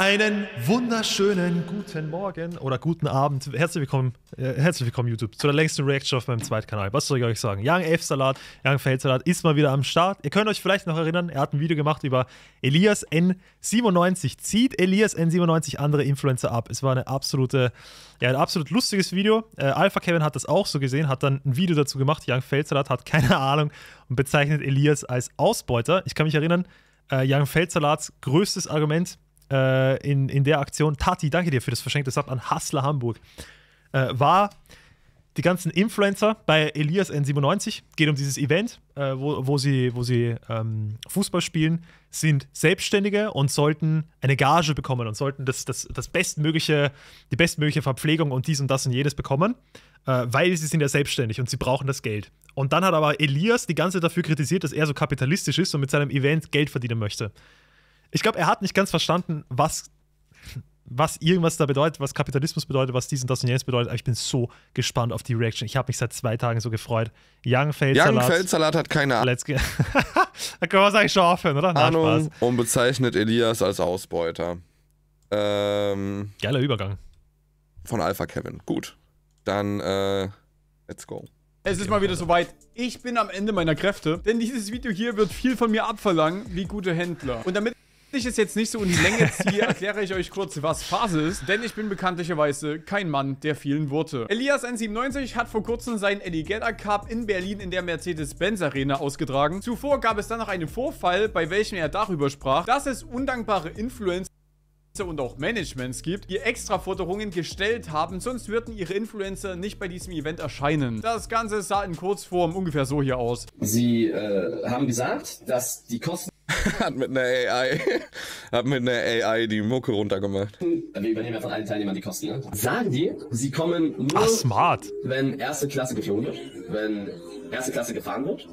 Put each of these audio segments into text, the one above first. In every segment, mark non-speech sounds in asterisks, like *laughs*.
Einen wunderschönen guten Morgen oder guten Abend. Herzlich willkommen, äh, herzlich willkommen YouTube zu der längsten Reaction auf meinem Zweitkanal. Was soll ich euch sagen? Young Elf Salat, Young Feld Salat ist mal wieder am Start. Ihr könnt euch vielleicht noch erinnern, er hat ein Video gemacht über Elias N97. Zieht Elias N97 andere Influencer ab? Es war eine absolute, ja, ein absolut lustiges Video. Äh, Alpha Kevin hat das auch so gesehen, hat dann ein Video dazu gemacht. Young Feld Salat hat keine *laughs* Ahnung und bezeichnet Elias als Ausbeuter. Ich kann mich erinnern, äh, Young Feld Salats größtes Argument äh, in, in der Aktion, Tati, danke dir für das verschenkte Sub an Hassler Hamburg, äh, war die ganzen Influencer bei Elias N97, geht um dieses Event, äh, wo, wo sie, wo sie ähm, Fußball spielen, sind Selbstständige und sollten eine Gage bekommen und sollten das, das, das bestmögliche, die bestmögliche Verpflegung und dies und das und jedes bekommen, äh, weil sie sind ja selbstständig und sie brauchen das Geld. Und dann hat aber Elias die ganze dafür kritisiert, dass er so kapitalistisch ist und mit seinem Event Geld verdienen möchte ich glaube, er hat nicht ganz verstanden, was, was irgendwas da bedeutet, was Kapitalismus bedeutet, was dies und das und jenes bedeutet. Aber ich bin so gespannt auf die Reaction. Ich habe mich seit zwei Tagen so gefreut. Young Feldsalat. Young Feldsalat hat keine Ahnung. Let's get *laughs* da können wir es eigentlich schon aufhören, oder? Na, Ahnung Spaß. und bezeichnet Elias als Ausbeuter. Ähm, Geiler Übergang. Von Alpha Kevin. Gut. Dann, äh, let's go. Es ist mal wieder soweit. Ich bin am Ende meiner Kräfte, denn dieses Video hier wird viel von mir abverlangen, wie gute Händler. Und damit ich es jetzt nicht so in die Länge ziehe, *laughs* erkläre ich euch kurz, was Phase ist, denn ich bin bekanntlicherweise kein Mann der vielen Worte. elias N97 hat vor kurzem seinen Eddie Eligetta Cup in Berlin in der Mercedes-Benz Arena ausgetragen. Zuvor gab es dann noch einen Vorfall, bei welchem er darüber sprach, dass es undankbare Influencer und auch Managements gibt, die extra Forderungen gestellt haben, sonst würden ihre Influencer nicht bei diesem Event erscheinen. Das Ganze sah in Kurzform ungefähr so hier aus. Sie äh, haben gesagt, dass die Kosten *laughs* hat mit einer AI, *laughs* hat mit einer AI die Mucke runtergemacht. Wir übernehmen ja von allen Teilnehmern die Kosten, ne? Sagen die, sie kommen nur, Ach, smart. wenn erste Klasse geflogen wird, wenn erste Klasse gefahren wird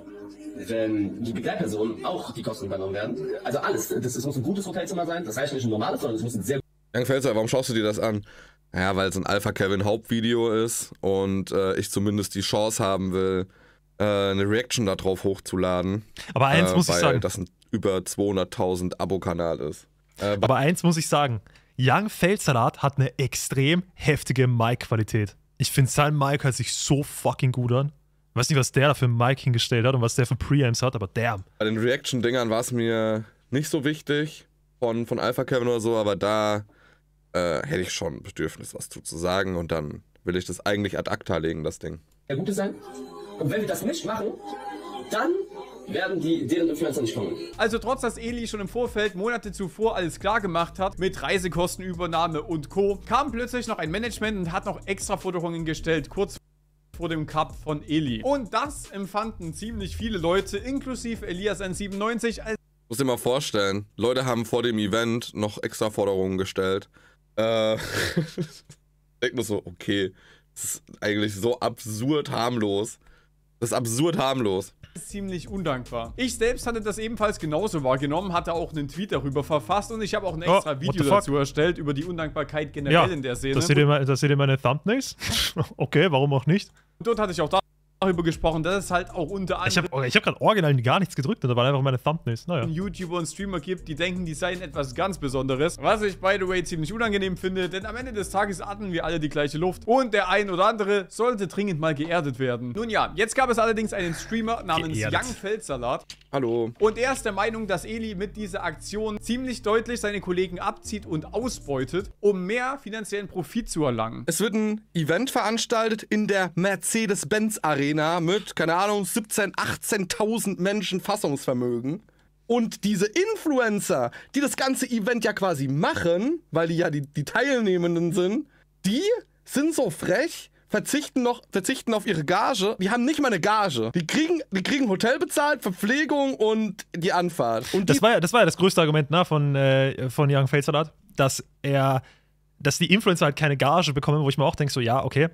wenn die Begleitpersonen auch die Kosten übernommen werden. Also alles. Das, das muss ein gutes Hotelzimmer sein. Das heißt nicht ein normales, sondern es muss ein sehr Young warum schaust du dir das an? Ja, weil es ein Alpha Kevin Hauptvideo ist und äh, ich zumindest die Chance haben will, äh, eine Reaction darauf hochzuladen. Aber eins äh, muss ich sagen. Das ein über 200.000 Abo-Kanal ist. Äh, Aber eins muss ich sagen. Young Felserrad hat eine extrem heftige Mic-Qualität. Ich finde, sein Mic hört sich so fucking gut an. Ich weiß nicht, was der da für einen Mic hingestellt hat und was der für Preamps hat, aber damn. Bei den Reaction-Dingern war es mir nicht so wichtig von, von Alpha Kevin oder so, aber da äh, hätte ich schon ein Bedürfnis, was zu, sagen und dann will ich das eigentlich ad acta legen, das Ding. Ja, Gute sein. Und wenn wir das nicht machen, dann werden die, deren Influencer nicht kommen. Also trotz, dass Eli schon im Vorfeld Monate zuvor alles klar gemacht hat, mit Reisekostenübernahme und Co., kam plötzlich noch ein Management und hat noch extra Forderungen gestellt, kurz vor vor dem Cup von Eli. Und das empfanden ziemlich viele Leute, inklusive Elias N97, als muss dir mal vorstellen, Leute haben vor dem Event noch extra Forderungen gestellt. Äh, *laughs* denk mir so, okay, das ist eigentlich so absurd harmlos. Das ist absurd harmlos ziemlich undankbar. Ich selbst hatte das ebenfalls genauso wahrgenommen, hatte auch einen Tweet darüber verfasst und ich habe auch ein oh, extra oh, Video dazu erstellt über die Undankbarkeit generell ja, in der Szene. Das seht, ihr, das seht ihr meine Thumbnails? *laughs* okay, warum auch nicht? 多他的小刀。darüber gesprochen, dass es halt auch unter anderem. Ich habe hab gerade original gar nichts gedrückt, da waren einfach meine Thumbnails. Naja. YouTuber und Streamer gibt, die denken, die seien etwas ganz Besonderes. Was ich, by the way, ziemlich unangenehm finde, denn am Ende des Tages atmen wir alle die gleiche Luft. Und der ein oder andere sollte dringend mal geerdet werden. Nun ja, jetzt gab es allerdings einen Streamer namens geerdet. Young Feldsalat. Hallo. Und er ist der Meinung, dass Eli mit dieser Aktion ziemlich deutlich seine Kollegen abzieht und ausbeutet, um mehr finanziellen Profit zu erlangen. Es wird ein Event veranstaltet in der Mercedes-Benz-Arena. Arena mit, keine Ahnung, 17, 18.000 Menschen Fassungsvermögen. Und diese Influencer, die das ganze Event ja quasi machen, weil die ja die, die Teilnehmenden sind, die sind so frech, verzichten noch, verzichten auf ihre Gage. Die haben nicht mal eine Gage. Die kriegen, die kriegen Hotel bezahlt, Verpflegung und die Anfahrt. Und das, war ja, das war ja das größte Argument ne, von, äh, von Young Feldsalat, dass er, dass die Influencer halt keine Gage bekommen, wo ich mir auch denke, so ja, okay,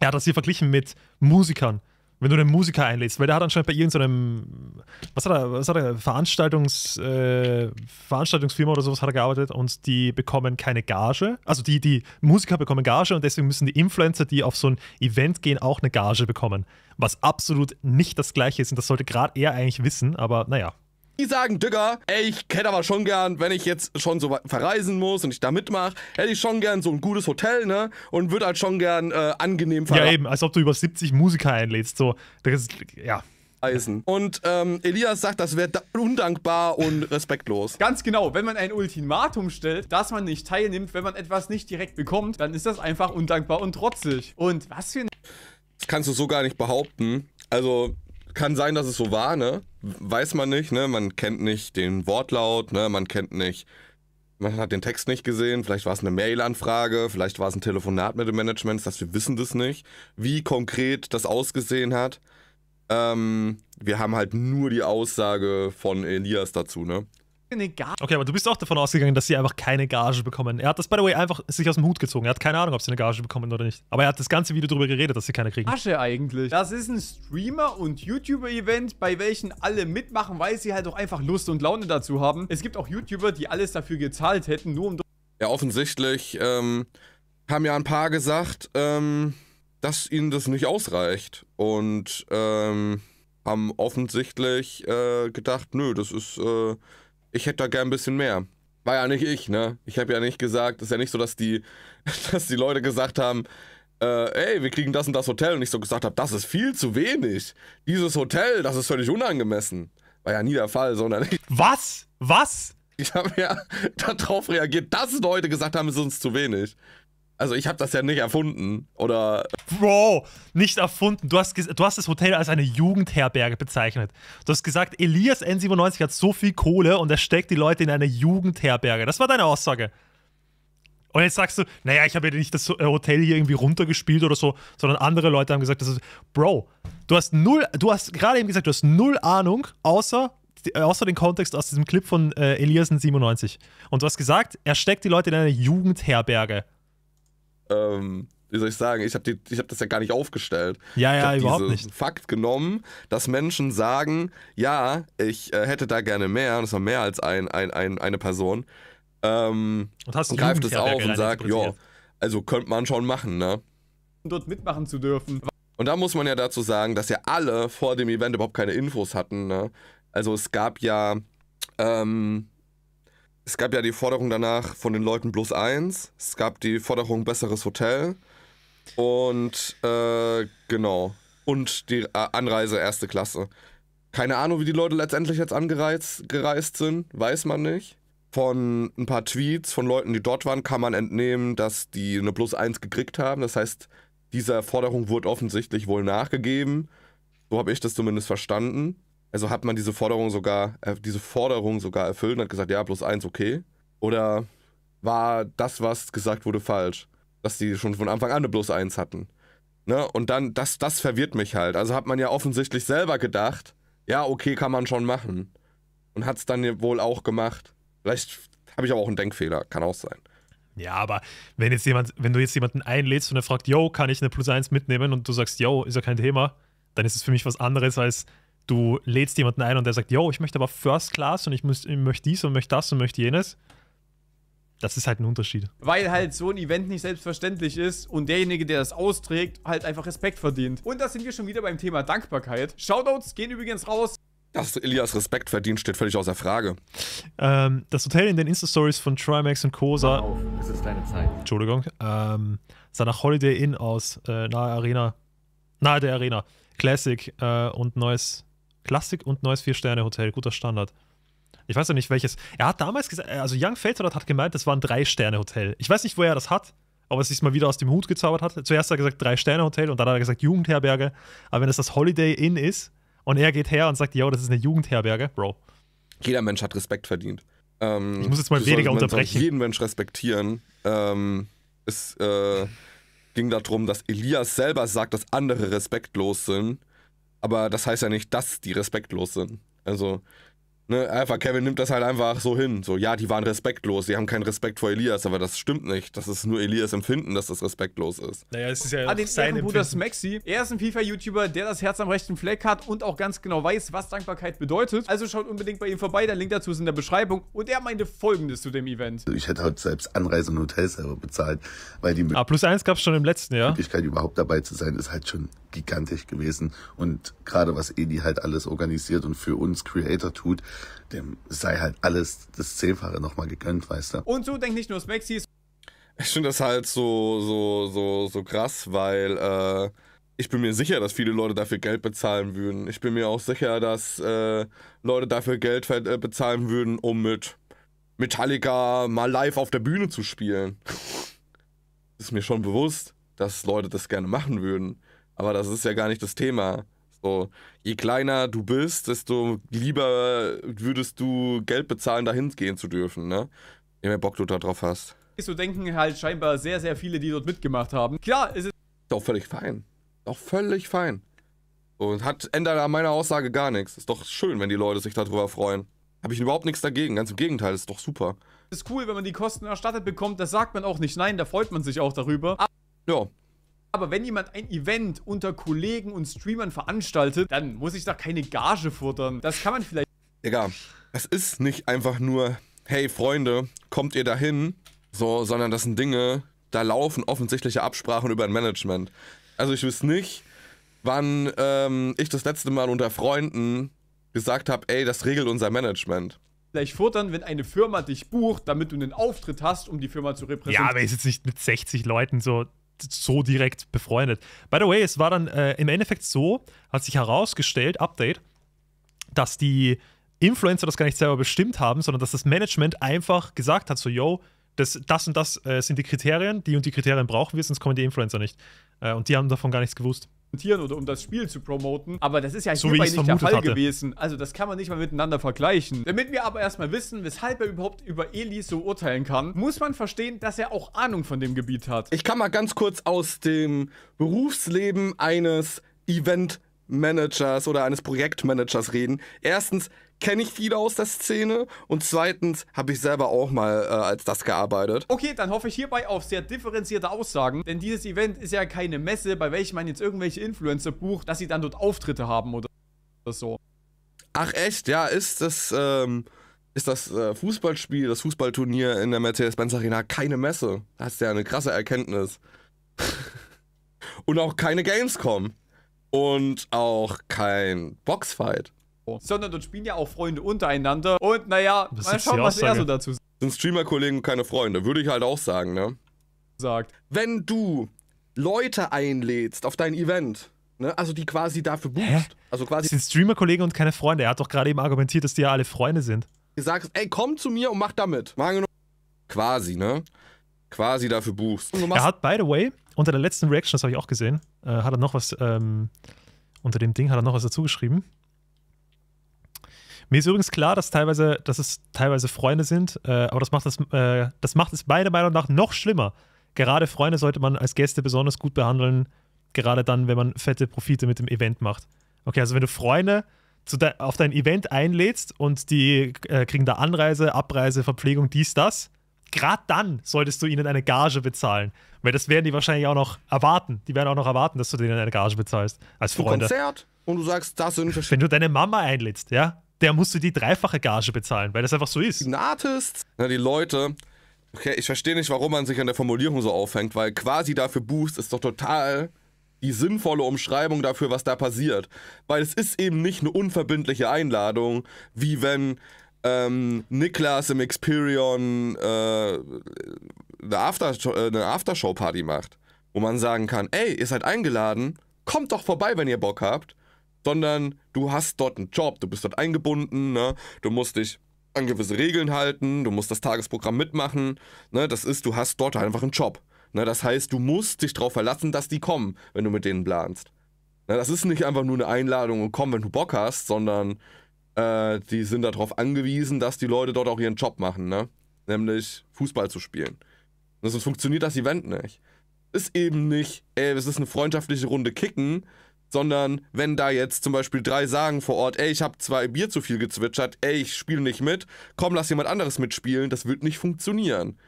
er hat das hier verglichen mit Musikern. Wenn du einen Musiker einlädst, weil der hat anscheinend bei irgendeinem, was hat er, was hat er, Veranstaltungs, äh, Veranstaltungsfirma oder sowas hat er gearbeitet und die bekommen keine Gage. Also die, die Musiker bekommen Gage und deswegen müssen die Influencer, die auf so ein Event gehen, auch eine Gage bekommen. Was absolut nicht das gleiche ist und das sollte gerade er eigentlich wissen, aber naja, die sagen, Digga, ey, ich hätte aber schon gern, wenn ich jetzt schon so verreisen muss und ich da mitmache, hätte ich schon gern so ein gutes Hotel, ne? Und würde halt schon gern äh, angenehm verreisen. Ja, eben, als ob du über 70 Musiker einlädst. So, das ist, ja. Eisen. Und ähm, Elias sagt, das wäre undankbar und *laughs* respektlos. Ganz genau, wenn man ein Ultimatum stellt, dass man nicht teilnimmt, wenn man etwas nicht direkt bekommt, dann ist das einfach undankbar und trotzig. Und was für ein... Das kannst du so gar nicht behaupten. Also, kann sein, dass es so war, ne? weiß man nicht, ne? Man kennt nicht den Wortlaut, ne? Man kennt nicht, man hat den Text nicht gesehen, vielleicht war es eine Mail-Anfrage, vielleicht war es ein Telefonat mit dem Management, dass wir wissen das nicht, wie konkret das ausgesehen hat. Ähm, wir haben halt nur die Aussage von Elias dazu, ne? eine Gage. Okay, aber du bist auch davon ausgegangen, dass sie einfach keine Gage bekommen. Er hat das, by the way, einfach sich aus dem Hut gezogen. Er hat keine Ahnung, ob sie eine Gage bekommen oder nicht. Aber er hat das ganze Video darüber geredet, dass sie keine kriegen. Asche eigentlich. Das ist ein Streamer- und YouTuber-Event, bei welchen alle mitmachen, weil sie halt auch einfach Lust und Laune dazu haben. Es gibt auch YouTuber, die alles dafür gezahlt hätten, nur um... Ja, offensichtlich ähm, haben ja ein paar gesagt, ähm, dass ihnen das nicht ausreicht. Und ähm, haben offensichtlich äh, gedacht, nö, das ist... Äh, ich hätte da gern ein bisschen mehr. War ja nicht ich, ne? Ich habe ja nicht gesagt, ist ja nicht so, dass die, *laughs* dass die Leute gesagt haben, äh, ey, wir kriegen das und das Hotel und ich so gesagt habe, das ist viel zu wenig. Dieses Hotel, das ist völlig unangemessen. War ja nie der Fall, sondern ich. *laughs* Was? Was? Ich habe ja *laughs* darauf reagiert, dass Leute gesagt haben, es ist uns zu wenig. Also ich habe das ja nicht erfunden, oder? Bro, nicht erfunden. Du hast, du hast das Hotel als eine Jugendherberge bezeichnet. Du hast gesagt, Elias N97 hat so viel Kohle und er steckt die Leute in eine Jugendherberge. Das war deine Aussage. Und jetzt sagst du, naja, ich habe ja nicht das äh, Hotel hier irgendwie runtergespielt oder so, sondern andere Leute haben gesagt, das ist, Bro, du hast null, du hast gerade eben gesagt, du hast null Ahnung, außer, äh, außer den Kontext aus diesem Clip von äh, Eliasen97. Und du hast gesagt, er steckt die Leute in eine Jugendherberge ähm, wie soll ich sagen, ich habe hab das ja gar nicht aufgestellt. Ja, ja, ich überhaupt nicht. Fakt genommen, dass Menschen sagen, ja, ich äh, hätte da gerne mehr, und das war mehr als ein, ein, ein eine Person, ähm, und, hast und greift es auf und sagt, ja, also könnte man schon machen, ne? Dort mitmachen zu dürfen. Und da muss man ja dazu sagen, dass ja alle vor dem Event überhaupt keine Infos hatten, ne? Also es gab ja, ähm, es gab ja die Forderung danach von den Leuten bloß eins. Es gab die Forderung besseres Hotel. Und äh, genau. Und die äh, Anreise erste Klasse. Keine Ahnung, wie die Leute letztendlich jetzt angereist gereist sind, weiß man nicht. Von ein paar Tweets von Leuten, die dort waren, kann man entnehmen, dass die eine Plus 1 gekriegt haben. Das heißt, dieser Forderung wurde offensichtlich wohl nachgegeben. So habe ich das zumindest verstanden. Also hat man diese Forderung sogar, äh, diese Forderung sogar erfüllt und hat gesagt, ja, plus eins, okay. Oder war das, was gesagt wurde, falsch? Dass die schon von Anfang an eine plus eins hatten. Ne? Und dann, das, das verwirrt mich halt. Also hat man ja offensichtlich selber gedacht, ja, okay, kann man schon machen. Und hat es dann wohl auch gemacht. Vielleicht habe ich aber auch einen Denkfehler, kann auch sein. Ja, aber wenn jetzt jemand, wenn du jetzt jemanden einlädst und er fragt, yo, kann ich eine Plus eins mitnehmen und du sagst, yo, ist ja kein Thema, dann ist es für mich was anderes als, du lädst jemanden ein und der sagt, yo, ich möchte aber First Class und ich, muss, ich möchte dies und möchte das und möchte jenes. Das ist halt ein Unterschied. Weil halt so ein Event nicht selbstverständlich ist und derjenige, der das austrägt, halt einfach Respekt verdient. Und da sind wir schon wieder beim Thema Dankbarkeit. Shoutouts gehen übrigens raus. Dass Elias Respekt verdient, steht völlig außer Frage. Ähm, das Hotel in den Insta-Stories von Trimax und Cosa. Auf, es ist deine Zeit. Entschuldigung. Ähm, sah nach Holiday Inn aus, äh, nahe Arena. Nahe der Arena. Classic äh, und neues Klassik und neues Vier-Sterne-Hotel. Guter Standard. Ich weiß ja nicht, welches. Er hat damals gesagt, also Young Feltrat hat gemeint, das war ein Drei-Sterne-Hotel. Ich weiß nicht, wo er das hat, ob er es sich mal wieder aus dem Hut gezaubert hat. Zuerst hat er gesagt Drei-Sterne-Hotel und dann hat er gesagt Jugendherberge. Aber wenn es das, Holiday Inn ist und er geht her und sagt, yo, das ist eine Jugendherberge, Bro. Jeder Mensch hat Respekt verdient. Ähm, ich muss jetzt mal weniger unterbrechen. Jeden Mensch respektieren. Ähm, es äh, ging darum, dass Elias selber sagt, dass andere respektlos sind. Aber das heißt ja nicht, dass die respektlos sind. Also, ne, einfach Kevin nimmt das halt einfach so hin. So, ja, die waren respektlos, die haben keinen Respekt vor Elias, aber das stimmt nicht. Das ist nur Elias Empfinden, dass das respektlos ist. Naja, es ist ja An den sein Bruder Smaxi. Er ist ein FIFA-YouTuber, der das Herz am rechten Fleck hat und auch ganz genau weiß, was Dankbarkeit bedeutet. Also schaut unbedingt bei ihm vorbei, der Link dazu ist in der Beschreibung. Und er meinte folgendes zu dem Event. Ich hätte halt selbst Anreise und Hotels selber bezahlt, weil die... A ah, plus eins gab es schon im letzten Jahr. Die Möglichkeit, überhaupt dabei zu sein, ist halt schon gigantisch gewesen. Und gerade was Edi halt alles organisiert und für uns Creator tut, dem sei halt alles das Zehnfache nochmal gegönnt, weißt du. Und so denkt nicht nur Spexis. Ich finde das halt so, so, so, so krass, weil äh, ich bin mir sicher, dass viele Leute dafür Geld bezahlen würden. Ich bin mir auch sicher, dass äh, Leute dafür Geld äh, bezahlen würden, um mit Metallica mal live auf der Bühne zu spielen. ist mir schon bewusst, dass Leute das gerne machen würden. Aber das ist ja gar nicht das Thema. So, je kleiner du bist, desto lieber würdest du Geld bezahlen, dahin gehen zu dürfen, ne? Je mehr Bock du da drauf hast. So denken halt scheinbar sehr, sehr viele, die dort mitgemacht haben. Klar, es ist. Doch völlig fein. Doch völlig fein. Und hat ändert an meiner Aussage gar nichts. Ist doch schön, wenn die Leute sich darüber freuen. Habe ich überhaupt nichts dagegen. Ganz im Gegenteil, ist doch super. Ist cool, wenn man die Kosten erstattet bekommt. Das sagt man auch nicht. Nein, da freut man sich auch darüber. Aber ja, aber wenn jemand ein Event unter Kollegen und Streamern veranstaltet, dann muss ich da keine Gage futtern. Das kann man vielleicht... Egal. Es ist nicht einfach nur, hey Freunde, kommt ihr dahin? So, sondern das sind Dinge, da laufen offensichtliche Absprachen über ein Management. Also ich wüsste nicht, wann ähm, ich das letzte Mal unter Freunden gesagt habe, ey, das regelt unser Management. Vielleicht futtern, wenn eine Firma dich bucht, damit du einen Auftritt hast, um die Firma zu repräsentieren. Ja, aber ich sitze nicht mit 60 Leuten so so direkt befreundet. By the way, es war dann äh, im Endeffekt so, hat sich herausgestellt, Update, dass die Influencer das gar nicht selber bestimmt haben, sondern dass das Management einfach gesagt hat, so, yo, das, das und das äh, sind die Kriterien, die und die Kriterien brauchen wir, sonst kommen die Influencer nicht. Äh, und die haben davon gar nichts gewusst oder um das Spiel zu promoten. Aber das ist ja so hierbei nicht der Fall hatte. gewesen. Also das kann man nicht mal miteinander vergleichen. Damit wir aber erstmal wissen, weshalb er überhaupt über Eli so urteilen kann, muss man verstehen, dass er auch Ahnung von dem Gebiet hat. Ich kann mal ganz kurz aus dem Berufsleben eines Event Managers oder eines Projektmanagers reden. Erstens, kenne ich viele aus der Szene und zweitens habe ich selber auch mal äh, als das gearbeitet. Okay, dann hoffe ich hierbei auf sehr differenzierte Aussagen, denn dieses Event ist ja keine Messe, bei welchem man jetzt irgendwelche Influencer bucht, dass sie dann dort Auftritte haben oder so. Ach echt, ja, ist das, ähm, ist das äh, Fußballspiel, das Fußballturnier in der Mercedes-Benz Arena keine Messe. Das ist ja eine krasse Erkenntnis. *laughs* und auch keine Gamescom. Und auch kein Boxfight sondern dort spielen ja auch Freunde untereinander. Und naja, das mal schauen, was er so dazu sagt. Sind Streamer-Kollegen keine Freunde, würde ich halt auch sagen, ne? Sagt. Wenn du Leute einlädst auf dein Event, ne? Also die quasi dafür buchst. Also quasi. Das sind Streamer-Kollegen und keine Freunde. Er hat doch gerade eben argumentiert, dass die ja alle Freunde sind. Du sagst, ey, komm zu mir und mach damit. Mal quasi, ne? Quasi dafür buchst. Er hat, by the way, unter der letzten Reaction, das habe ich auch gesehen, äh, hat er noch was, ähm, unter dem Ding hat er noch was dazu geschrieben. Mir ist übrigens klar, dass teilweise, dass es teilweise Freunde sind, äh, aber das macht es, äh, das macht es meiner Meinung nach noch schlimmer. Gerade Freunde sollte man als Gäste besonders gut behandeln, gerade dann, wenn man fette Profite mit dem Event macht. Okay, also wenn du Freunde de auf dein Event einlädst und die äh, kriegen da Anreise, Abreise, Verpflegung, dies, das, gerade dann solltest du ihnen eine Gage bezahlen. Weil das werden die wahrscheinlich auch noch erwarten. Die werden auch noch erwarten, dass du denen eine Gage bezahlst. Als Freunde. Ein Konzert und du sagst, das sind verschiedene. Wenn du deine Mama einlädst, ja? der musste die dreifache Gage bezahlen, weil das einfach so ist. Ein Artist. Na, die Leute. Okay, ich verstehe nicht, warum man sich an der Formulierung so aufhängt, weil quasi dafür Boost ist doch total die sinnvolle Umschreibung dafür, was da passiert. Weil es ist eben nicht eine unverbindliche Einladung, wie wenn ähm, Niklas im Experion äh, eine, Aftershow, äh, eine Aftershow-Party macht, wo man sagen kann, ey, ihr seid eingeladen, kommt doch vorbei, wenn ihr Bock habt sondern du hast dort einen Job, du bist dort eingebunden, ne? du musst dich an gewisse Regeln halten, du musst das Tagesprogramm mitmachen. Ne? Das ist, du hast dort einfach einen Job. Ne? Das heißt, du musst dich darauf verlassen, dass die kommen, wenn du mit denen planst. Ne? Das ist nicht einfach nur eine Einladung und komm, wenn du Bock hast, sondern äh, die sind darauf angewiesen, dass die Leute dort auch ihren Job machen, ne? nämlich Fußball zu spielen. sonst funktioniert das Event nicht. Ist eben nicht, ey, es ist eine freundschaftliche Runde Kicken, sondern wenn da jetzt zum Beispiel drei sagen vor Ort, ey, ich habe zwei Bier zu viel gezwitschert, ey, ich spiele nicht mit, komm, lass jemand anderes mitspielen, das wird nicht funktionieren.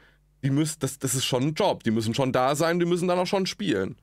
Die müssen, das, das ist schon ein Job, die müssen schon da sein, die müssen dann auch schon spielen.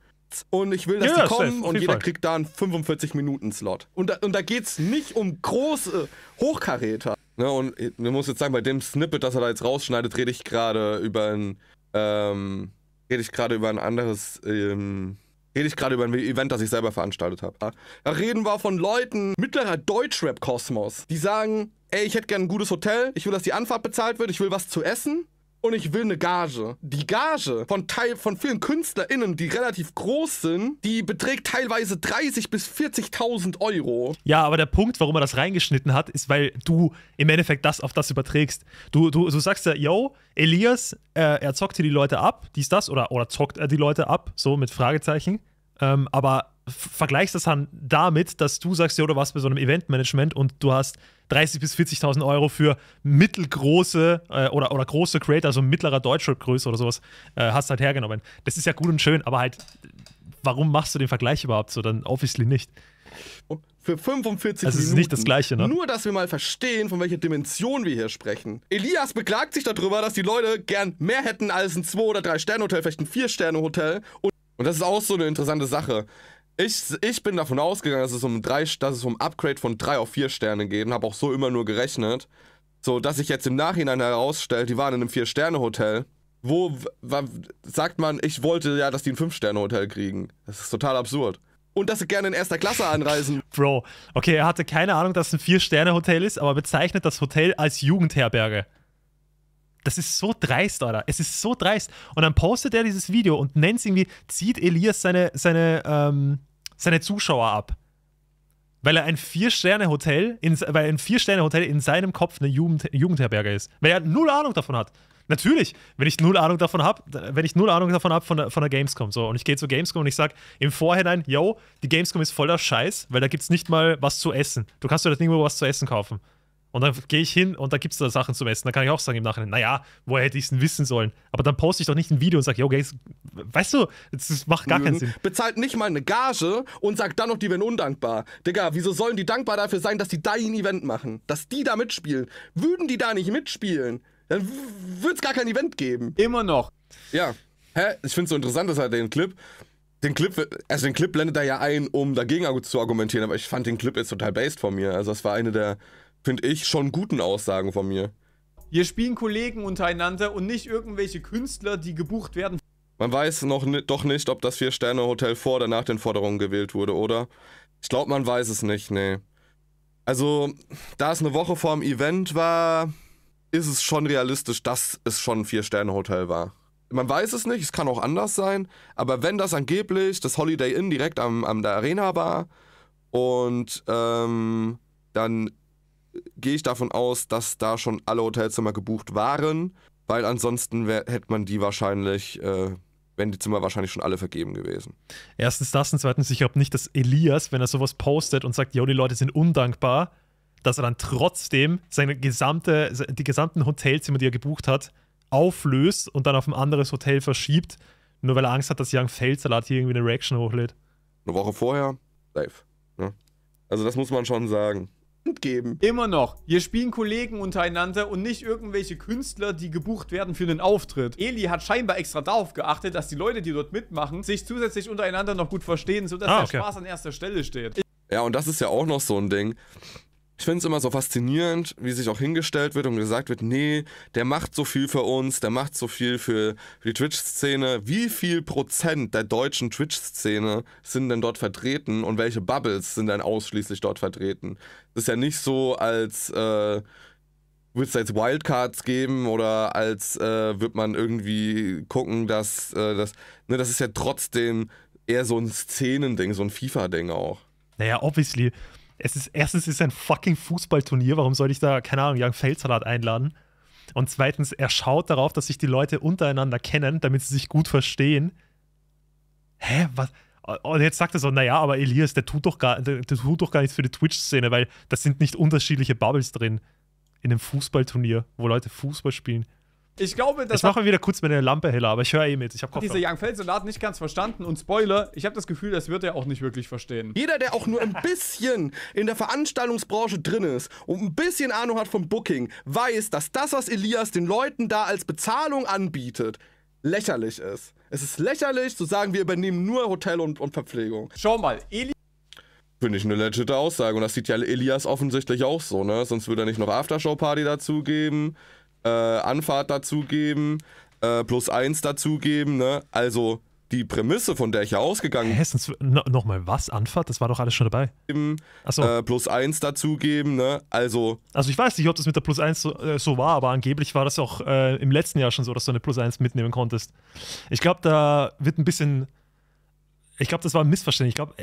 Und ich will, dass ja, die kommen safe, und jeder Fall. kriegt da einen 45-Minuten-Slot. Und da, und da geht es nicht um große Hochkaräter. Ne, und ich muss jetzt sagen, bei dem Snippet, das er da jetzt rausschneidet, rede ich gerade über ein, ähm, rede ich gerade über ein anderes, ähm, Rede ich gerade über ein Event, das ich selber veranstaltet habe. Ah? Da reden wir von Leuten mittlerer Deutschrap-Kosmos, die sagen, ey, ich hätte gerne ein gutes Hotel, ich will, dass die Anfahrt bezahlt wird, ich will was zu essen und ich will eine Gage. Die Gage von, Teil, von vielen KünstlerInnen, die relativ groß sind, die beträgt teilweise 30.000 bis 40.000 Euro. Ja, aber der Punkt, warum er das reingeschnitten hat, ist, weil du im Endeffekt das auf das überträgst. Du, du, du sagst ja, yo, Elias, äh, er zockt hier die Leute ab, dies, das, oder, oder zockt er die Leute ab, so mit Fragezeichen. Ähm, aber vergleichst das dann damit, dass du sagst, ja, du warst bei so einem Eventmanagement und du hast 30.000 bis 40.000 Euro für mittelgroße äh, oder, oder große Creator, also mittlerer Deutschrap-Größe oder sowas, äh, hast halt hergenommen. Das ist ja gut und schön, aber halt, warum machst du den Vergleich überhaupt so? Dann obviously nicht. Und für 45 also Minuten. Das ist nicht das Gleiche, ne? Nur, dass wir mal verstehen, von welcher Dimension wir hier sprechen. Elias beklagt sich darüber, dass die Leute gern mehr hätten als ein 2- oder 3-Sterne-Hotel, vielleicht ein 4-Sterne-Hotel. Und, und das ist auch so eine interessante Sache. Ich, ich bin davon ausgegangen, dass es, um drei, dass es um Upgrade von drei auf vier Sterne geht und habe auch so immer nur gerechnet. So, dass sich jetzt im Nachhinein herausstellt, die waren in einem vier sterne hotel Wo sagt man, ich wollte ja, dass die ein fünf sterne hotel kriegen? Das ist total absurd. Und dass sie gerne in erster Klasse anreisen. *laughs* Bro, okay, er hatte keine Ahnung, dass es ein vier sterne hotel ist, aber bezeichnet das Hotel als Jugendherberge. Das ist so dreist, Alter. Es ist so dreist. Und dann postet er dieses Video und nennt es irgendwie, zieht Elias seine, seine ähm, seine Zuschauer ab. Weil er ein Vier-Sterne-Hotel, weil ein Vier-Sterne-Hotel in seinem Kopf eine Jugend, Jugendherberge ist. Weil er null Ahnung davon hat. Natürlich, wenn ich null Ahnung davon habe, wenn ich null Ahnung davon habe von der, von der Gamescom so und ich gehe zur Gamescom und ich sage im Vorhinein, yo, die Gamescom ist voller Scheiß, weil da gibt es nicht mal was zu essen. Du kannst dir das nirgendwo was zu essen kaufen. Und dann gehe ich hin und da gibt es da Sachen zum Essen. Da kann ich auch sagen im Nachhinein, naja, woher hätte ich es denn wissen sollen? Aber dann poste ich doch nicht ein Video und sage, yo, okay, weißt du, das macht gar keinen mhm. Sinn. Bezahlt nicht mal eine Gage und sagt dann noch, die wären undankbar. Digga, wieso sollen die dankbar dafür sein, dass die dein Event machen? Dass die da mitspielen? Würden die da nicht mitspielen, dann würde es gar kein Event geben. Immer noch. Ja. Hä? Ich finde es so interessant, dass er halt den Clip den Clip, also den Clip blendet er ja ein, um dagegen zu argumentieren, aber ich fand den Clip jetzt total based von mir. Also es war eine der finde ich, schon guten Aussagen von mir. Hier spielen Kollegen untereinander und nicht irgendwelche Künstler, die gebucht werden. Man weiß noch doch nicht, ob das Vier-Sterne-Hotel vor oder nach den Forderungen gewählt wurde, oder? Ich glaube, man weiß es nicht, nee. Also, da es eine Woche vor dem Event war, ist es schon realistisch, dass es schon ein Vier-Sterne-Hotel war. Man weiß es nicht, es kann auch anders sein, aber wenn das angeblich das Holiday Inn direkt am, am der Arena war und ähm, dann gehe ich davon aus, dass da schon alle Hotelzimmer gebucht waren, weil ansonsten wär, hätte man die wahrscheinlich, äh, wären die Zimmer wahrscheinlich schon alle vergeben gewesen. Erstens das und zweitens, ich glaube nicht, dass Elias, wenn er sowas postet und sagt, jo, die Leute sind undankbar, dass er dann trotzdem seine gesamte, die gesamten Hotelzimmer, die er gebucht hat, auflöst und dann auf ein anderes Hotel verschiebt, nur weil er Angst hat, dass Young Feldsalat hier irgendwie eine Reaction hochlädt. Eine Woche vorher, safe. Ne? Also das muss man schon sagen geben. Immer noch. Hier spielen Kollegen untereinander und nicht irgendwelche Künstler, die gebucht werden für einen Auftritt. Eli hat scheinbar extra darauf geachtet, dass die Leute, die dort mitmachen, sich zusätzlich untereinander noch gut verstehen, sodass ah, okay. der Spaß an erster Stelle steht. Ja, und das ist ja auch noch so ein Ding. Ich finde es immer so faszinierend, wie sich auch hingestellt wird und gesagt wird, nee, der macht so viel für uns, der macht so viel für, für die Twitch-Szene. Wie viel Prozent der deutschen Twitch-Szene sind denn dort vertreten und welche Bubbles sind denn ausschließlich dort vertreten? Das ist ja nicht so, als äh, wird es jetzt Wildcards geben oder als äh, wird man irgendwie gucken, dass äh, das. Ne, das ist ja trotzdem eher so ein Szenending, so ein FIFA-Ding auch. Naja, obviously, es ist, erstens ist es ein fucking Fußballturnier, warum soll ich da, keine Ahnung, Jan Feldsalat einladen? Und zweitens, er schaut darauf, dass sich die Leute untereinander kennen, damit sie sich gut verstehen. Hä, was? Und jetzt sagt er so, naja, aber Elias, der tut doch gar, der, der tut doch gar nichts für die Twitch-Szene, weil das sind nicht unterschiedliche Bubbles drin in einem Fußballturnier, wo Leute Fußball spielen. Ich glaube, das. Ich mache mal wieder kurz meine Lampe heller, aber ich höre eh mit. Ich habe Kopfhörer. Dieser Young Felsenladen nicht ganz verstanden und Spoiler, ich habe das Gefühl, das wird er auch nicht wirklich verstehen. Jeder, der auch nur ein *laughs* bisschen in der Veranstaltungsbranche drin ist und ein bisschen Ahnung hat vom Booking, weiß, dass das, was Elias den Leuten da als Bezahlung anbietet, lächerlich ist. Es ist lächerlich zu sagen, wir übernehmen nur Hotel und, und Verpflegung. Schau mal, Elias. Finde ich eine legitime Aussage und das sieht ja Elias offensichtlich auch so, ne? Sonst würde er nicht noch Aftershow-Party dazugeben. geben äh, Anfahrt dazugeben, äh, plus eins dazugeben, ne? Also die Prämisse, von der ich ja ausgegangen bin. No, Nochmal, was? Anfahrt? Das war doch alles schon dabei. Im, so. äh, plus eins dazugeben, ne? Also. Also ich weiß nicht, ob das mit der Plus eins so, äh, so war, aber angeblich war das auch äh, im letzten Jahr schon so, dass du eine Plus eins mitnehmen konntest. Ich glaube, da wird ein bisschen. Ich glaube, das war ein Missverständnis. Ich glaube,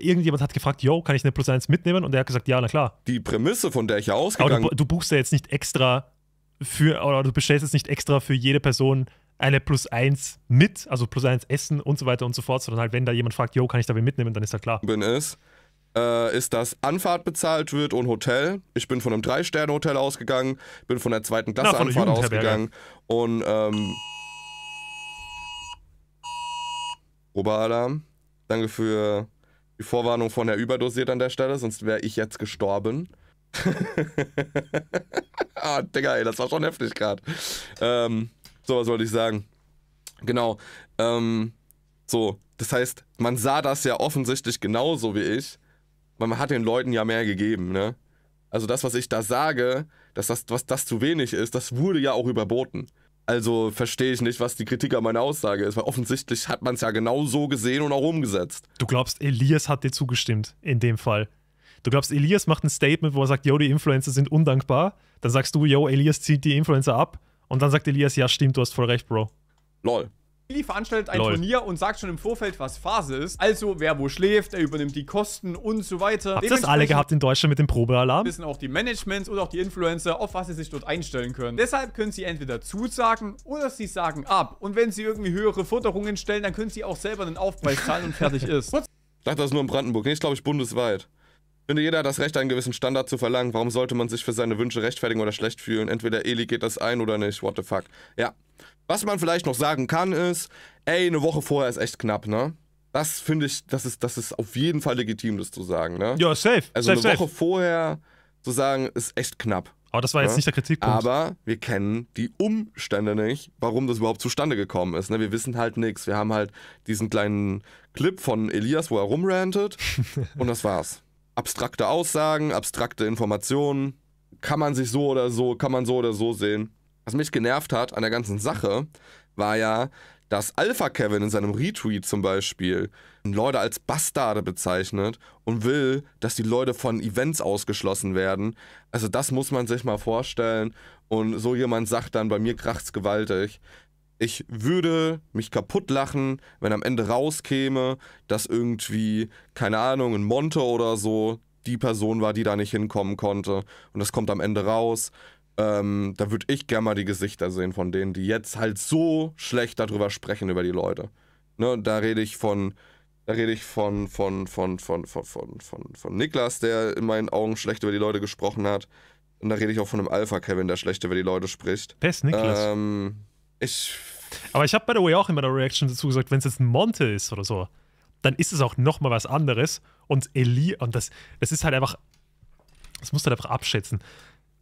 irgendjemand hat gefragt, yo, kann ich eine Plus eins mitnehmen? Und er hat gesagt, ja, na klar. Die Prämisse, von der ich ja ausgegangen bin. Aber du, du buchst ja jetzt nicht extra für, oder du bestellst jetzt nicht extra für jede Person eine plus eins mit, also plus eins Essen und so weiter und so fort, sondern halt, wenn da jemand fragt, yo, kann ich da wen mitnehmen, dann ist ja halt klar. Bin es. Äh, ist, dass Anfahrt bezahlt wird und Hotel. Ich bin von einem Drei-Sterne-Hotel ausgegangen, bin von der zweiten Klasse Na, Anfahrt ausgegangen und ähm, Oberalarm. Danke für die Vorwarnung von der Überdosiert an der Stelle, sonst wäre ich jetzt gestorben. *laughs* ah, Digga, ey, das war schon heftig gerade. Ähm, so was wollte ich sagen. Genau. Ähm, so, das heißt, man sah das ja offensichtlich genauso wie ich, weil man hat den Leuten ja mehr gegeben, ne? Also das, was ich da sage, dass das, was das zu wenig ist, das wurde ja auch überboten. Also verstehe ich nicht, was die Kritik an meiner Aussage ist, weil offensichtlich hat man es ja genau so gesehen und auch umgesetzt. Du glaubst, Elias hat dir zugestimmt in dem Fall? Du glaubst, Elias macht ein Statement, wo er sagt, yo, die Influencer sind undankbar. Dann sagst du, yo, Elias zieht die Influencer ab. Und dann sagt Elias, ja, stimmt, du hast voll recht, Bro. Lol. Eli veranstaltet ein Lol. Turnier und sagt schon im Vorfeld, was Phase ist. Also, wer wo schläft, er übernimmt die Kosten und so weiter. Habt ihr das alle gehabt in Deutschland mit dem Probealarm? Wissen auch die Managements und auch die Influencer, auf was sie sich dort einstellen können. Deshalb können sie entweder zusagen oder sie sagen ab. Und wenn sie irgendwie höhere Forderungen stellen, dann können sie auch selber einen Aufpreis zahlen und fertig *laughs* ist. Ich dachte, das ist nur in Brandenburg. Nee, ist, glaube ich, bundesweit finde, jeder hat das Recht, einen gewissen Standard zu verlangen. Warum sollte man sich für seine Wünsche rechtfertigen oder schlecht fühlen? Entweder Eli geht das ein oder nicht. What the fuck. Ja. Was man vielleicht noch sagen kann, ist, ey, eine Woche vorher ist echt knapp, ne? Das finde ich, das ist, das ist auf jeden Fall legitim, das zu sagen, ne? Ja, safe. Also safe, eine Woche safe. vorher zu sagen, ist echt knapp. Aber das war jetzt ja? Ne? nicht der Kritikpunkt. Aber wir kennen die Umstände nicht, warum das überhaupt zustande gekommen ist. Ne? Wir wissen halt nichts. Wir haben halt diesen kleinen Clip von Elias, wo er rumrantet *laughs* und das war's abstrakte Aussagen, abstrakte Informationen. Kann man sich so oder so, kann man so oder so sehen. Was mich genervt hat an der ganzen Sache, war ja, dass Alpha Kevin in seinem Retweet zum Beispiel Leute als Bastarde bezeichnet und will, dass die Leute von Events ausgeschlossen werden. Also das muss man sich mal vorstellen. Und so jemand sagt dann, bei mir kracht's gewaltig ich würde mich kaputt lachen, wenn am Ende rauskäme, dass irgendwie, keine Ahnung, ein Monte oder so die Person war, die da nicht hinkommen konnte. Und das kommt am Ende raus. Ähm, da würde ich gerne mal die Gesichter sehen von denen, die jetzt halt so schlecht darüber sprechen, über die Leute. Ne, da rede ich von, da rede ich von, von, von, von, von, von, von, von Niklas, der in meinen Augen schlecht über die Leute gesprochen hat. Und da rede ich auch von einem Alpha-Kevin, der schlecht über die Leute spricht. Wer ist Niklas? Ähm, ich Aber ich habe, by the way, auch in meiner Reaction dazu gesagt, wenn es jetzt ein Monte ist oder so, dann ist es auch nochmal was anderes. Und Eli, und das, das ist halt einfach, das musst du halt einfach abschätzen.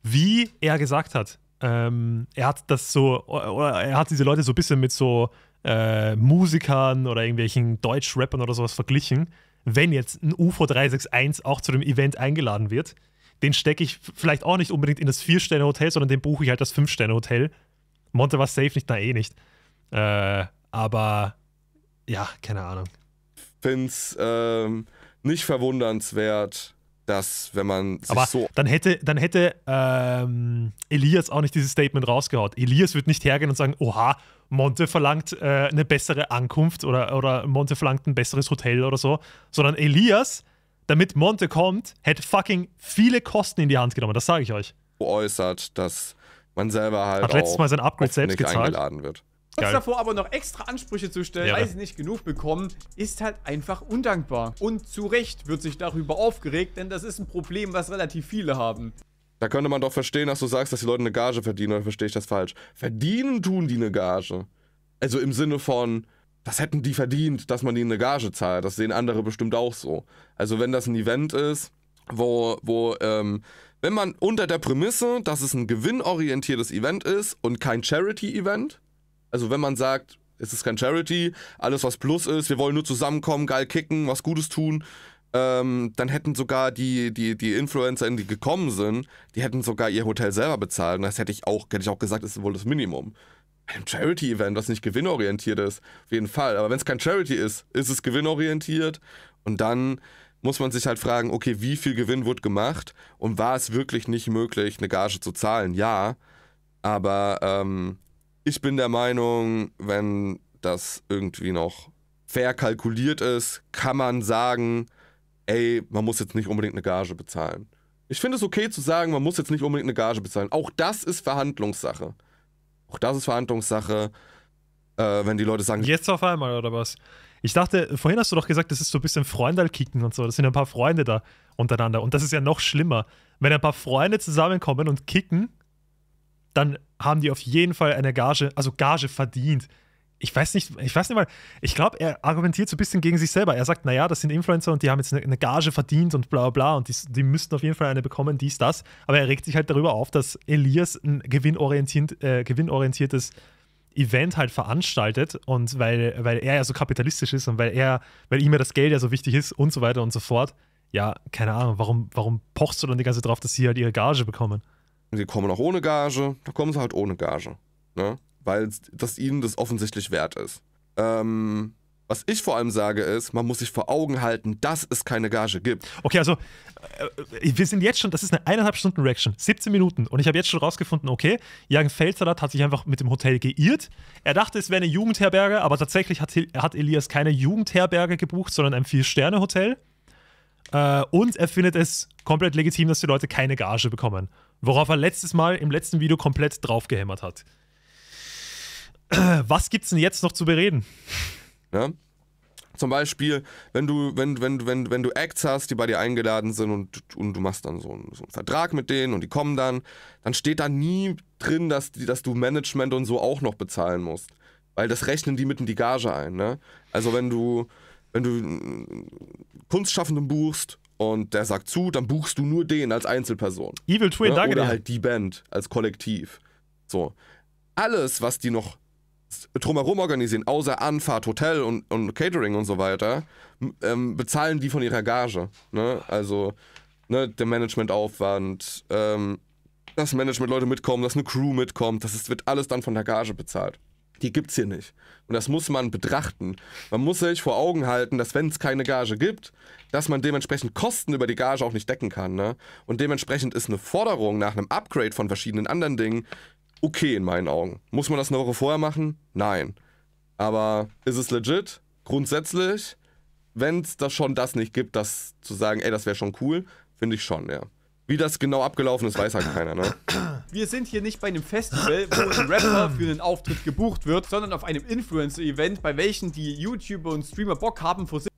Wie er gesagt hat, ähm, er hat das so, oder er hat diese Leute so ein bisschen mit so äh, Musikern oder irgendwelchen Deutsch-Rappern oder sowas verglichen. Wenn jetzt ein UFO 361 auch zu dem Event eingeladen wird, den stecke ich vielleicht auch nicht unbedingt in das Vier-Sterne-Hotel, sondern den buche ich halt das Fünf-Sterne-Hotel, Monte war safe nicht, da eh nicht. Äh, aber ja, keine Ahnung. Find's ähm, nicht verwundernswert, dass wenn man sich aber so dann hätte dann hätte ähm, Elias auch nicht dieses Statement rausgehaut. Elias wird nicht hergehen und sagen, oha, Monte verlangt äh, eine bessere Ankunft oder oder Monte verlangt ein besseres Hotel oder so, sondern Elias, damit Monte kommt, hätte fucking viele Kosten in die Hand genommen. Das sage ich euch. Äußert, dass man selber halt. Hat letztes Mal sein Upgrade selbst gezahlt. Eingeladen wird. Kurz davor aber noch extra Ansprüche zu stellen, ja. weil sie nicht genug bekommen, ist halt einfach undankbar. Und zu Recht wird sich darüber aufgeregt, denn das ist ein Problem, was relativ viele haben. Da könnte man doch verstehen, dass du sagst, dass die Leute eine Gage verdienen, oder verstehe ich das falsch? Verdienen tun die eine Gage. Also im Sinne von, das hätten die verdient, dass man ihnen eine Gage zahlt. Das sehen andere bestimmt auch so. Also wenn das ein Event ist, wo, wo ähm, wenn man unter der Prämisse, dass es ein gewinnorientiertes Event ist und kein Charity-Event, also wenn man sagt, es ist kein Charity, alles was Plus ist, wir wollen nur zusammenkommen, geil kicken, was Gutes tun, ähm, dann hätten sogar die, die, die Influencer, die gekommen sind, die hätten sogar ihr Hotel selber bezahlt. Und das hätte ich auch, hätte ich auch gesagt, ist wohl das Minimum. Bei einem Charity-Event, was nicht gewinnorientiert ist, auf jeden Fall. Aber wenn es kein Charity ist, ist es gewinnorientiert. Und dann muss man sich halt fragen, okay, wie viel Gewinn wird gemacht und war es wirklich nicht möglich, eine Gage zu zahlen? Ja, aber ähm, ich bin der Meinung, wenn das irgendwie noch fair kalkuliert ist, kann man sagen, ey, man muss jetzt nicht unbedingt eine Gage bezahlen. Ich finde es okay zu sagen, man muss jetzt nicht unbedingt eine Gage bezahlen. Auch das ist Verhandlungssache. Auch das ist Verhandlungssache, äh, wenn die Leute sagen. Jetzt auf einmal oder was? Ich dachte, vorhin hast du doch gesagt, das ist so ein bisschen Freundalkicken halt und so. Das sind ein paar Freunde da untereinander. Und das ist ja noch schlimmer. Wenn ein paar Freunde zusammenkommen und kicken, dann haben die auf jeden Fall eine Gage, also Gage verdient. Ich weiß nicht, ich weiß nicht mal, ich glaube, er argumentiert so ein bisschen gegen sich selber. Er sagt, naja, das sind Influencer und die haben jetzt eine, eine Gage verdient und bla bla bla und die, die müssten auf jeden Fall eine bekommen, dies, das. Aber er regt sich halt darüber auf, dass Elias ein gewinnorientierend, äh, gewinnorientiertes Event halt veranstaltet und weil, weil er ja so kapitalistisch ist und weil er, weil ihm ja das Geld ja so wichtig ist und so weiter und so fort. Ja, keine Ahnung, warum, warum pochst du dann die ganze Zeit drauf, dass sie halt ihre Gage bekommen? Sie kommen auch ohne Gage, da kommen sie halt ohne Gage. Ne? Weil das ihnen das offensichtlich wert ist. Ähm, was ich vor allem sage ist, man muss sich vor Augen halten, dass es keine Gage gibt. Okay, also äh, äh, wir sind jetzt schon, das ist eine eineinhalb Stunden Reaction, 17 Minuten und ich habe jetzt schon rausgefunden, okay, Jan Feldsalat hat sich einfach mit dem Hotel geirrt. Er dachte, es wäre eine Jugendherberge, aber tatsächlich hat, hat Elias keine Jugendherberge gebucht, sondern ein Vier-Sterne-Hotel. Äh, und er findet es komplett legitim, dass die Leute keine Gage bekommen. Worauf er letztes Mal im letzten Video komplett draufgehämmert hat. Was gibt's denn jetzt noch zu bereden? Ne? Zum Beispiel, wenn du, wenn, wenn, wenn, wenn du Acts hast, die bei dir eingeladen sind und, und du machst dann so einen, so einen Vertrag mit denen und die kommen dann, dann steht da nie drin, dass, die, dass du Management und so auch noch bezahlen musst. Weil das rechnen die mitten die Gage ein. Ne? Also wenn du, wenn du Kunstschaffenden buchst und der sagt zu, dann buchst du nur den als Einzelperson. Evil Twin, ne? danke Oder halt die Band als Kollektiv. So. Alles, was die noch drumherum organisieren, außer Anfahrt, Hotel und, und Catering und so weiter, ähm, bezahlen die von ihrer Gage. Ne? Also ne, der Managementaufwand, ähm, dass Management-Leute mitkommen, dass eine Crew mitkommt, das ist, wird alles dann von der Gage bezahlt. Die gibt es hier nicht. Und das muss man betrachten. Man muss sich vor Augen halten, dass wenn es keine Gage gibt, dass man dementsprechend Kosten über die Gage auch nicht decken kann. Ne? Und dementsprechend ist eine Forderung nach einem Upgrade von verschiedenen anderen Dingen okay in meinen Augen. Muss man das eine Woche vorher machen? Nein. Aber ist es legit? Grundsätzlich, wenn es das schon das nicht gibt, das zu sagen, ey, das wäre schon cool, finde ich schon, ja. Wie das genau abgelaufen ist, weiß halt keiner, ne? Wir sind hier nicht bei einem Festival, wo ein Rapper für einen Auftritt gebucht wird, sondern auf einem Influencer-Event, bei welchen die YouTuber und Streamer Bock haben, vor sich.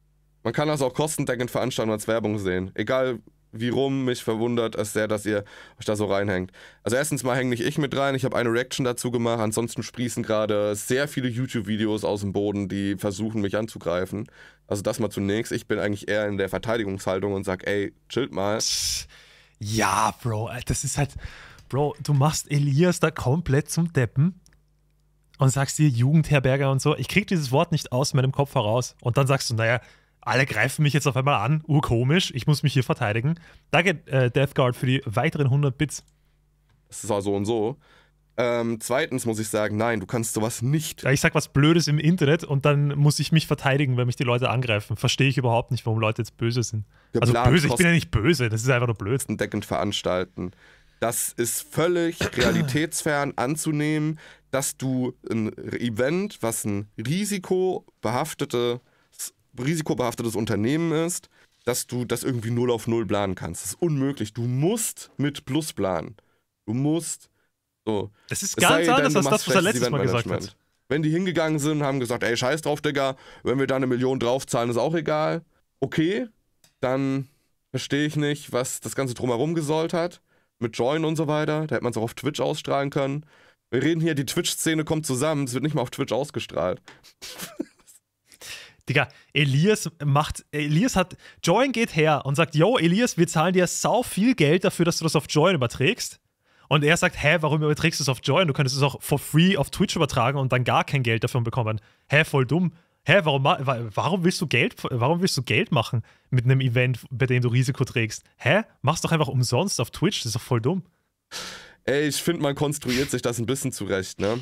Man kann das auch kostendeckend veranstalten als Werbung sehen. Egal, wie rum mich verwundert es sehr, dass ihr euch da so reinhängt. Also erstens mal hänge nicht ich mit rein, ich habe eine Reaction dazu gemacht, ansonsten sprießen gerade sehr viele YouTube-Videos aus dem Boden, die versuchen mich anzugreifen. Also das mal zunächst, ich bin eigentlich eher in der Verteidigungshaltung und sage, ey, chillt mal. Ja, Bro, äh, das ist halt, Bro, du machst Elias da komplett zum Deppen und sagst dir Jugendherberger und so, ich krieg dieses Wort nicht aus meinem Kopf heraus und dann sagst du, naja, alle greifen mich jetzt auf einmal an, urkomisch, ich muss mich hier verteidigen. Danke, äh, Death Guard, für die weiteren 100 Bits. Das ist auch so und so. Ähm, zweitens muss ich sagen, nein, du kannst sowas nicht. Ja, ich sag was Blödes im Internet und dann muss ich mich verteidigen, wenn mich die Leute angreifen. Verstehe ich überhaupt nicht, warum Leute jetzt böse sind. Der also Plan böse, ich bin ja nicht böse, das ist einfach nur blöd. Deckend veranstalten. Das ist völlig *clears throat* realitätsfern anzunehmen, dass du ein Event, was ein risikobehaftetes risikobehaftetes Unternehmen ist, dass du das irgendwie null auf null planen kannst. Das ist unmöglich. Du musst mit Plus planen. Du musst. So. Das ist es ganz anders als das, was er letztes Mal gesagt hat. Wenn die hingegangen sind und haben gesagt, ey, scheiß drauf, Digga, wenn wir da eine Million draufzahlen, ist auch egal. Okay, dann verstehe ich nicht, was das Ganze drumherum gesollt hat. Mit Join und so weiter. Da hätte man es auch auf Twitch ausstrahlen können. Wir reden hier, die Twitch-Szene kommt zusammen, es wird nicht mal auf Twitch ausgestrahlt. *laughs* Digga, Elias macht, Elias hat, Join geht her und sagt, yo, Elias, wir zahlen dir sau viel Geld dafür, dass du das auf Join überträgst. Und er sagt, hä, warum überträgst du es auf Join? Du könntest es auch for free auf Twitch übertragen und dann gar kein Geld davon bekommen. Hä, voll dumm. Hä, warum, warum willst du Geld, warum willst du Geld machen mit einem Event, bei dem du Risiko trägst? Hä? Mach's doch einfach umsonst auf Twitch, das ist doch voll dumm. Ey, ich finde, man konstruiert sich das ein bisschen zurecht, ne?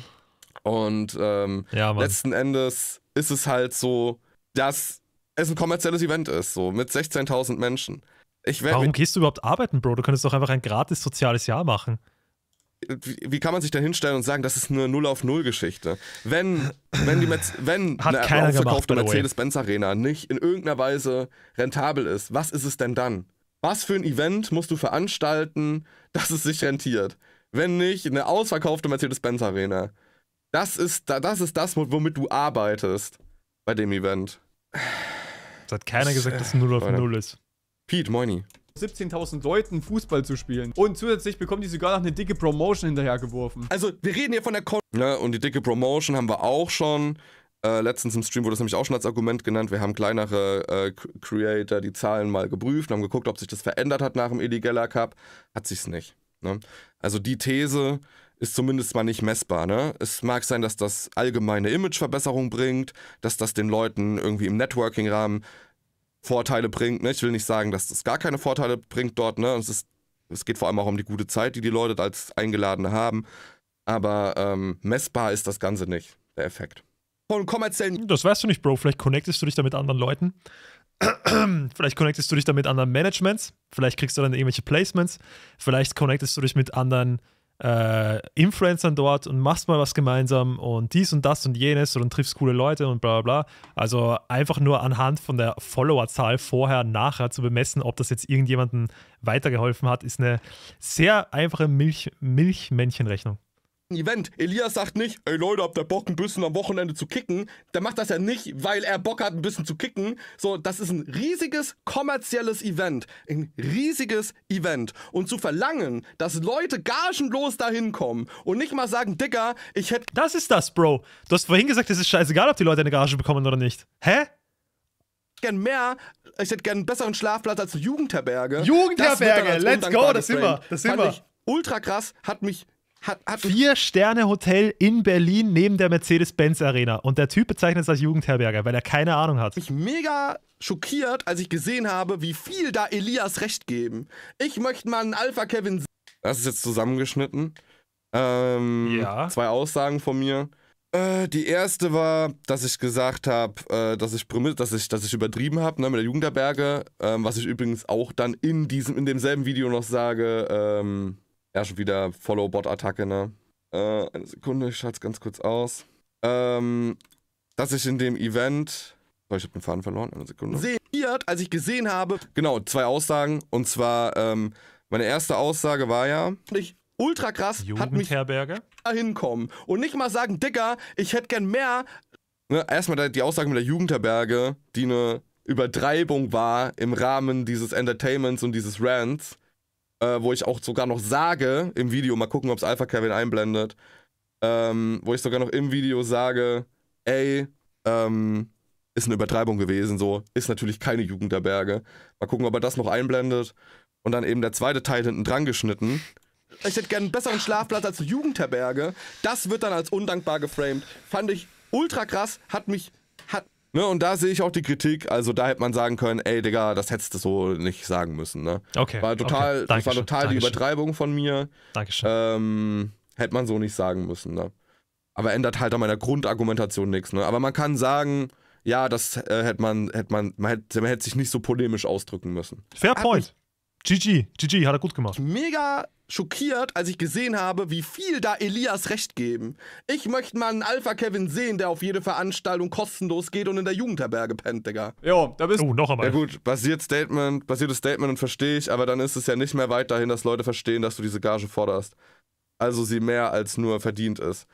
Und ähm, ja, letzten Endes ist es halt so, dass es ein kommerzielles Event ist, so mit 16.000 Menschen. Wär, Warum gehst du überhaupt arbeiten, Bro? Du könntest doch einfach ein gratis soziales Jahr machen. Wie, wie, kann man sich denn hinstellen und sagen, das ist eine Null auf Null Geschichte? Wenn, wenn die Metz, wenn Hat eine ausverkaufte Mercedes-Benz Arena nicht in irgendeiner Weise rentabel ist, was ist es denn dann? Was für ein Event musst du veranstalten, *laughs* dass es sich rentiert? Wenn nicht eine ausverkaufte Mercedes-Benz Arena. Das ist, das ist das, womit du arbeitest bei dem Event. Es hat keiner gesagt, dass äh, es 0 auf 0 ist. Pete, moini. 17.000 Leuten Fußball zu spielen. Und zusätzlich bekommen die sogar noch eine dicke Promotion hinterhergeworfen. Also, wir reden hier von der Kon Ja, und die dicke Promotion haben wir auch schon. Äh, letztens im Stream wurde das nämlich auch schon als Argument genannt. Wir haben kleinere äh, Creator die Zahlen mal geprüft und haben geguckt, ob sich das verändert hat nach dem Eddie Geller Cup. Hat sich's nicht. Ne? Also die These, ist zumindest mal nicht messbar. Ne? Es mag sein, dass das allgemeine Imageverbesserung bringt, dass das den Leuten irgendwie im Networking-Rahmen Vorteile bringt. Ne? Ich will nicht sagen, dass das gar keine Vorteile bringt dort. Ne? Es, ist, es geht vor allem auch um die gute Zeit, die die Leute als Eingeladene haben. Aber ähm, messbar ist das Ganze nicht, der Effekt. Von kommerziellen. Das weißt du nicht, Bro. Vielleicht connectest du dich da mit anderen Leuten. *clears throat* vielleicht connectest du dich da mit anderen Managements. Vielleicht kriegst du dann irgendwelche Placements. Vielleicht connectest du dich mit anderen äh, Influencern dort und machst mal was gemeinsam und dies und das und jenes und triffst coole Leute und bla bla bla. Also einfach nur anhand von der Followerzahl vorher, nachher zu bemessen, ob das jetzt irgendjemandem weitergeholfen hat, ist eine sehr einfache Milch Milchmännchenrechnung. Event. Elias sagt nicht, ey Leute, habt ihr Bock ein bisschen am Wochenende zu kicken? Der macht das ja nicht, weil er Bock hat ein bisschen zu kicken. So, das ist ein riesiges kommerzielles Event. Ein riesiges Event. Und zu verlangen, dass Leute gagenlos dahin kommen und nicht mal sagen, Digga, ich hätte... Das ist das, Bro. Du hast vorhin gesagt, es ist scheißegal, ob die Leute eine Gage bekommen oder nicht. Hä? gern mehr, ich hätte gern einen besseren Schlafplatz als eine Jugendherberge. Jugendherberge, let's go, das sind wir, das sind wir. Ultra krass, hat mich hat, hat Vier Sterne Hotel in Berlin neben der Mercedes-Benz Arena. Und der Typ bezeichnet es als Jugendherberge, weil er keine Ahnung hat. Mich mega schockiert, als ich gesehen habe, wie viel da Elias recht geben. Ich möchte mal einen Alpha Kevin. Das ist jetzt zusammengeschnitten. Ähm, ja. Zwei Aussagen von mir. Äh, die erste war, dass ich gesagt habe, äh, dass, ich, dass, ich, dass ich übertrieben habe ne, mit der Jugendherberge, ähm, was ich übrigens auch dann in diesem, in demselben Video noch sage, ähm, ja, schon wieder Follow-Bot-Attacke, ne? Äh, eine Sekunde, ich schalte es ganz kurz aus. Ähm, dass ich in dem Event. Oh, ich habe den Faden verloren, eine Sekunde. Sehiert, als ich gesehen habe. Genau, zwei Aussagen. Und zwar, ähm, meine erste Aussage war ja. Ich ultra krass hat mich da hinkommen. Und nicht mal sagen, Digga, ich hätte gern mehr. Ne, erstmal die Aussage mit der Jugendherberge, die eine Übertreibung war im Rahmen dieses Entertainments und dieses Rants äh, wo ich auch sogar noch sage im Video, mal gucken, ob es Alpha Kevin einblendet, ähm, wo ich sogar noch im Video sage, ey, ähm, ist eine Übertreibung gewesen, so, ist natürlich keine Jugenderberge. Mal gucken, ob er das noch einblendet. Und dann eben der zweite Teil hinten dran geschnitten. Ich hätte gerne einen besseren Schlafplatz als eine Jugendherberge. Das wird dann als undankbar geframed. Fand ich ultra krass, hat mich Ne, und da sehe ich auch die Kritik. Also da hätte man sagen können, ey Digga, das hättest du so nicht sagen müssen. Ne? Okay. War total, okay. Das war total die Übertreibung von mir. Dankeschön. Ähm, hätte man so nicht sagen müssen. Ne? Aber ändert halt an meiner Grundargumentation nichts. Ne? Aber man kann sagen, ja, das äh, hätte man, hätte man, man hätte, man hätte sich nicht so polemisch ausdrücken müssen. Fair Point. GG, GG, hat er gut gemacht. Mega schockiert, als ich gesehen habe, wie viel da Elias recht geben. Ich möchte mal einen Alpha-Kevin sehen, der auf jede Veranstaltung kostenlos geht und in der Jugendherberge pennt, Digga. Jo, da bist du. Oh, noch einmal. Ja gut, basiert Statement, basiertes Statement und verstehe ich, aber dann ist es ja nicht mehr weit dahin, dass Leute verstehen, dass du diese Gage forderst. Also sie mehr als nur verdient ist.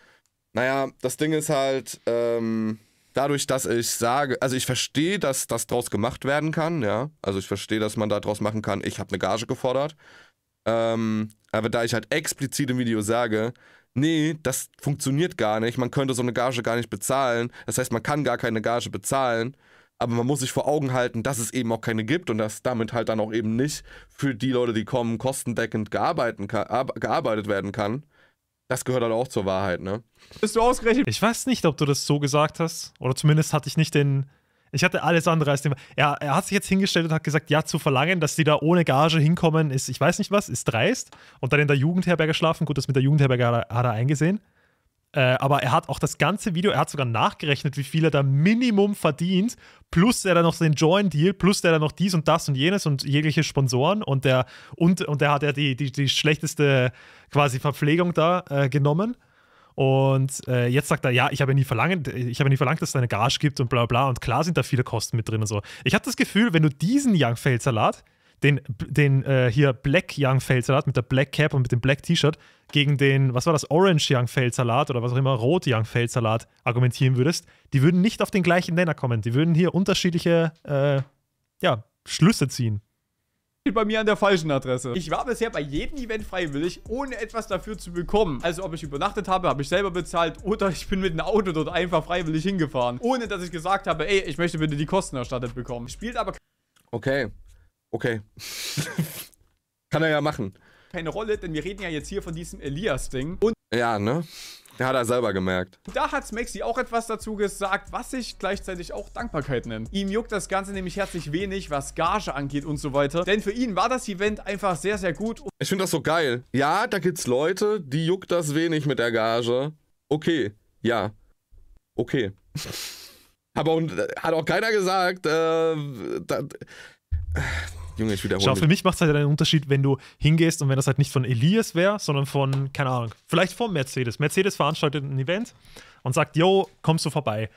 Naja, das Ding ist halt, ähm dadurch, dass ich sage, also ich verstehe, dass das draus gemacht werden kann, ja. Also ich verstehe, dass man da draus machen kann, ich habe eine Gage gefordert. Ähm, aber da ich halt explizit im Video sage, nee, das funktioniert gar nicht, man könnte so eine Gage gar nicht bezahlen. Das heißt, man kann gar keine Gage bezahlen. Aber man muss sich vor Augen halten, dass es eben auch keine gibt und dass damit halt dann auch eben nicht für die Leute, die kommen, kostendeckend gearbeitet werden kann. Das gehört halt auch zur Wahrheit, ne? Bist du ausgerechnet? Ich weiß nicht, ob du das so gesagt hast. Oder zumindest hatte ich nicht den. Ich hatte alles andere als den. Er, er hat sich jetzt hingestellt und hat gesagt, ja, zu verlangen, dass die da ohne Gage hinkommen, ist, ich weiß nicht was, ist dreist. Und dann in der Jugendherberge schlafen. Gut, das mit der Jugendherberge hat er, hat er eingesehen. Äh, aber er hat auch das ganze Video, er hat sogar nachgerechnet, wie viel er da Minimum verdient, plus er dann noch den Join-Deal, plus der dann noch dies und das und jenes und jegliche Sponsoren und der, und, und der hat ja die, die, die schlechteste quasi Verpflegung da äh, genommen. Und äh, jetzt sagt er, ja, ich habe nie verlangt, ich habe nie verlangt, dass es eine Garage gibt und bla bla. Und klar sind da viele Kosten mit drin und so. Ich habe das Gefühl, wenn du diesen Young Fail Salat den, den äh, hier Black Young Feldsalat mit der Black Cap und mit dem Black T-Shirt gegen den, was war das, Orange Young Feldsalat oder was auch immer, Rot Young Feldsalat argumentieren würdest, die würden nicht auf den gleichen Nenner kommen. Die würden hier unterschiedliche äh, ja, Schlüsse ziehen bei mir an der falschen Adresse. Ich war bisher bei jedem Event freiwillig, ohne etwas dafür zu bekommen. Also ob ich übernachtet habe, habe ich selber bezahlt oder ich bin mit einem Auto dort einfach freiwillig hingefahren. Ohne dass ich gesagt habe, ey, ich möchte bitte die Kosten erstattet bekommen. Spielt aber... Okay, Okay. *laughs* Kann er ja machen. Keine Rolle, denn wir reden ja jetzt hier von diesem Elias-Ding. Und ja, ne? Der hat er selber gemerkt. Da hat Maxi auch etwas dazu gesagt, was ich gleichzeitig auch Dankbarkeit nenne. Ihm juckt das Ganze nämlich herzlich wenig, was Gage angeht und so weiter. Denn für ihn war das Event einfach sehr, sehr gut. Ich finde das so geil. Ja, da gibt's Leute, die juckt das wenig mit der Gage. Okay, ja. Okay. *laughs* Aber und, äh, hat auch keiner gesagt, äh, da, Junge, ich wiederhole. Schau, für mich macht es halt einen Unterschied, wenn du hingehst und wenn das halt nicht von Elias wäre, sondern von, keine Ahnung, vielleicht von Mercedes. Mercedes veranstaltet ein Event und sagt, yo, kommst du vorbei.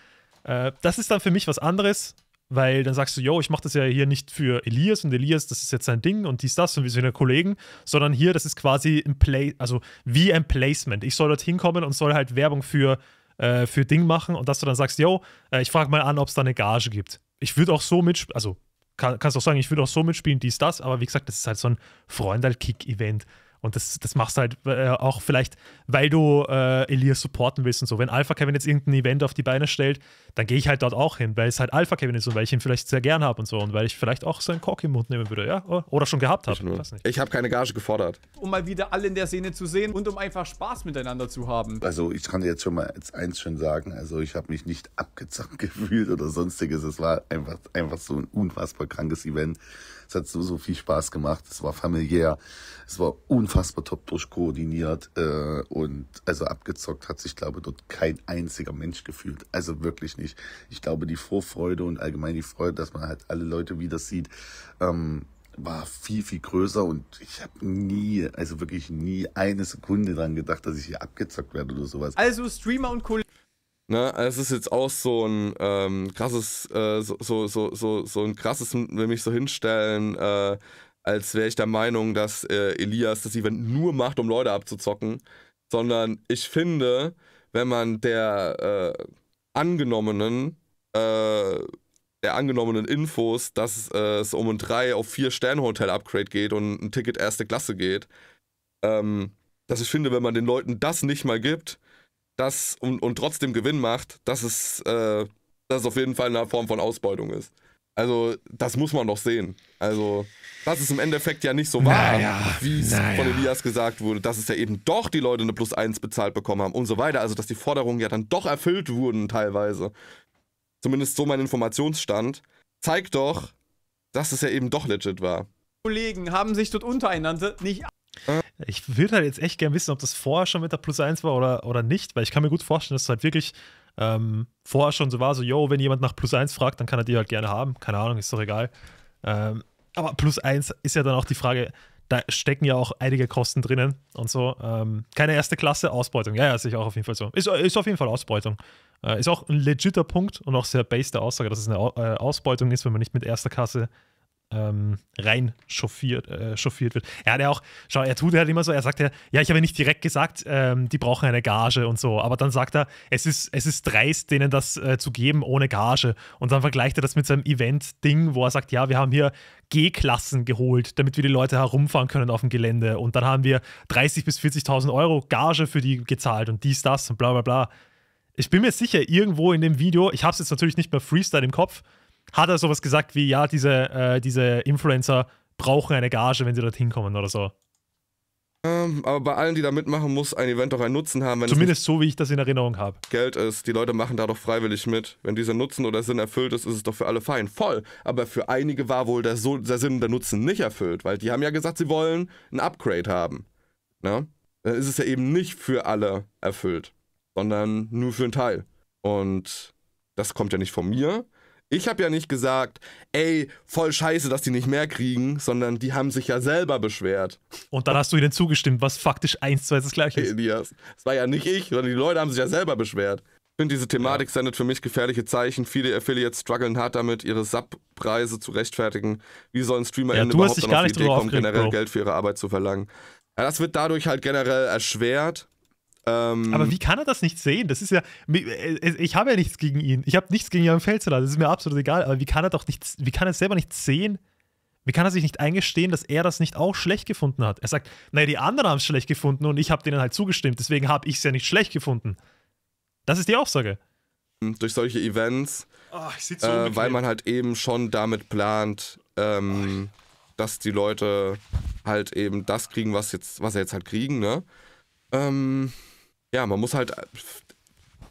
Äh, das ist dann für mich was anderes, weil dann sagst du, yo, ich mache das ja hier nicht für Elias und Elias, das ist jetzt sein Ding und dies, das und wir sind ja Kollegen, sondern hier, das ist quasi ein Play, also wie ein Placement. Ich soll dort hinkommen und soll halt Werbung für, äh, für Ding machen und dass du dann sagst, yo, äh, ich frage mal an, ob es da eine Gage gibt. Ich würde auch so mit, also kann, kannst auch sagen, ich würde auch so mitspielen, dies, das, aber wie gesagt, das ist halt so ein Freundal-Kick-Event. Und das, das machst du halt äh, auch vielleicht, weil du äh, Elias supporten willst und so. Wenn Alpha Kevin jetzt irgendein Event auf die Beine stellt, dann gehe ich halt dort auch hin, weil es halt Alpha Kevin ist und weil ich ihn vielleicht sehr gern habe und so und weil ich vielleicht auch seinen Kork im Mund nehmen würde, ja? Oder schon gehabt habe. Ich, ich habe keine Gage gefordert. Um mal wieder alle in der Szene zu sehen und um einfach Spaß miteinander zu haben. Also ich kann dir jetzt schon mal eins schon sagen, also ich habe mich nicht abgezockt *laughs* gefühlt oder sonstiges. Es war einfach, einfach so ein unfassbar krankes Event. Es hat so, so viel Spaß gemacht. Es war familiär. Es war unfassbar top durchkoordiniert. Äh, und also abgezockt hat sich, glaube dort kein einziger Mensch gefühlt. Also wirklich nicht. Ich glaube, die Vorfreude und allgemein die Freude, dass man halt alle Leute wieder sieht, ähm, war viel, viel größer und ich habe nie, also wirklich nie eine Sekunde dran gedacht, dass ich hier abgezockt werde oder sowas. Also Streamer und Kollegen. Ne, es ist jetzt auch so ein ähm, krasses, äh, so, so, so, so, so ein krasses, will mich so hinstellen, äh, als wäre ich der Meinung, dass äh, Elias das Event nur macht, um Leute abzuzocken, sondern ich finde, wenn man der äh, angenommenen, äh, der angenommenen Infos, dass äh, es um ein 3 auf 4 Sterne Hotel Upgrade geht und ein Ticket erste Klasse geht, ähm, dass ich finde, wenn man den Leuten das nicht mal gibt, das und, und trotzdem Gewinn macht, dass es äh, das auf jeden Fall eine Form von Ausbeutung ist. Also, das muss man doch sehen. Also, das ist im Endeffekt ja nicht so wahr, naja, wie es naja. von Elias gesagt wurde, dass es ja eben doch die Leute eine Plus 1 bezahlt bekommen haben und so weiter. Also, dass die Forderungen ja dann doch erfüllt wurden, teilweise. Zumindest so mein Informationsstand. Zeigt doch, dass es ja eben doch legit war. Kollegen haben sich dort untereinander nicht ich würde halt jetzt echt gerne wissen, ob das vorher schon mit der Plus 1 war oder, oder nicht, weil ich kann mir gut vorstellen, dass es halt wirklich ähm, vorher schon so war, so, yo, wenn jemand nach Plus 1 fragt, dann kann er die halt gerne haben. Keine Ahnung, ist doch egal. Ähm, aber Plus 1 ist ja dann auch die Frage, da stecken ja auch einige Kosten drinnen und so. Ähm, keine erste Klasse, Ausbeutung. Ja, ja, sehe ich auch auf jeden Fall so. Ist, ist auf jeden Fall Ausbeutung. Äh, ist auch ein legiter Punkt und auch sehr base der Aussage, dass es eine äh, Ausbeutung ist, wenn man nicht mit erster Klasse, ähm, rein chauffiert, äh, chauffiert wird. Er hat ja auch, schau, er tut halt immer so, er sagt ja, ja, ich habe ja nicht direkt gesagt, ähm, die brauchen eine Gage und so, aber dann sagt er, es ist, es ist dreist, denen das äh, zu geben ohne Gage. Und dann vergleicht er das mit seinem Event-Ding, wo er sagt, ja, wir haben hier G-Klassen geholt, damit wir die Leute herumfahren können auf dem Gelände. Und dann haben wir 30.000 bis 40.000 Euro Gage für die gezahlt und dies, das und bla bla bla. Ich bin mir sicher, irgendwo in dem Video, ich habe es jetzt natürlich nicht mehr Freestyle im Kopf, hat er sowas gesagt wie, ja, diese, äh, diese Influencer brauchen eine Gage, wenn sie dorthin kommen oder so. Ähm, aber bei allen, die da mitmachen, muss ein Event doch einen Nutzen haben. Zumindest so, wie ich das in Erinnerung habe. Geld ist, die Leute machen da doch freiwillig mit. Wenn dieser Nutzen oder Sinn erfüllt ist, ist es doch für alle fein. Voll. Aber für einige war wohl der, so der Sinn und der Nutzen nicht erfüllt, weil die haben ja gesagt, sie wollen ein Upgrade haben. Na? Ne? Dann ist es ja eben nicht für alle erfüllt, sondern nur für einen Teil. Und das kommt ja nicht von mir, ich habe ja nicht gesagt, ey, voll scheiße, dass die nicht mehr kriegen, sondern die haben sich ja selber beschwert. Und dann hast du ihnen zugestimmt, was faktisch eins zu eins das gleiche ist. Elias, es war ja nicht ich, sondern die Leute haben sich ja selber beschwert. Ich finde, diese Thematik sendet für mich gefährliche Zeichen. Viele Affiliates strugglen hart damit, ihre Sub-Preise zu rechtfertigen. Wie sollen Streamer ja, überhaupt dann auf die Idee kommen, generell Geld für ihre Arbeit zu verlangen? Ja, das wird dadurch halt generell erschwert. Ähm, Aber wie kann er das nicht sehen? Das ist ja. Äh, äh, ich habe ja nichts gegen ihn. Ich habe nichts gegen Jan Felzeler. Das ist mir absolut egal. Aber wie kann er doch nichts. Wie kann er selber nicht sehen? Wie kann er sich nicht eingestehen, dass er das nicht auch schlecht gefunden hat? Er sagt, naja, die anderen haben es schlecht gefunden und ich habe denen halt zugestimmt. Deswegen habe ich es ja nicht schlecht gefunden. Das ist die Aussage. Hm, durch solche Events, oh, so äh, weil man halt eben schon damit plant, ähm, oh, dass die Leute halt eben das kriegen, was, jetzt, was sie jetzt halt kriegen, ne? Ähm, ja, man muss halt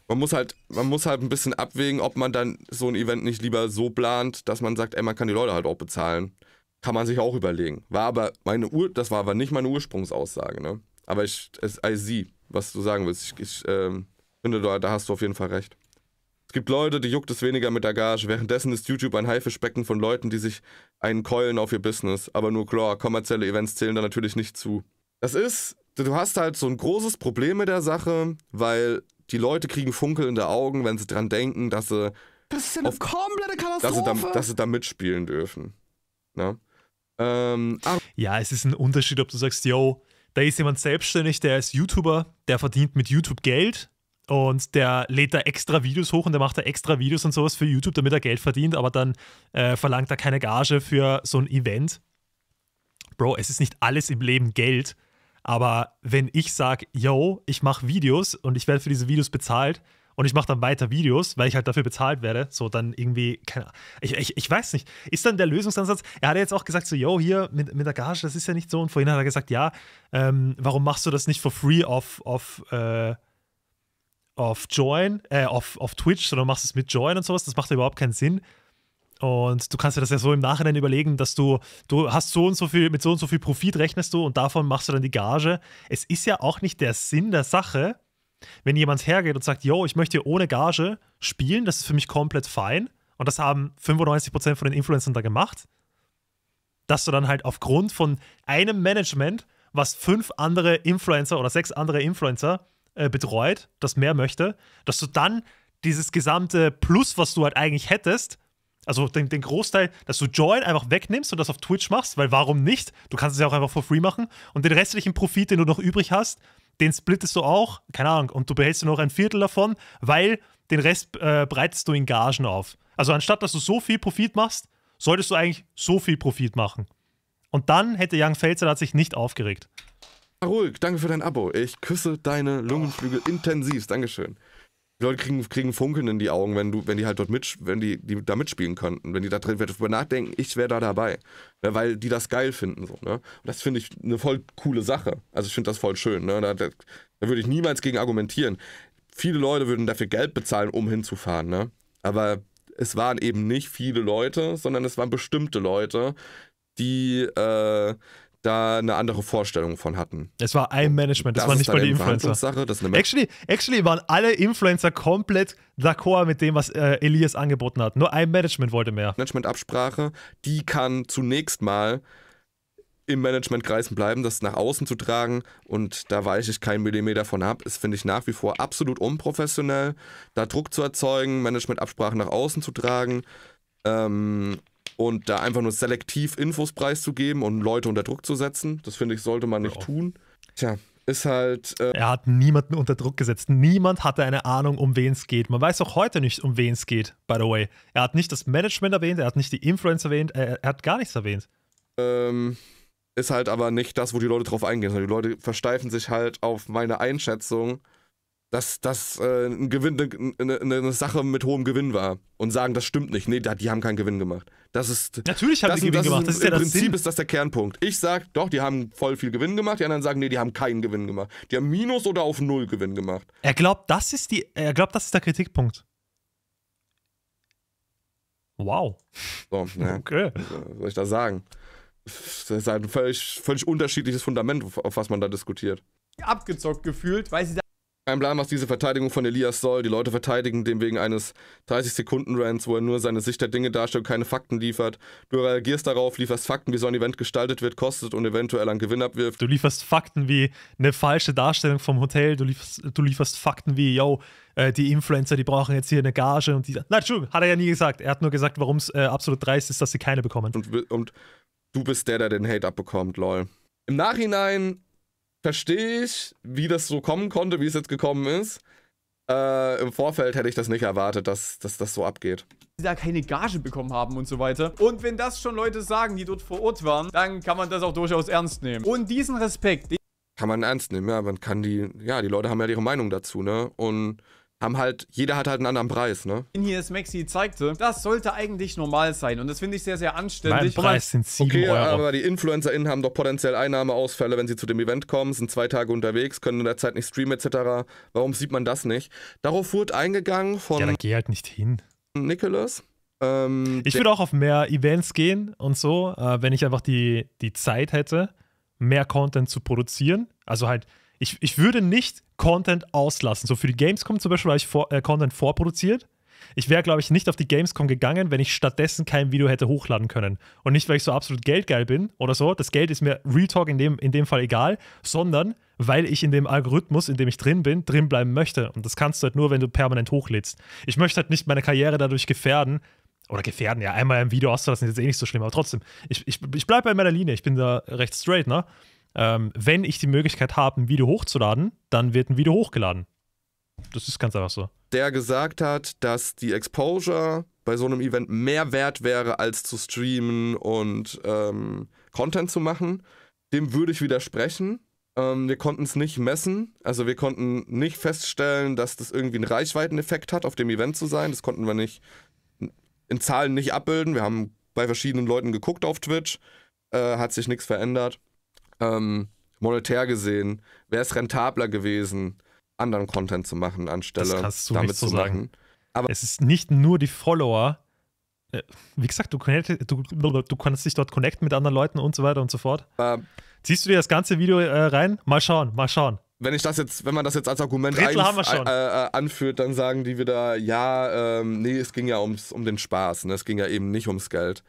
man muss halt, man muss halt ein bisschen abwägen, ob man dann so ein Event nicht lieber so plant, dass man sagt, ey, man kann die Leute halt auch bezahlen. Kann man sich auch überlegen. War aber meine Ur das war aber nicht meine Ursprungsaussage, ne? Aber ich, es, I see, was du sagen willst. Ich, ich ähm, finde, da, hast du auf jeden Fall recht. Es gibt Leute, die juckt es weniger mit der Gage. Währenddessen ist YouTube ein Haifischbecken von Leuten, die sich einen keulen auf ihr Business. Aber nur klar, kommerzielle Events zählen da natürlich nicht zu. Das ist du hast halt so ein großes Problem mit der Sache, weil die Leute kriegen Funkel in funkelnde Augen, wenn sie dran denken, dass sie. Das ist ja eine auf, komplette Katastrophe. Dass sie, da, dass sie da mitspielen dürfen. Ne? Ähm, ja, es ist ein Unterschied, ob du sagst, yo, da ist jemand selbstständig, der ist YouTuber, der verdient mit YouTube Geld und der lädt da extra Videos hoch und der macht da extra Videos und sowas für YouTube, damit er Geld verdient, aber dann äh, verlangt er keine Gage für so ein Event. Bro, es ist nicht alles im Leben Geld. Aber wenn ich sage, yo, ich mache Videos und ich werde für diese Videos bezahlt und ich mache dann weiter Videos, weil ich halt dafür bezahlt werde, so dann irgendwie, keine Ahnung, ich, ich, ich weiß nicht, ist dann der Lösungsansatz, er hat ja jetzt auch gesagt, so, yo, hier mit, mit der Gage, das ist ja nicht so und vorhin hat er gesagt, ja, ähm, warum machst du das nicht for free auf, auf, äh, auf Join, äh, auf, auf Twitch, sondern machst es mit Join und sowas, das macht ja überhaupt keinen Sinn. Und du kannst dir das ja so im Nachhinein überlegen, dass du, du hast so und so viel, mit so und so viel Profit rechnest du und davon machst du dann die Gage. Es ist ja auch nicht der Sinn der Sache, wenn jemand hergeht und sagt, yo, ich möchte ohne Gage spielen, das ist für mich komplett fein. Und das haben 95% von den Influencern da gemacht. Dass du dann halt aufgrund von einem Management, was fünf andere Influencer oder sechs andere Influencer äh, betreut, das mehr möchte, dass du dann dieses gesamte Plus, was du halt eigentlich hättest, also den, den, Großteil, dass du Join einfach wegnimmst und das auf Twitch machst, weil warum nicht? Du kannst es ja auch einfach for free machen. Und den restlichen Profit, den du noch übrig hast, den splittest du auch, keine Ahnung, und du behältst nur noch ein Viertel davon, weil den Rest äh, breitest du in Gagen auf. Also anstatt, dass du so viel Profit machst, solltest du eigentlich so viel Profit machen. Und dann hätte Young Felser hat sich nicht aufgeregt. Ruhig, danke für dein Abo. Ich küsse deine Lungenflügel oh. intensivst. Dankeschön. Die Leute kriegen, kriegen Funkeln in die Augen, wenn du, wenn die halt dort mit, wenn die, die da mitspielen könnten, wenn die da drin darüber nachdenken, ich wäre da dabei. Ja, weil die das geil finden. So, ne? Und das finde ich eine voll coole Sache. Also ich finde das voll schön. Ne? Da, da, da würde ich niemals gegen argumentieren. Viele Leute würden dafür Geld bezahlen, um hinzufahren. Ne? Aber es waren eben nicht viele Leute, sondern es waren bestimmte Leute, die äh, da eine andere Vorstellung von hatten. Es war ein Management, das, das war nicht mal die Influencer. Sache, das actually, actually waren alle Influencer komplett d'accord mit dem, was äh, Elias angeboten hat. Nur ein Management wollte mehr. Management-Absprache, die kann zunächst mal im Managementkreisen bleiben, das nach außen zu tragen und da weiche ich keinen Millimeter von ab, ist, finde ich, nach wie vor absolut unprofessionell, da Druck zu erzeugen, Management-Absprache nach außen zu tragen. Ähm, und da einfach nur selektiv Infos preiszugeben und Leute unter Druck zu setzen. Das finde ich, sollte man nicht ja. tun. Tja, ist halt. Äh er hat niemanden unter Druck gesetzt. Niemand hatte eine Ahnung, um wen es geht. Man weiß auch heute nicht, um wen es geht, by the way. Er hat nicht das Management erwähnt, er hat nicht die Influencer erwähnt, er, er hat gar nichts erwähnt. Ähm, ist halt aber nicht das, wo die Leute drauf eingehen, sondern die Leute versteifen sich halt auf meine Einschätzung dass das äh, ein Gewinn, eine, ne, ne, eine, Sache mit hohem Gewinn war und sagen, das stimmt nicht. Nee, die haben keinen Gewinn gemacht. Das ist natürlich haben das, die Gewinn gemacht. Das ist Im das Prinzip Sinn. ist das der Kernpunkt. Ich sage, doch, die haben voll viel Gewinn gemacht. Die anderen sagen, nee, die haben keinen Gewinn gemacht. Die haben Minus oder auf Null Gewinn gemacht. Er glaubt, das ist die. Er glaubt, das ist der Kritikpunkt. Wow. So, *laughs* ne? Okay. Also, was soll ich da sagen? Das ist halt ein völlig, völlig unterschiedliches Fundament, auf was man da diskutiert. Abgezockt gefühlt, weil sie da kein Plan, was diese Verteidigung von Elias soll. Die Leute verteidigen den wegen eines 30-Sekunden-Rants, wo er nur seine Sicht der Dinge darstellt und keine Fakten liefert. Du reagierst darauf, lieferst Fakten, wie so ein Event gestaltet wird, kostet und eventuell einen Gewinn abwirft. Du lieferst Fakten wie eine falsche Darstellung vom Hotel. Du lieferst, du lieferst Fakten wie, yo, äh, die Influencer, die brauchen jetzt hier eine Gage. Und die, nein, Entschuldigung, hat er ja nie gesagt. Er hat nur gesagt, warum es äh, absolut dreist ist, dass sie keine bekommen. Und, und du bist der, der den Hate abbekommt, lol. Im Nachhinein verstehe ich, wie das so kommen konnte, wie es jetzt gekommen ist. Äh, Im Vorfeld hätte ich das nicht erwartet, dass, dass das so abgeht die da keine Gage bekommen haben und so weiter. Und wenn das schon Leute sagen, die dort vor Ort waren, dann kann man das auch durchaus ernst nehmen. Und diesen Respekt... Den Kann man ernst nehmen, ja. Man kann die... Ja, die Leute haben ja ihre Meinung dazu, ne? Und haben halt, jeder hat halt einen anderen Preis, ne? Hier ist Maxi zeigte, das sollte eigentlich normal sein und das finde ich sehr, sehr anständig. Mein Preis sind 7 okay, Euro. aber die InfluencerInnen haben doch potenziell Einnahmeausfälle, wenn sie zu dem Event kommen, sind zwei Tage unterwegs, können in der Zeit nicht streamen etc. Warum sieht man das nicht? Darauf wurde eingegangen von... Ja, dann geh halt nicht hin. Nicholas. Ähm, ich würde auch auf mehr Events gehen und so, äh, wenn ich einfach die, die Zeit hätte, mehr Content zu produzieren. Also halt ich, ich würde nicht Content auslassen. So für die Gamescom zum Beispiel habe ich vor, äh, Content vorproduziert. Ich wäre, glaube ich, nicht auf die Gamescom gegangen, wenn ich stattdessen kein Video hätte hochladen können. Und nicht, weil ich so absolut geldgeil bin oder so. Das Geld ist mir Real Talk in dem, in dem Fall egal, sondern weil ich in dem Algorithmus, in dem ich drin bin, drin bleiben möchte. Und das kannst du halt nur, wenn du permanent hochlädst. Ich möchte halt nicht meine Karriere dadurch gefährden. Oder gefährden, ja, einmal ein Video auszulassen, ist jetzt eh nicht so schlimm, aber trotzdem. Ich, ich, ich bleibe bei meiner Linie, ich bin da recht straight, ne? ähm, wenn ich die Möglichkeit habe, ein Video hochzuladen, dann wird ein Video hochgeladen. Das ist ganz einfach so. Der gesagt hat, dass die Exposure bei so einem Event mehr wert wäre, als zu streamen und ähm, Content zu machen. Dem würde ich widersprechen. Ähm, wir konnten es nicht messen. Also wir konnten nicht feststellen, dass das irgendwie einen Reichweiteneffekt hat, auf dem Event zu sein. Das konnten wir nicht in Zahlen nicht abbilden. Wir haben bei verschiedenen Leuten geguckt auf Twitch. Äh, hat sich nichts verändert ähm, monetär gesehen, wäre es rentabler gewesen, anderen Content zu machen, anstelle das du damit zu so machen. Sagen. Aber es ist nicht nur die Follower. Äh, wie gesagt, du, connect, du, du kannst dich dort connecten mit anderen Leuten und so weiter und so fort. Ähm, Ziehst du dir das ganze Video äh, rein? Mal schauen, mal schauen. Wenn ich das jetzt, wenn man das jetzt als Argument ein, äh, äh, anführt, dann sagen die wieder, ja, ähm, nee, es ging ja ums, um den Spaß, ne? es ging ja eben nicht ums Geld.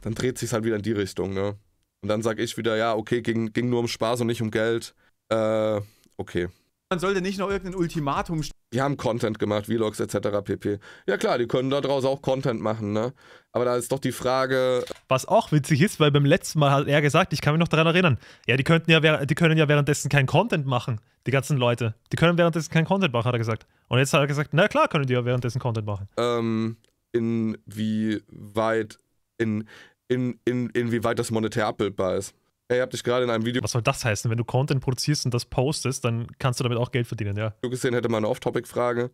Dann dreht sich halt wieder in die Richtung, ne? Und dann sage ich wieder, ja, okay, ging, ging nur um Spaß und nicht um Geld. Äh, okay. Man sollte nicht noch irgendein Ultimatum stellen. Die haben Content gemacht, Vlogs etc. pp. Ja klar, die können daraus auch Content machen, ne? Aber da ist doch die Frage. Was auch witzig ist, weil beim letzten Mal hat er gesagt, ich kann mich noch daran erinnern, ja, die könnten ja die können ja währenddessen kein Content machen, die ganzen Leute. Die können währenddessen kein Content machen, hat er gesagt. Und jetzt hat er gesagt, na klar können die ja währenddessen Content machen. Ähm, inwieweit in in, in, inwieweit das monetär abbildbar ist. Ey, habt dich gerade in einem Video. Was soll das heißen? Wenn du Content produzierst und das postest, dann kannst du damit auch Geld verdienen, ja. Du gesehen hätte mal eine Off-Topic-Frage.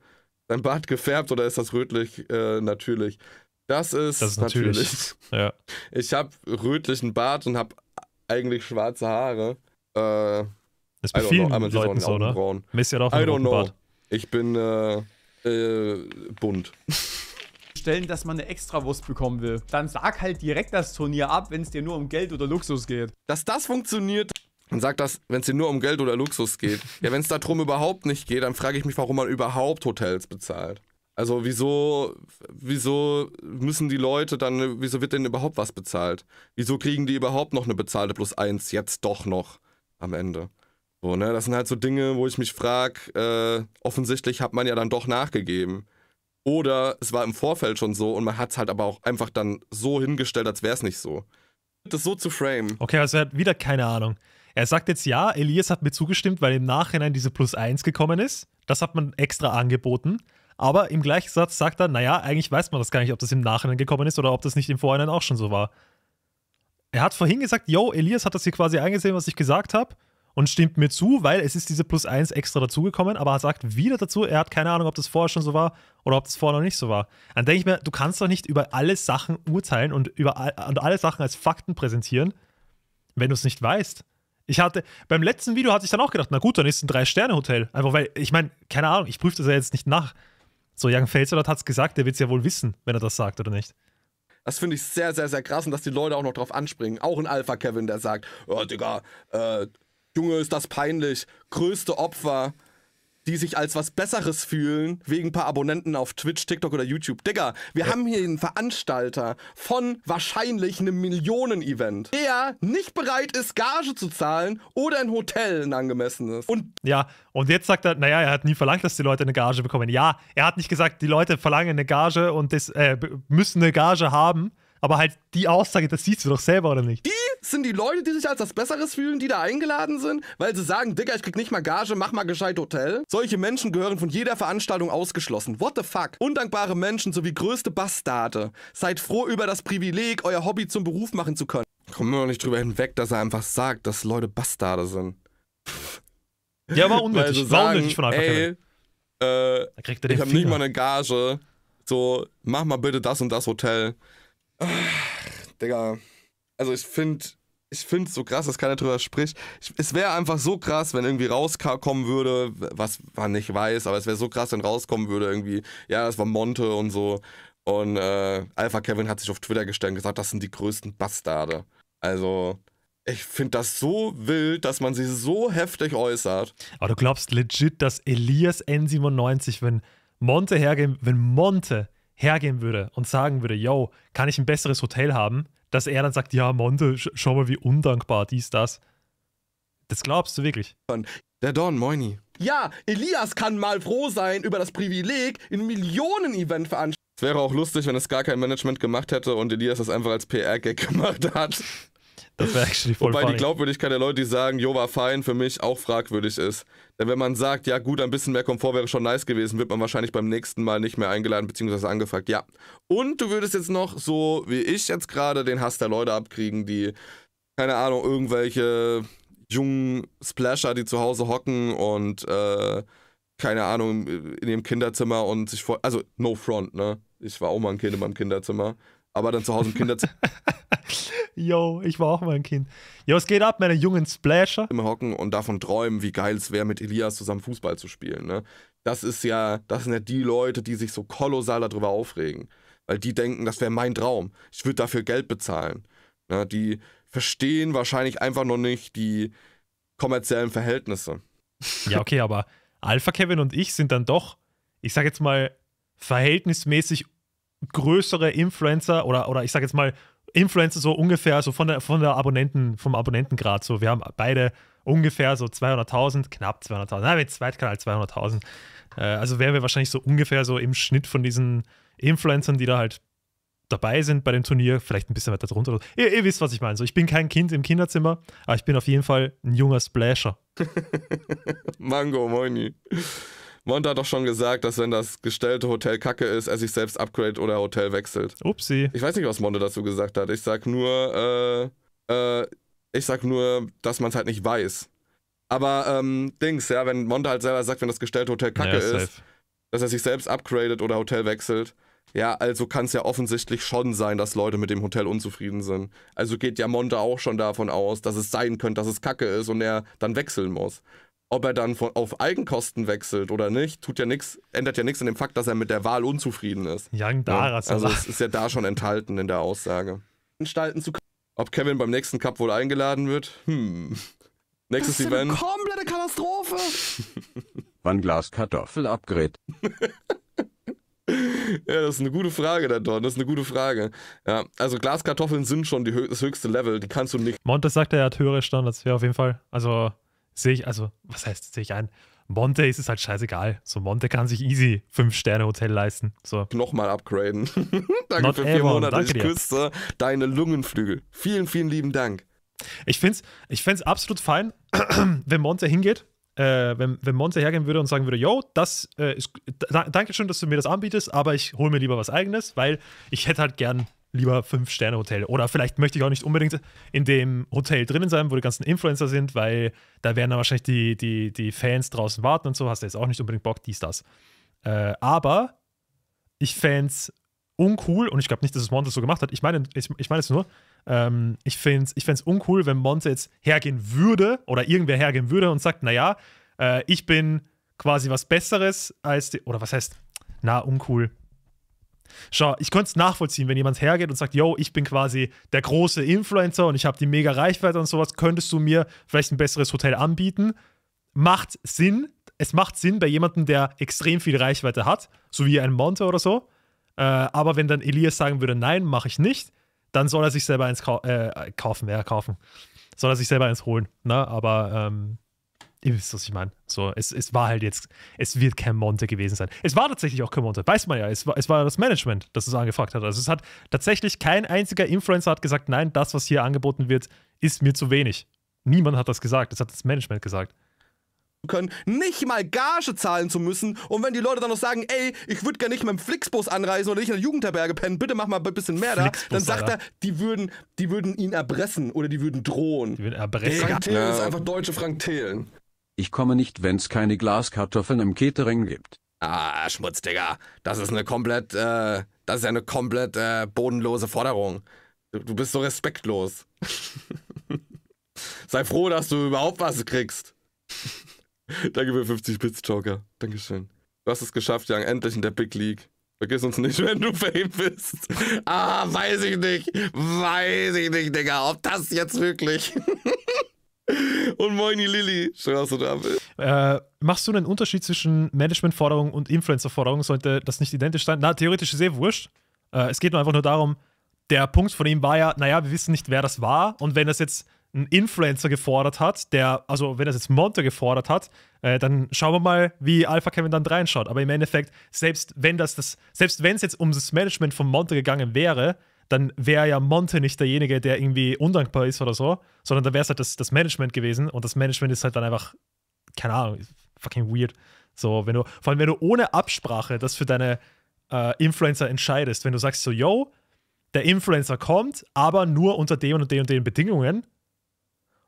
Dein Bart gefärbt oder ist das rötlich? Äh, natürlich. Das ist, das ist natürlich. natürlich. Ja. *laughs* Ich habe rötlichen Bart und habe eigentlich schwarze Haare. Äh, das ist bei vielen know, Leuten so, ne? Messi hat auch einen I don't know. Bart. Ich bin äh, äh, bunt. *laughs* stellen, dass man eine Extrawurst bekommen will. Dann sag halt direkt das Turnier ab, wenn es dir nur um Geld oder Luxus geht. Dass das funktioniert, und sag das, wenn es dir nur um Geld oder Luxus geht. *laughs* ja, wenn es darum überhaupt nicht geht, dann frage ich mich, warum man überhaupt Hotels bezahlt. Also wieso, wieso müssen die Leute dann, wieso wird denn überhaupt was bezahlt? Wieso kriegen die überhaupt noch eine bezahlte plus eins jetzt doch noch am Ende? So, ne? Das sind halt so Dinge, wo ich mich frage, äh, offensichtlich hat man ja dann doch nachgegeben. Oder es war im Vorfeld schon so und man hat es halt aber auch einfach dann so hingestellt, als wäre es nicht so. Das so zu frame. Okay, also er hat wieder keine Ahnung. Er sagt jetzt ja, Elias hat mir zugestimmt, weil im Nachhinein diese Plus 1 gekommen ist. Das hat man extra angeboten. Aber im gleichen Satz sagt er, naja, eigentlich weiß man das gar nicht, ob das im Nachhinein gekommen ist oder ob das nicht im Vorhinein auch schon so war. Er hat vorhin gesagt, yo, Elias hat das hier quasi eingesehen, was ich gesagt habe und stimmt mir zu, weil es ist diese plus 1 extra dazugekommen, aber er sagt wieder dazu, er hat keine Ahnung, ob das vorher schon so war oder ob das vorher noch nicht so war. Dann denke ich mir, du kannst doch nicht über alle Sachen urteilen und über und alle Sachen als Fakten präsentieren, wenn du es nicht weißt. Ich hatte, beim letzten Video hatte ich dann auch gedacht, na gut, dann ist es ein Drei-Sterne-Hotel. Einfach weil, ich meine, keine Ahnung, ich prüfe das ja jetzt nicht nach. So, Jan Felsenert hat es gesagt, der wird es ja wohl wissen, wenn er das sagt oder nicht. Das finde ich sehr, sehr, sehr krass und dass die Leute auch noch drauf anspringen. Auch ein Alpha-Kevin, der sagt, oh, Digga, äh, Junge, ist das peinlich. Größte Opfer, die sich als was Besseres fühlen, wegen ein paar Abonnenten auf Twitch, TikTok oder YouTube. Digga, wir ja. haben hier einen Veranstalter von wahrscheinlich einem Millionen-Event, der nicht bereit ist, Gage zu zahlen oder ein Hotel ein angemessenes. Und ja, und jetzt sagt er, naja, er hat nie verlangt, dass die Leute eine Gage bekommen. Ja, er hat nicht gesagt, die Leute verlangen eine Gage und das, äh, müssen eine Gage haben. Aber halt die Aussage, das siehst du doch selber, oder nicht? Die sind die Leute, die sich als was Besseres fühlen, die da eingeladen sind, weil sie sagen, Digga, ich krieg nicht mal Gage, mach mal gescheit Hotel. Solche Menschen gehören von jeder Veranstaltung ausgeschlossen. What the fuck? Undankbare Menschen sowie größte Bastarde. Seid froh über das Privileg, euer Hobby zum Beruf machen zu können. Kommen wir noch nicht drüber hinweg, dass er einfach sagt, dass Leute Bastarde sind. Ja, war unnötig. Sagen, war unnötig von Alpha ey, äh, ich hab Finger. nicht mal eine Gage. So, mach mal bitte das und das Hotel. Digga. Also ich finde ich finde es so krass, dass keiner drüber spricht. Ich, es wäre einfach so krass, wenn irgendwie rauskommen würde, was man nicht weiß, aber es wäre so krass, wenn rauskommen würde irgendwie, ja, das war Monte und so. Und äh, Alpha Kevin hat sich auf Twitter gestellt und gesagt, das sind die größten Bastarde. Also, ich finde das so wild, dass man sich so heftig äußert. Aber du glaubst legit, dass Elias N97, wenn Monte hergeht, wenn Monte hergehen würde und sagen würde, yo, kann ich ein besseres Hotel haben, dass er dann sagt, ja, Monte, sch schau mal, wie undankbar dies, das. Das glaubst du wirklich. Der Don, moini. Ja, Elias kann mal froh sein über das Privileg, in Millionen-Event veranstalten. Es wäre auch lustig, wenn es gar kein Management gemacht hätte und Elias das einfach als PR-Gag *laughs* gemacht hat. Das wäre actually voll Wobei funny. die Glaubwürdigkeit der Leute, die sagen, jo, war fein, für mich auch fragwürdig ist. Denn wenn man sagt, ja gut, ein bisschen mehr Komfort wäre schon nice gewesen, wird man wahrscheinlich beim nächsten Mal nicht mehr eingeladen bzw. angefragt. Ja. Und du würdest jetzt noch, so wie ich jetzt gerade, den Hass der Leute abkriegen, die, keine Ahnung, irgendwelche jungen Splasher, die zu Hause hocken und, äh, keine Ahnung, in dem Kinderzimmer und sich vor. Also, no front, ne? Ich war auch mal ein Kind in meinem Kinderzimmer aber dann zu Hause im Kinderzimmer. *laughs* Yo, ich war auch mal ein Kind. Yo, es geht ab, meine jungen Splasher. Immer hocken und davon träumen, wie geil es wäre, mit Elias zusammen Fußball zu spielen. Ne? Das ist ja, das sind ja die Leute, die sich so kolossal darüber aufregen. Weil die denken, das wäre mein Traum. Ich würde dafür Geld bezahlen. Ne? Die verstehen wahrscheinlich einfach noch nicht die kommerziellen Verhältnisse. *laughs* Ja, okay, aber Alpha Kevin und ich sind dann doch, ich sag jetzt mal, verhältnismäßig größere Influencer oder, oder ich sage jetzt mal Influencer so ungefähr, so von der, von der Abonnenten, vom Abonnentengrad. So, wir haben beide ungefähr so 200.000, knapp 200.000, nein mit Zweitkanal 200.000. Äh, also wären wir wahrscheinlich so ungefähr so im Schnitt von diesen Influencern, die da halt dabei sind bei dem Turnier, vielleicht ein bisschen weiter drunter. Ihr, ihr wisst, was ich meine. So, ich bin kein Kind im Kinderzimmer, aber ich bin auf jeden Fall ein junger Splasher. *laughs* Mango, moini. Monte hat doch schon gesagt, dass wenn das gestellte Hotel kacke ist, er sich selbst upgradet oder Hotel wechselt. Upsi. Ich weiß nicht, was Monte dazu gesagt hat. Ich sag nur, äh, äh, ich sag nur, dass man es halt nicht weiß. Aber ähm, Dings, ja, wenn Monte halt selber sagt, wenn das gestellte Hotel kacke ja, ist, dass er sich selbst upgradet oder Hotel wechselt, ja, also kann es ja offensichtlich schon sein, dass Leute mit dem Hotel unzufrieden sind. Also geht ja Monte auch schon davon aus, dass es sein könnte, dass es kacke ist und er dann wechseln muss. Ob er dann von, auf Eigenkosten wechselt oder nicht, tut ja nichts, ändert ja nichts an dem Fakt, dass er mit der Wahl unzufrieden ist. Young Daras. Ja, also es ist ja da schon enthalten in der Aussage. Ob Kevin beim nächsten Cup wohl eingeladen wird? Hm. Nächstes das ist Event. Eine komplette Katastrophe. *laughs* Wann Glas Kartoffel abgerät? *laughs* Ja, das ist eine gute Frage, der Don. Das ist eine gute Frage. Ja, also Glaskartoffeln sind schon hö das höchste Level. Die kannst du nicht. Montes sagt, er hat höhere Standards. Ja, auf jeden Fall. Also sehe ich, also, was heißt, sehe ich ein? Monte ist es halt scheißegal. So, Monte kann sich easy 5-Sterne-Hotel leisten. So. Nochmal upgraden. *laughs* danke Not für vier ever. Monate. Danke ich küsse deine Lungenflügel. Vielen, vielen lieben Dank. Ich finde es ich find's absolut fein, *clears throat* wenn Monte hingeht, äh, wenn, wenn Monte hergehen würde und sagen würde, yo, das äh, ist, da, danke schön, dass du mir das anbietest, aber ich hole mir lieber was eigenes, weil ich hätte halt gern lieber Fünf-Sterne-Hotel. Oder vielleicht möchte ich auch nicht unbedingt in dem Hotel drinnen sein, wo die ganzen Influencer sind, weil da werden dann wahrscheinlich die, die, die Fans draußen warten und so. Hast du jetzt auch nicht unbedingt Bock, dies, das. Äh, aber ich fände es uncool, und ich glaube nicht, dass es Monte so gemacht hat. Ich meine ich, ich mein es nur, ähm, ich fände es ich uncool, wenn Monte jetzt hergehen würde oder irgendwer hergehen würde und sagt: Naja, äh, ich bin quasi was Besseres als die. Oder was heißt, na, uncool Schau, ich könnte es nachvollziehen, wenn jemand hergeht und sagt, yo, ich bin quasi der große Influencer und ich habe die mega Reichweite und sowas, könntest du mir vielleicht ein besseres Hotel anbieten? Macht Sinn. Es macht Sinn bei jemandem, der extrem viel Reichweite hat, so wie ein Monte oder so. Äh, aber wenn dann Elias sagen würde, nein, mache ich nicht, dann soll er sich selber eins kau äh, kaufen, ja, kaufen. Soll er sich selber eins holen. Ne? Aber ähm, Ihr wisst, was ich meine. So, es, es war halt jetzt, es wird kein Monte gewesen sein. Es war tatsächlich auch kein Monte, weiß man ja. Es war, es war das Management, das es angefragt hat. Also es hat tatsächlich kein einziger Influencer hat gesagt, nein, das, was hier angeboten wird, ist mir zu wenig. Niemand hat das gesagt, das hat das Management gesagt können, nicht mal Gage zahlen zu müssen. Und wenn die Leute dann noch sagen, ey, ich würde gar nicht mit dem Flixbus anreisen oder nicht in der Jugendherberge pennen, bitte mach mal ein bisschen mehr da, dann sagt Alter. er, die würden, die würden ihn erpressen oder die würden drohen. Die würden erpressen. Frank Thelen ja. ist einfach deutsche Frank Thelen. Ich komme nicht, wenn's keine Glaskartoffeln im Catering gibt. Ah, Schmutz, Digga. Das ist eine komplett, äh, das ist eine komplett äh, bodenlose Forderung. Du, du bist so respektlos. *laughs* Sei froh, dass du überhaupt was kriegst. Danke für 50 Bits, Joker. Dankeschön. Du hast es geschafft, Young. Endlich in der Big League. Vergiss uns nicht, *laughs* wenn du Fame bist. Ah, weiß ich nicht. Weiß ich nicht, Digga. Ob das jetzt wirklich. *laughs* Und moini Lilly, Strauß und Apfel. Äh, machst du einen Unterschied zwischen Managementforderungen und Influencer-Forderungen? Sollte das nicht identisch sein? Na, theoretisch ist es eh wurscht. Äh, es geht nur einfach nur darum, der Punkt von ihm war ja, naja, wir wissen nicht, wer das war. Und wenn das jetzt ein Influencer gefordert hat, der, also wenn das jetzt Monte gefordert hat, äh, dann schauen wir mal, wie Alpha Kevin dann reinschaut. Aber im Endeffekt, selbst wenn das, das selbst wenn es jetzt um das Management von Monte gegangen wäre, dann wäre ja Monte nicht derjenige, der irgendwie undankbar ist oder so, sondern da wäre es halt das, das Management gewesen und das Management ist halt dann einfach, keine Ahnung, fucking weird. So, wenn du, vor allem wenn du ohne Absprache das für deine äh, Influencer entscheidest, wenn du sagst so, yo, der Influencer kommt, aber nur unter dem und dem und den Bedingungen.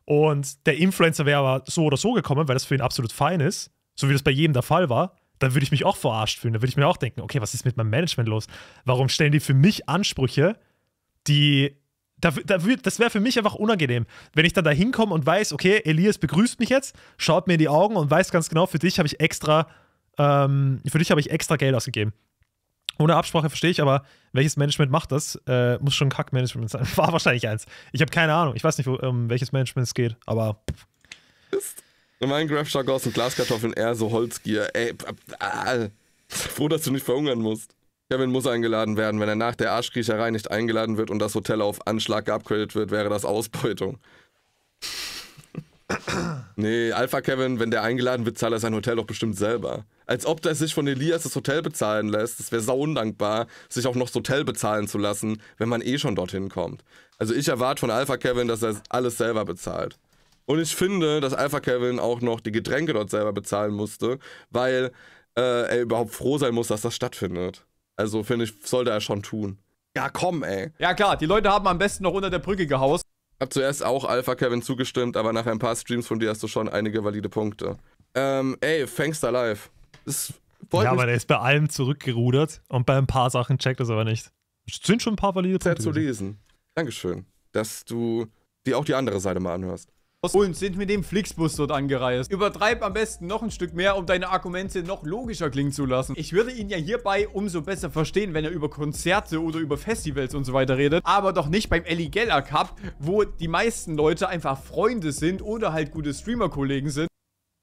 Und der Influencer wäre aber so oder so gekommen, weil das für ihn absolut fein ist, so wie das bei jedem der Fall war, dann würde ich mich auch verarscht fühlen. Da würde ich mir auch denken, okay, was ist mit meinem Management los? Warum stellen die für mich Ansprüche, die da, da, das wäre für mich einfach unangenehm, wenn ich dann da hinkomme und weiß, okay, Elias begrüßt mich jetzt, schaut mir in die Augen und weiß ganz genau, für dich habe ich extra, ähm, für dich habe ich extra Geld ausgegeben. Ohne Absprache verstehe ich, aber welches Management macht das? Äh, muss schon ein Kackmanagement sein. War wahrscheinlich eins. Ich habe keine Ahnung. Ich weiß nicht, wo, um welches Management es geht, aber. Minecraft Stark aus den Glaskartoffeln eher so Holzgier. Ey, ah, froh, dass du nicht verhungern musst. Kevin muss eingeladen werden. Wenn er nach der Arschkriecherei nicht eingeladen wird und das Hotel auf Anschlag geupgradet wird, wäre das Ausbeutung. nee, Alpha Kevin, wenn der eingeladen wird, zahlt er sein Hotel doch bestimmt selber. Als ob der sich von Elias das Hotel bezahlen lässt. Es wäre sau undankbar, sich auch noch das Hotel bezahlen zu lassen, wenn man eh schon dorthin kommt. Also ich erwarte von Alpha Kevin, dass er alles selber bezahlt. Und ich finde, dass Alpha Kevin auch noch die Getränke dort selber bezahlen musste, weil äh, er überhaupt froh sein muss, dass das stattfindet. Also finde ich, sollte er schon tun. Ja, komm, ey. Ja, klar, die Leute haben am besten noch unter der Brücke gehaust. Hab zuerst auch Alpha Kevin zugestimmt, aber nach ein paar Streams von dir hast du schon einige valide Punkte. Ähm, ey, fängst Fangster Live. Das ja, aber der ist bei allem zurückgerudert und bei ein paar Sachen checkt das aber nicht. Es sind schon ein paar valide Punkte. Sehr zu lesen. Dankeschön, dass du dir auch die andere Seite mal anhörst und sind mit dem Flixbus dort angereist. Übertreib am besten noch ein Stück mehr, um deine Argumente noch logischer klingen zu lassen. Ich würde ihn ja hierbei umso besser verstehen, wenn er über Konzerte oder über Festivals und so weiter redet, aber doch nicht beim Ellie Geller Cup, wo die meisten Leute einfach Freunde sind oder halt gute Streamer-Kollegen sind.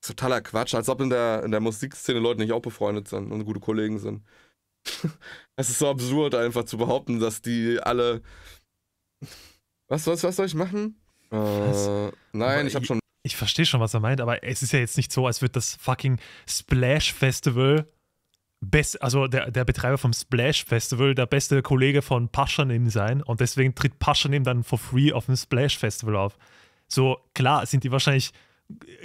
Totaler Quatsch, als ob in der, in der Musikszene Leute nicht auch befreundet sind und gute Kollegen sind. *laughs* es ist so absurd, einfach zu behaupten, dass die alle. Was, was, was soll ich machen? Äh, nein, ich habe schon. Ich, verstehe schon, was er meint, aber es ist ja jetzt nicht so, als würde das fucking Splash Festival Best, also der, der, Betreiber vom Splash Festival der beste Kollege von Paschanim sein und deswegen tritt Paschanim dann for free auf dem Splash Festival auf. So, klar, sind die wahrscheinlich,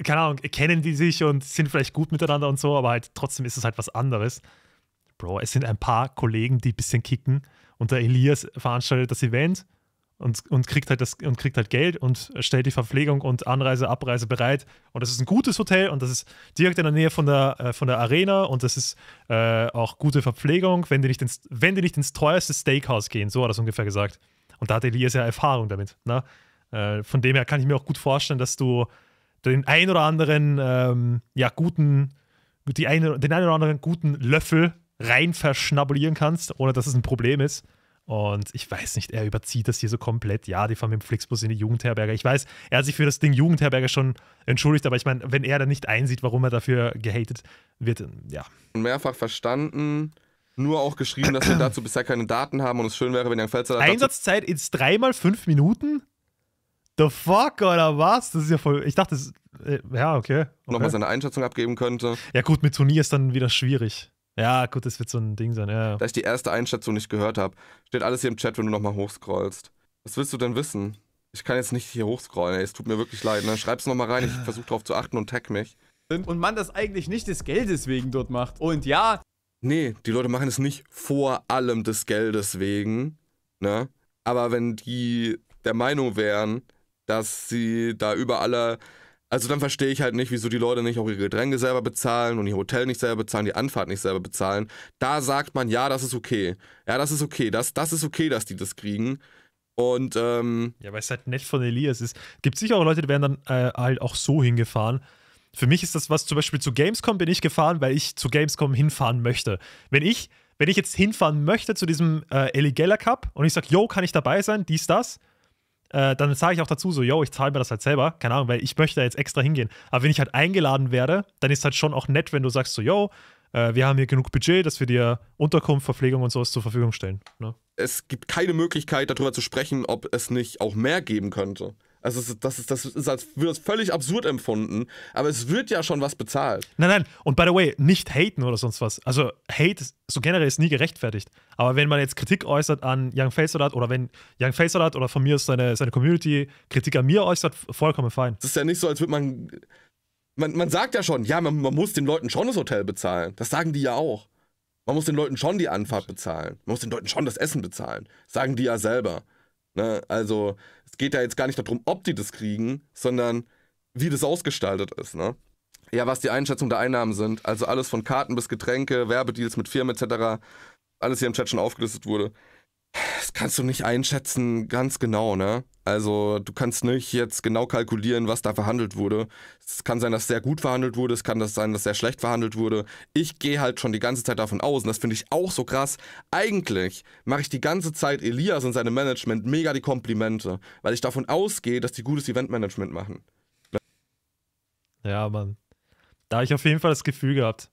keine Ahnung, kennen die sich und sind vielleicht gut miteinander und so, aber halt trotzdem ist es halt was anderes. Bro, es sind ein paar Kollegen, die ein bisschen kicken und der Elias veranstaltet das Event und, und, kriegt halt das, und kriegt halt Geld und stellt die Verpflegung und Anreise, Abreise bereit. Und das ist ein gutes Hotel und das ist direkt in der Nähe von der, äh, von der Arena und das ist äh, auch gute Verpflegung, wenn die, nicht ins, wenn die nicht ins teuerste Steakhouse gehen, so hat er es ungefähr gesagt. Und da hat Elias ja Erfahrung damit. Ne? Äh, von dem her kann ich mir auch gut vorstellen, dass du den ein oder anderen, ähm, ja, guten, die eine, den ein oder anderen guten Löffel rein verschnabulieren kannst, ohne dass es ein Problem ist. Und ich weiß nicht, er überzieht das hier so komplett. Ja, die fahren mit dem Flixbus in die Jugendherberge. Ich weiß, er hat sich für das Ding Jugendherberge schon entschuldigt, aber ich meine, wenn er dann nicht einsieht, warum er dafür gehatet wird, ähm, ja. Mehrfach verstanden, nur auch geschrieben, dass wir *clears throat* dazu bisher keine Daten haben und es schön wäre, wenn Jan Felzer. Einsatzzeit ist dreimal fünf Minuten? The fuck, oder was? Das ist ja voll. Ich dachte, das, äh, ja, okay. okay. Nochmal seine Einschätzung abgeben könnte. Ja, gut, mit Turnier ist dann wieder schwierig. Ja, gut, das wird so ein Ding sein, ja. Da ich die erste Einschätzung nicht gehört habe, steht alles hier im Chat, wenn du nochmal hochscrollst. Was willst du denn wissen? Ich kann jetzt nicht hier hochscrollen, ey. Es tut mir wirklich leid. Ne? Schreib's nochmal rein, ich versuche drauf zu achten und tag mich. Und man das eigentlich nicht des Geldes wegen dort macht. Und ja. Nee, die Leute machen es nicht vor allem des Geldes wegen. Ne? Aber wenn die der Meinung wären, dass sie da über alle also dann verstehe ich halt nicht, wieso die Leute nicht auch ihre Getränke selber bezahlen und ihr Hotel nicht selber bezahlen, die Anfahrt nicht selber bezahlen. Da sagt man, ja, das ist okay. Ja, das ist okay. Das, das ist okay, dass die das kriegen. Und, ähm, Ja, weil es halt nett von Elias ist. Gibt sicher auch Leute, die werden dann äh, halt auch so hingefahren. Für mich ist das was, zum Beispiel zu Gamescom bin ich gefahren, weil ich zu Gamescom hinfahren möchte. Wenn ich, wenn ich jetzt hinfahren möchte zu diesem äh, Ellie Geller Cup und ich sage, yo, kann ich dabei sein, dies, das, äh, dann sage ich auch dazu so, yo, ich zahle mir das halt selber, keine Ahnung, weil ich möchte da jetzt extra hingehen. Aber wenn ich halt eingeladen werde, dann ist halt schon auch nett, wenn du sagst so, yo, äh, wir haben hier genug Budget, dass wir dir Unterkunft, Verpflegung und sowas zur Verfügung stellen. Ne? Es gibt keine Möglichkeit, darüber zu sprechen, ob es nicht auch mehr geben könnte. Also das ist, das ist als wird völlig absurd empfunden, aber es wird ja schon was bezahlt. Nein, nein, und by the way, nicht haten oder sonst was. Also Hate so generell ist nie gerechtfertigt. Aber wenn man jetzt Kritik äußert an Young Facerat oder wenn Young Facerat oder von mir aus seine, seine Community Kritik an mir äußert, vollkommen fein. Es ist ja nicht so, als würde man, man. Man sagt ja schon, ja, man, man muss den Leuten schon das Hotel bezahlen. Das sagen die ja auch. Man muss den Leuten schon die Anfahrt bezahlen. Man muss den Leuten schon das Essen bezahlen. sagen die ja selber. Ne? Also es geht ja jetzt gar nicht darum, ob die das kriegen, sondern wie das ausgestaltet ist. Ne? Ja, was die Einschätzung der Einnahmen sind. Also alles von Karten bis Getränke, Werbedeals mit Firmen etc. Alles hier im Chat schon aufgelistet wurde. Das kannst du nicht einschätzen, ganz genau, ne? Also du kannst nicht jetzt genau kalkulieren, was da verhandelt wurde. Es kann sein, dass sehr gut verhandelt wurde, es kann das sein, dass sehr schlecht verhandelt wurde. Ich gehe halt schon die ganze Zeit davon aus und das finde ich auch so krass. Eigentlich mache ich die ganze Zeit Elias und seinem Management mega die Komplimente, weil ich davon ausgehe, dass die gutes Eventmanagement machen. Ja, Mann. Da habe ich auf jeden Fall das Gefühl gehabt.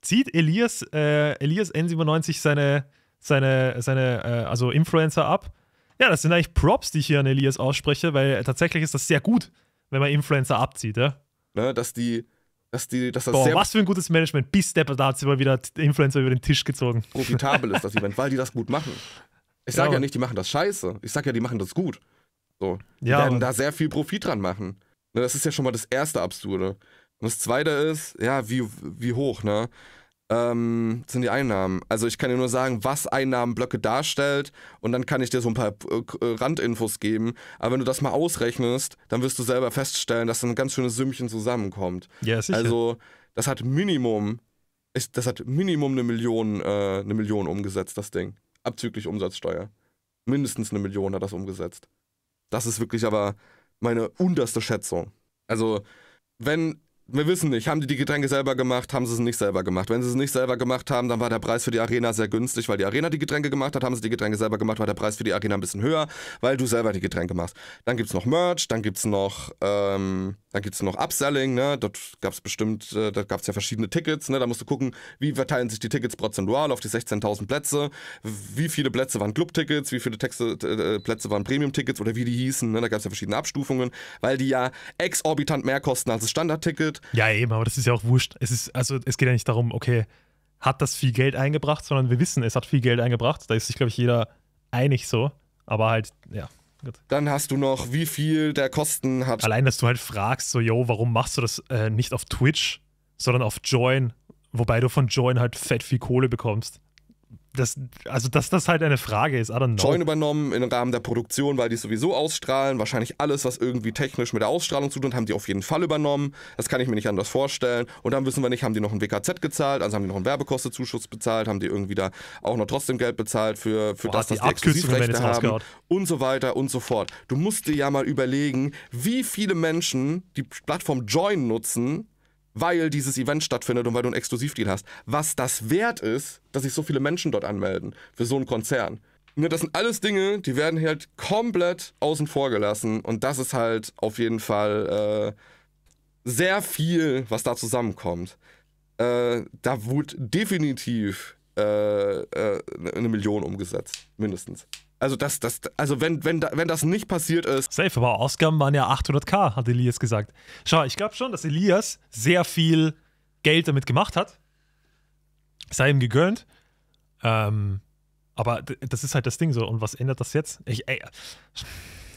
Zieht Elias, äh, Elias N97 seine, seine, seine äh, also Influencer ab. Ja, das sind eigentlich Props, die ich hier an Elias ausspreche, weil tatsächlich ist das sehr gut, wenn man Influencer abzieht, ja. Ne, dass die, dass die, dass das Boah, was für ein gutes Management. Bis Stepper da hat sie mal wieder Influencer über den Tisch gezogen. Profitabel ist das *laughs* Event, weil die das gut machen. Ich sage ja. ja nicht, die machen das scheiße. Ich sage ja, die machen das gut. So. Die ja, werden da sehr viel Profit dran machen. Ne, das ist ja schon mal das erste Absurde. Und das zweite ist, ja, wie, wie hoch, ne? ähm, sind die Einnahmen. Also ich kann dir nur sagen, was Einnahmenblöcke darstellt und dann kann ich dir so ein paar äh, äh Randinfos geben. Aber wenn du das mal ausrechnest, dann wirst du selber feststellen, dass dann ein ganz schönes Sümmchen zusammenkommt. Ja, sicher. Also das hat Minimum, ist, das hat Minimum eine Million, äh, eine Million umgesetzt, das Ding. Abzüglich Umsatzsteuer. Mindestens eine Million hat das umgesetzt. Das ist wirklich aber meine unterste Schätzung. Also wenn wir wissen nicht, haben die die Getränke selber gemacht, haben sie es nicht selber gemacht. Wenn sie es nicht selber gemacht haben, dann war der Preis für die Arena sehr günstig, weil die Arena die Getränke gemacht hat. Haben sie die Getränke selber gemacht, war der Preis für die Arena ein bisschen höher, weil du selber die Getränke machst. Dann gibt es noch Merch, dann gibt es noch, ähm, noch Upselling. Ne? Dort gab es bestimmt, äh, da gab es ja verschiedene Tickets. Ne? Da musst du gucken, wie verteilen sich die Tickets prozentual auf die 16.000 Plätze. Wie viele Plätze waren Club-Tickets, wie viele Texte, äh, äh Plätze waren Premium-Tickets oder wie die hießen. Ne? Da gab es ja verschiedene Abstufungen, weil die ja exorbitant mehr kosten als das Standard-Ticket. Ja, eben, aber das ist ja auch wurscht. Es ist, also es geht ja nicht darum, okay, hat das viel Geld eingebracht, sondern wir wissen, es hat viel Geld eingebracht. Da ist sich, glaube ich, jeder einig so. Aber halt, ja. Gut. Dann hast du noch, wie viel der Kosten hat. Allein, dass du halt fragst, so, yo, warum machst du das äh, nicht auf Twitch, sondern auf Join, wobei du von Join halt fett viel Kohle bekommst das, also dass das halt eine Frage ist, I don't know. Join übernommen im Rahmen der Produktion, weil die sowieso ausstrahlen. Wahrscheinlich alles, was irgendwie technisch mit der Ausstrahlung zu tun hat, haben die auf jeden Fall übernommen. Das kann ich mir nicht anders vorstellen. Und dann wissen wir nicht, haben die noch ein WKZ gezahlt, also haben die noch einen Werbekostenzuschuss bezahlt, haben die irgendwie da auch noch trotzdem Geld bezahlt für, für Boah, das, was die, die Exklusivrechte haben und so weiter und so fort. Du musst dir ja mal überlegen, wie viele Menschen die Plattform Join nutzen, weil dieses Event stattfindet und weil du einen Exklusivdeal hast, was das wert ist, dass sich so viele Menschen dort anmelden für so einen Konzern. Ne, das sind alles Dinge, die werden halt komplett außen vor gelassen und das ist halt auf jeden Fall äh, sehr viel, was da zusammenkommt. Äh, da wurde definitiv äh, äh eine Million umgesetzt, mindestens. Also das, das, also wenn, wenn, wenn das nicht passiert ist. Safe, aber Ausgaben waren ja 800k, hat Elias gesagt. Schau, ich glaube schon, dass Elias sehr viel Geld damit gemacht hat. Sei ihm gegönnt. Ähm, aber das ist halt das Ding so. Und was ändert das jetzt? Ich, ey,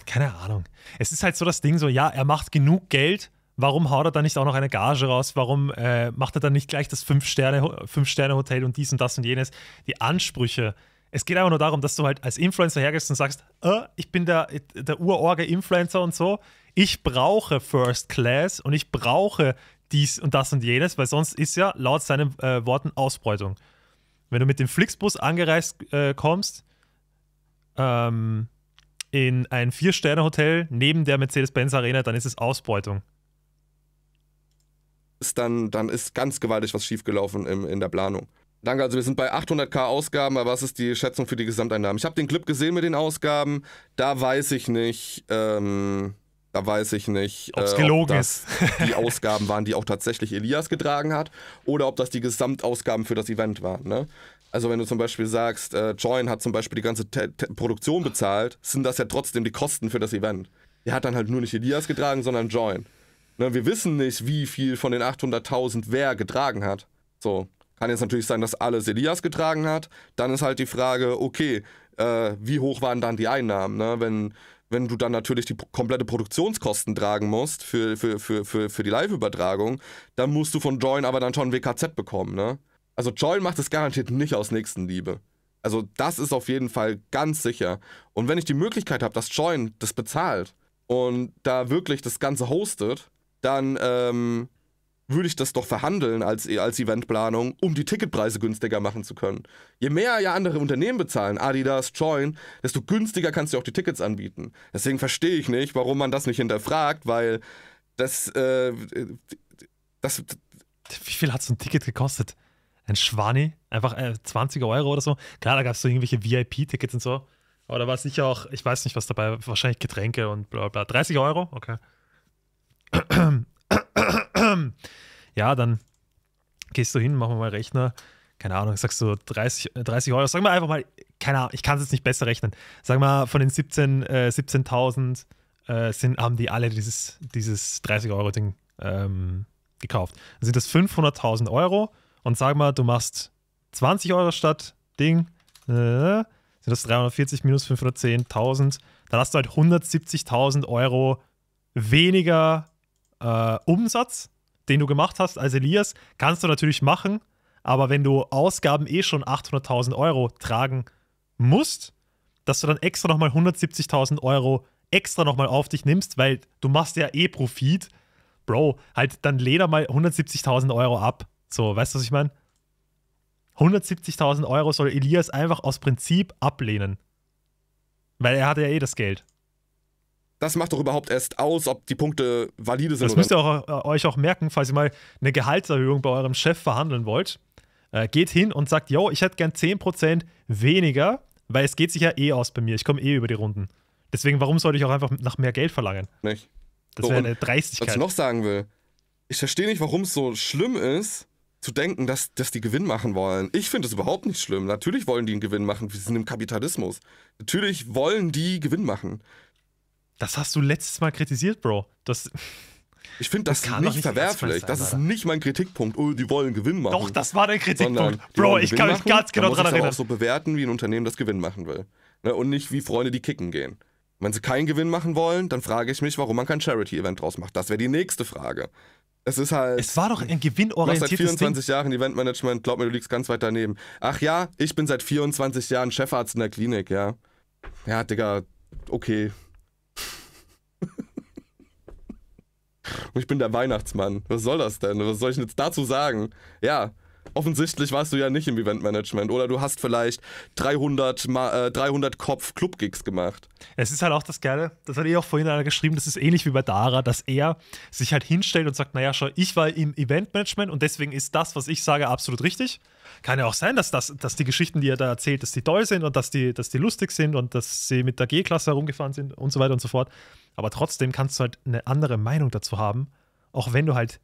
keine Ahnung. Es ist halt so das Ding so, ja, er macht genug Geld. Warum haut er dann nicht auch noch eine Gage raus? Warum äh, macht er dann nicht gleich das Fünf-Sterne-Hotel Fünf -Sterne und dies und das und jenes? Die Ansprüche es geht einfach nur darum, dass du halt als Influencer hergehst und sagst, äh, ich bin der, der Urorge-Influencer und so. Ich brauche First Class und ich brauche dies und das und jenes, weil sonst ist ja laut seinen äh, Worten Ausbeutung. Wenn du mit dem Flixbus angereist äh, kommst, ähm, in ein Vier-Sterne-Hotel neben der Mercedes-Benz-Arena, dann ist es Ausbeutung. Ist dann, dann ist ganz gewaltig was schiefgelaufen im, in der Planung. Danke, also wir sind bei 800k Ausgaben, aber was ist die Schätzung für die Gesamteinnahmen? Ich habe den Clip gesehen mit den Ausgaben, da weiß ich nicht, ähm, da weiß ich nicht, äh, gelogen ob das ist. die *laughs* Ausgaben waren, die auch tatsächlich Elias getragen hat, oder ob das die Gesamtausgaben für das Event waren. Ne? Also wenn du zum Beispiel sagst, äh, Join hat zum Beispiel die ganze Te Te Produktion bezahlt, sind das ja trotzdem die Kosten für das Event. Der hat dann halt nur nicht Elias getragen, sondern Join. Ne? Wir wissen nicht, wie viel von den 800.000 wer getragen hat. So, kann jetzt natürlich sein, dass alles Elias getragen hat. Dann ist halt die Frage, okay, äh, wie hoch waren dann die Einnahmen? Ne? Wenn, wenn du dann natürlich die komplette Produktionskosten tragen musst für, für, für, für, für die Live-Übertragung, dann musst du von Join aber dann schon WKZ bekommen. Ne? Also Join macht es garantiert nicht aus Nächstenliebe. Also das ist auf jeden Fall ganz sicher. Und wenn ich die Möglichkeit habe, dass Join das bezahlt und da wirklich das Ganze hostet, dann ähm, würde ich das doch verhandeln als, als Eventplanung, um die Ticketpreise günstiger machen zu können. Je mehr ja andere Unternehmen bezahlen, Adidas, Join, desto günstiger kannst du auch die Tickets anbieten. Deswegen verstehe ich nicht, warum man das nicht hinterfragt, weil das, äh, das... Wie viel hat so ein Ticket gekostet? Ein Schwani? Einfach äh, 20 Euro oder so? Klar, da gab es so irgendwelche VIP-Tickets und so. Aber da war es sicher auch, ich weiß nicht, was dabei, wahrscheinlich Getränke und bla bla. 30 Euro? Okay. Hm. ja, dann gehst du hin, machen wir mal Rechner. Keine Ahnung, sagst du 30, 30 äh, Euro. Sag mal einfach mal, keine Ahnung, ich kann es jetzt nicht besser rechnen. Sag mal, von den 17.000 äh, 17 äh, sind, haben die alle dieses, dieses 30-Euro-Ding ähm, gekauft. Dann sind das 500.000 Euro und sag mal, du machst 20 Euro statt Ding, äh, sind das 340 minus 510.000. Dann hast du halt 170.000 Euro weniger äh, Umsatz den du gemacht hast als Elias, kannst du natürlich machen, aber wenn du Ausgaben eh schon 800.000 Euro tragen musst, dass du dann extra nochmal 170.000 Euro extra nochmal auf dich nimmst, weil du machst ja eh Profit. Bro, halt dann leder mal 170.000 Euro ab. So, weißt du, was ich meine? 170.000 Euro soll Elias einfach aus Prinzip ablehnen. Weil er hatte ja eh das Geld das macht doch überhaupt erst aus, ob die Punkte valide sind. Das müsst ihr auch, äh, euch auch merken, falls ihr mal eine Gehaltserhöhung bei eurem Chef verhandeln wollt. Äh, geht hin und sagt, yo, ich hätte gern 10% weniger, weil es geht sich ja eh aus bei mir. Ich komme eh über die Runden. Deswegen, warum sollte ich auch einfach nach mehr Geld verlangen? Nicht. Das so, wäre eine Dreistigkeit. Was ich noch sagen will, ich verstehe nicht, warum es so schlimm ist, zu denken, dass, dass die Gewinn machen wollen. Ich finde es überhaupt nicht schlimm. Natürlich wollen die einen Gewinn machen. Wir sind im Kapitalismus. Natürlich wollen die Gewinn machen. Das hast du letztes Mal kritisiert, Bro. Das. Ich finde das, das nicht verwerflich. Das ist nicht mein Kritikpunkt. Oh, die wollen Gewinn machen. Doch, das war dein Kritikpunkt. Bro, ich kann mich ganz genau dran erinnern. auch so bewerten, wie ein Unternehmen das Gewinn machen will. Ne, und nicht wie Freunde, die kicken gehen. Wenn sie keinen Gewinn machen wollen, dann frage ich mich, warum man kein Charity-Event draus macht. Das wäre die nächste Frage. Es ist halt. Es war doch ein gewinnorientiertes Ding. seit 24 Ding. Jahren Eventmanagement. Glaub mir, du liegst ganz weit daneben. Ach ja, ich bin seit 24 Jahren Chefarzt in der Klinik, ja. Ja, Digga, okay. Und ich bin der Weihnachtsmann. Was soll das denn? Was soll ich denn jetzt dazu sagen? Ja, offensichtlich warst du ja nicht im Eventmanagement oder du hast vielleicht 300, äh, 300 Kopf Club-Gigs gemacht. Es ist halt auch das Geile, das hat eh auch vorhin einer geschrieben, das ist ähnlich wie bei Dara, dass er sich halt hinstellt und sagt, naja, schau, ich war im Eventmanagement und deswegen ist das, was ich sage, absolut richtig. Kann ja auch sein, dass, das, dass die Geschichten, die er da erzählt, dass die toll sind und dass die, dass die lustig sind und dass sie mit der G-Klasse herumgefahren sind und so weiter und so fort aber trotzdem kannst du halt eine andere Meinung dazu haben, auch wenn du halt,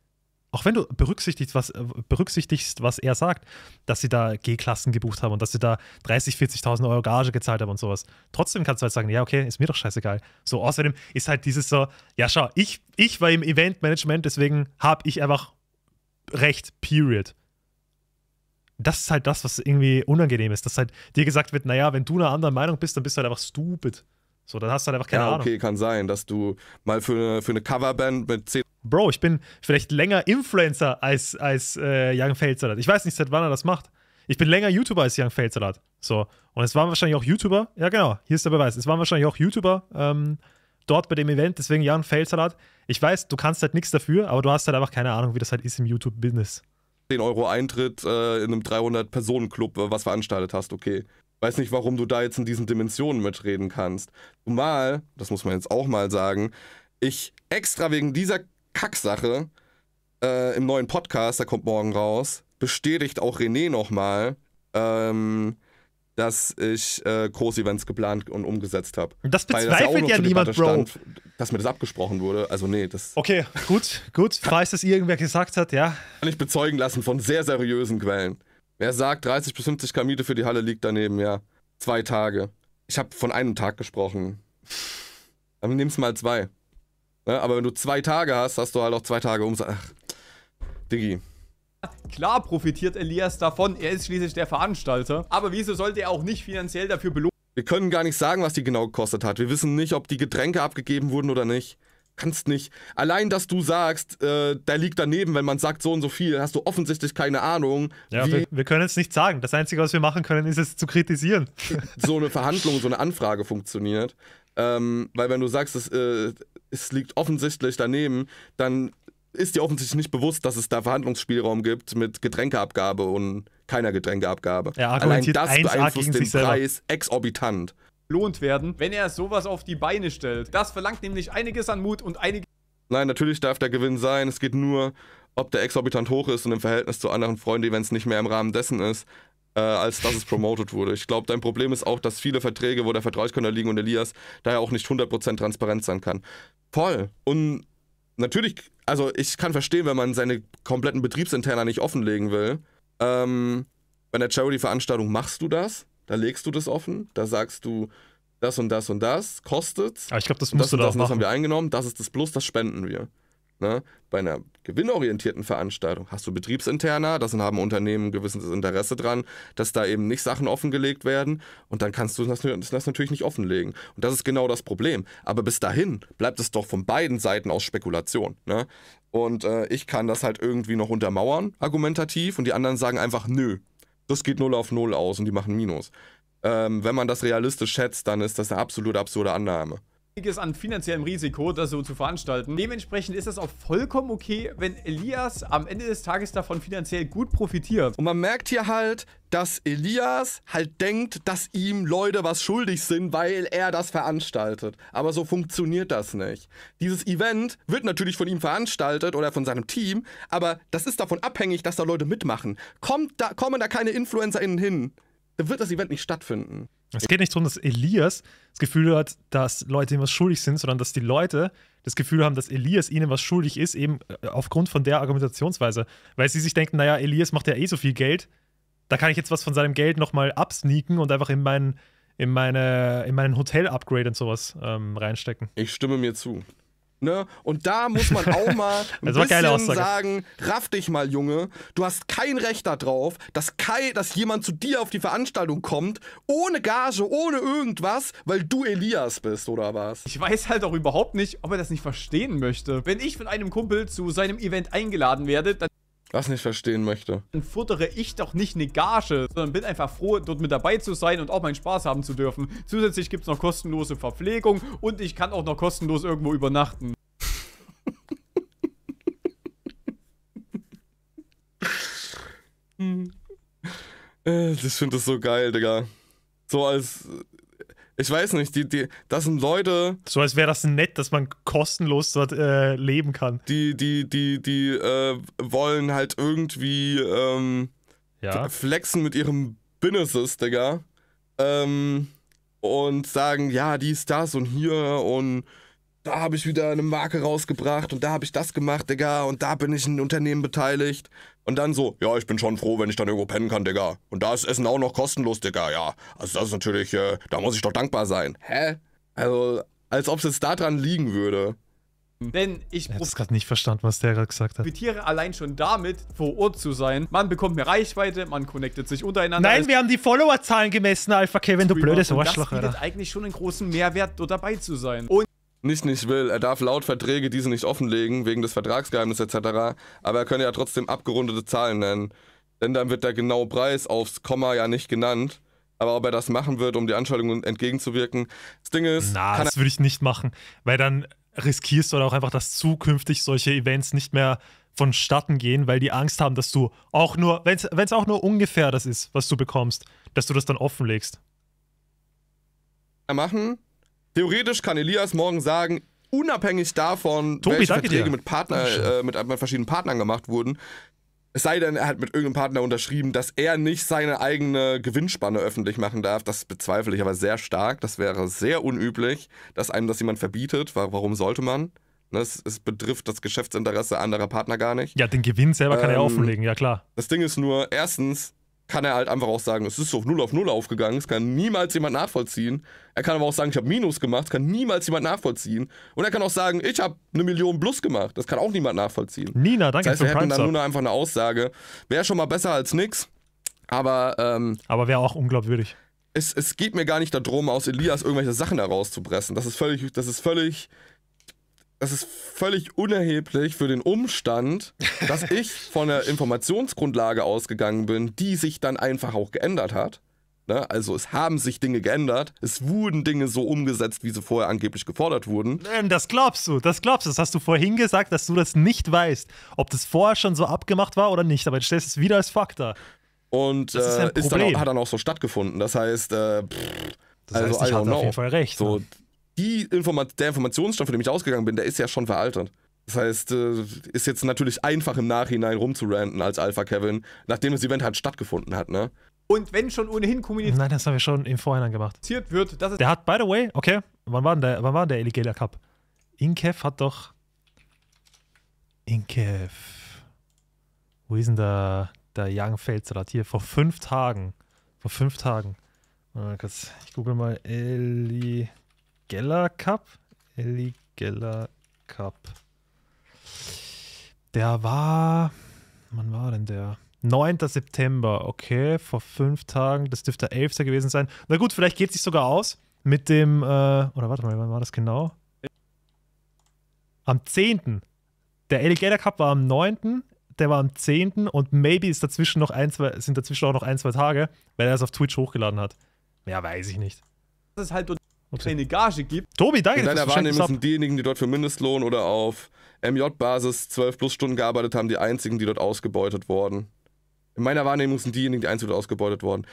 auch wenn du berücksichtigst, was, äh, berücksichtigst, was er sagt, dass sie da G-Klassen gebucht haben und dass sie da 30, 40.000 Euro Gage gezahlt haben und sowas. Trotzdem kannst du halt sagen, ja, okay, ist mir doch scheißegal. So, außerdem ist halt dieses so, ja, schau, ich, ich war im Eventmanagement, deswegen habe ich einfach recht, period das ist halt das, was irgendwie unangenehm ist, dass halt dir gesagt wird, naja, wenn du einer anderen Meinung bist, dann bist du halt einfach stupid. So, dann hast du halt einfach keine ja, okay, Ahnung. okay, kann sein, dass du mal für eine, für eine Coverband mit 10. Bro, ich bin vielleicht länger Influencer als, als äh, Young Feldsalat. Ich weiß nicht, seit wann er das macht. Ich bin länger YouTuber als Young Feldsalat. So. Und es waren wahrscheinlich auch YouTuber. Ja, genau. Hier ist der Beweis. Es waren wahrscheinlich auch YouTuber ähm, dort bei dem Event. Deswegen Young Feldsalat. Ich weiß, du kannst halt nichts dafür, aber du hast halt einfach keine Ahnung, wie das halt ist im YouTube-Business. 10 Euro Eintritt äh, in einem 300-Personen-Club, äh, was veranstaltet hast, okay. Weiß nicht, warum du da jetzt in diesen Dimensionen mitreden kannst. Zumal, das muss man jetzt auch mal sagen, ich extra wegen dieser Kacksache äh, im neuen Podcast, der kommt morgen raus, bestätigt auch René nochmal, ähm, dass ich äh, Groß-Events geplant und umgesetzt habe. Das bezweifelt das ja, ja niemand, stand, Bro. dass mir das abgesprochen wurde. Also, nee, das. Okay, gut, gut. Falls das irgendwer gesagt hat, ja. Kann ich bezeugen lassen von sehr seriösen Quellen. Wer sagt, 30 bis 50 K für die Halle liegt daneben, ja. Zwei Tage. Ich habe von einem Tag gesprochen. Dann nimm's mal zwei. Ja, ne, aber wenn du zwei Tage hast, hast du halt auch zwei Tage Umsatz. Ach, Diggi. Klar profitiert Elias davon, er ist schließlich der Veranstalter. Aber wieso sollte er auch nicht finanziell dafür belohnt wir können gar nicht sagen, was die genau gekostet hat. Wir wissen nicht, ob die Getränke abgegeben wurden oder nicht kannst nicht. Allein, dass du sagst, äh, da liegt daneben, wenn man sagt so und so viel, hast du offensichtlich keine Ahnung. Ja, wir, wir, können es nicht sagen. Das Einzige, was wir machen können, ist es zu kritisieren. *laughs* so eine Verhandlung, so eine Anfrage funktioniert. Ähm, weil wenn du sagst, es, äh, es liegt offensichtlich daneben, dann ist dir offensichtlich nicht bewusst, dass es da Verhandlungsspielraum gibt mit Getränkeabgabe und keiner Getränkeabgabe. Ja, Allein das beeinflusst den Preis exorbitant belohnt werden, wenn er sowas auf die Beine stellt. Das verlangt nämlich einiges an Mut und einiges... Nein, natürlich darf der Gewinn sein. Es geht nur, ob der exorbitant hoch ist und im Verhältnis zu anderen Freunde-Events nicht mehr im Rahmen dessen ist, äh, als dass es promoted wurde. Ich glaube, dein Problem ist auch, dass viele Verträge, wo der Vertrauenskönner liegen und Elias, daher auch nicht 100% transparent sein kann. Voll. Und natürlich, also ich kann verstehen, wenn man seine kompletten Betriebsinterner nicht offenlegen will. Ähm, bei einer Charity-Veranstaltung machst du das da legst du das offen, da sagst du, das und das und das kostet. Aber ah, ich glaube, das musst das du das, das, machen. haben wir eingenommen, das ist das Plus, das spenden wir. Ne? Bei einer gewinnorientierten Veranstaltung hast du Betriebsinterner, das haben Unternehmen ein gewisses Interesse dran, dass da eben nicht Sachen offengelegt werden und dann kannst du das, das natürlich nicht offenlegen. Und das ist genau das Problem. Aber bis dahin bleibt es doch von beiden Seiten aus Spekulation. Ne? Und äh, ich kann das halt irgendwie noch untermauern, argumentativ, und die anderen sagen einfach, nö, das geht 0 auf 0 aus und die machen Minus. Ähm, wenn man das realistisch schätzt, dann ist das eine absolut absurde Annahme einiges an finanziellem Risiko, das so zu veranstalten. Dementsprechend ist es auch vollkommen okay, wenn Elias am Ende des Tages davon finanziell gut profitiert. Und man merkt hier halt, dass Elias halt denkt, dass ihm Leute was schuldig sind, weil er das veranstaltet. Aber so funktioniert das nicht. Dieses Event wird natürlich von ihm veranstaltet oder von seinem Team, aber das ist davon abhängig, dass da Leute mitmachen. Kommt da, kommen da keine InfluencerInnen hin? dann wird das Event nicht stattfinden. Es geht nicht darum, dass Elias das Gefühl hat, dass Leute ihm was schuldig sind, sondern dass die Leute das Gefühl haben, dass Elias ihnen was schuldig ist, eben äh, aufgrund von der Argumentationsweise. Weil sie sich denken, naja, Elias macht ja eh so viel Geld, da kann ich jetzt was von seinem Geld nochmal absneaken und einfach in meinen in meine, in meinen Hotel-Upgrade und sowas ähm, reinstecken. Ich stimme mir zu. Ne? Und da muss man auch mal *laughs* ein bisschen sagen, raff dich mal, Junge. Du hast kein Recht darauf, dass, dass jemand zu dir auf die Veranstaltung kommt, ohne Gage, ohne irgendwas, weil du Elias bist, oder was? Ich weiß halt auch überhaupt nicht, ob er das nicht verstehen möchte. Wenn ich von einem Kumpel zu seinem Event eingeladen werde, dann was nicht verstehen möchte. Dann futtere ich doch nicht eine Gage, sondern bin einfach froh, dort mit dabei zu sein und auch meinen Spaß haben zu dürfen. Zusätzlich gibt es noch kostenlose Verpflegung und ich kann auch noch kostenlos irgendwo übernachten. hm. Ich finde das so geil, Digga. So als ich weiß nicht, die, die, das sind Leute. So als wäre das nett, dass man kostenlos dort äh, leben kann. Die, die, die, die äh, wollen halt irgendwie ähm, ja. flexen mit ihrem Businesses, Digga. Ähm, und sagen, ja, dies, das und hier und da habe ich wieder eine Marke rausgebracht und da habe ich das gemacht, Digga, und da bin ich in ein Unternehmen beteiligt. Und dann so, ja, ich bin schon froh, wenn ich dann irgendwo pennen kann, Digga. Und da ist Essen auch noch kostenlos, Digga, ja. Also das ist natürlich, äh, da muss ich doch dankbar sein. Hä? Also, als ob es jetzt daran liegen würde. Denn ich habe gerade nicht verstanden, was der gerade gesagt hat. Profitiere allein schon damit, vor Ort zu sein. Man bekommt mehr Reichweite, man connectet sich untereinander. Nein, wir haben die Followerzahlen gemessen, Alpha Kevin, du blödes Arschloch, Alter. Das bietet eigentlich schon einen großen Mehrwert, dort dabei zu sein. Und nicht nicht will. Er darf laut Verträge diese nicht offenlegen, wegen des Vertragsgeheimnisses etc. Aber er könne ja trotzdem abgerundete Zahlen nennen. Denn dann wird der genaue Preis aufs Komma ja nicht genannt. Aber ob er das machen wird, um die Anschuldigungen entgegenzuwirken. Das Ding ist. Na, das würde ich nicht machen. Weil dann riskierst du auch einfach, dass zukünftig solche Events nicht mehr vonstatten gehen, weil die Angst haben, dass du auch nur, wenn es auch nur ungefähr das ist, was du bekommst, dass du das dann offenlegst. Machen, Theoretisch kann Elias morgen sagen, unabhängig davon, Tobi, welche Verträge dir. mit, Partner, äh, mit, mit verschiedenen Partnern gemacht wurden, es sei denn, er hat mit irgendeinem Partner unterschrieben, dass er nicht seine eigene Gewinnspanne öffentlich machen darf. Das bezweifle ich aber sehr stark. Das wäre sehr unüblich, dass einem das jemand verbietet. Warum sollte man? Ne, es, es betrifft das Geschäftsinteresse anderer Partner gar nicht. Ja, den Gewinn selber ähm, kann er ähm, offenlegen, ja klar. Das Ding ist nur, erstens, kann er halt einfach auch sagen, es ist auf 0 auf 0 aufgegangen, es kann niemals jemand nachvollziehen. Er kann aber auch sagen, ich habe Minus gemacht, das kann niemals jemand nachvollziehen. Und er kann auch sagen, ich habe eine Million Plus gemacht, das kann auch niemand nachvollziehen. Nina, danke das heißt, wir hätten dann nur einfach eine Aussage. Wäre schon mal besser als nix, aber... Ähm, aber wäre auch unglaubwürdig. Es, es, geht mir gar nicht darum, aus Elias irgendwelche Sachen herauszupressen. Das ist völlig, das ist völlig es ist völlig unerheblich für den Umstand, dass *laughs* ich von der Informationsgrundlage ausgegangen bin, die sich dann einfach auch geändert hat. Ne? Also es haben sich Dinge geändert, es wurden Dinge so umgesetzt, wie sie vorher angeblich gefordert wurden. Ähm, das glaubst du, das glaubst du. Das hast du vorhin gesagt, dass du das nicht weißt, ob das vorher schon so abgemacht war oder nicht, aber du stellst es wieder als Faktor. Und das ist, äh, ist dann auch, hat dann auch so stattgefunden. Das heißt, äh, pff, das heißt, also, ich hatte auf jeden Fall recht. So, ne? die Informat der Informationsstand, von dem ich ausgegangen bin, der ist ja schon veraltet. Das heißt, äh, ist jetzt natürlich einfach im Nachhinein rumzuranten als Alpha Kevin, nachdem das Event halt stattgefunden hat, ne? Und wenn schon ohnehin kommuniziert. Nein, das haben wir schon im Vorhinein gemacht. Wird, dass der hat, by the way, okay, wann war denn der, wann war der Illegaler Cup? Inkev hat doch. Inkev. Wo ist denn der, der Young Feldsalat? Hier, vor fünf Tagen. Vor fünf Tagen. Ah, ich google mal Eli Geller Cup. Ellie Geller Cup. Der war. Wann war denn der? 9. September, okay, vor fünf Tagen, das dürfte der 11. gewesen sein. Na gut, vielleicht geht es sich sogar aus mit dem, äh, oder warte mal, wann war das genau? Am 10. Der Geller Cup war am 9., der war am 10. und maybe ist dazwischen noch ein, zwei, sind dazwischen auch noch ein, zwei Tage, weil er es auf Twitch hochgeladen hat. Mehr weiß ich nicht. Das ist halt keine Gage gibt. Tobi, danke. In deiner Wahrnehmung sind diejenigen, die dort für Mindestlohn oder auf MJ-Basis 12 plus Stunden gearbeitet haben, die einzigen, die dort ausgebeutet wurden. In meiner Wahrnehmung sind diejenigen, die einzigen, einzeln ausgebeutet wurden.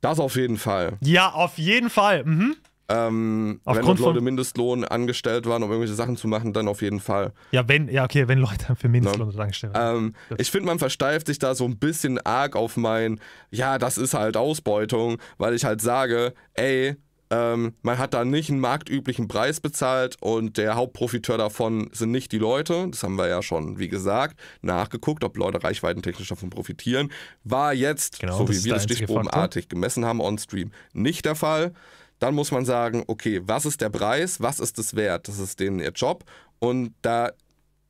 Das auf jeden Fall. Ja, auf jeden Fall. Mhm. Ähm, wenn dort Leute Mindestlohn angestellt waren, um irgendwelche Sachen zu machen, dann auf jeden Fall. Ja, wenn, ja, okay, wenn Leute *laughs* für Mindestlohn ja. Ne? angestellt waren. Ähm, ich finde, man versteift sich da so ein bisschen arg auf mein, ja, das ist halt Ausbeutung, weil ich halt sage, ey, ähm, man hat da nicht einen marktüblichen Preis bezahlt und der Hauptprofiteur davon sind nicht die Leute. Das haben wir ja schon, wie gesagt, nachgeguckt, ob Leute reichweitentechnisch davon profitieren. War jetzt, genau, so wie wir das stichprobenartig gemessen haben, on Stream nicht der Fall. Dann muss man sagen, okay, was ist der Preis? Was ist das wert? Das ist denen ihr Job. Und da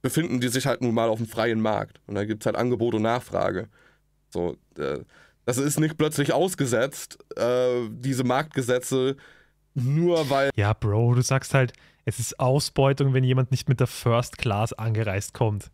befinden die sich halt nun mal auf dem freien Markt. Und da gibt es halt Angebot und Nachfrage. So, äh, das ist nicht plötzlich ausgesetzt, äh, diese Marktgesetze, nur weil. Ja, Bro, du sagst halt, es ist Ausbeutung, wenn jemand nicht mit der First Class angereist kommt.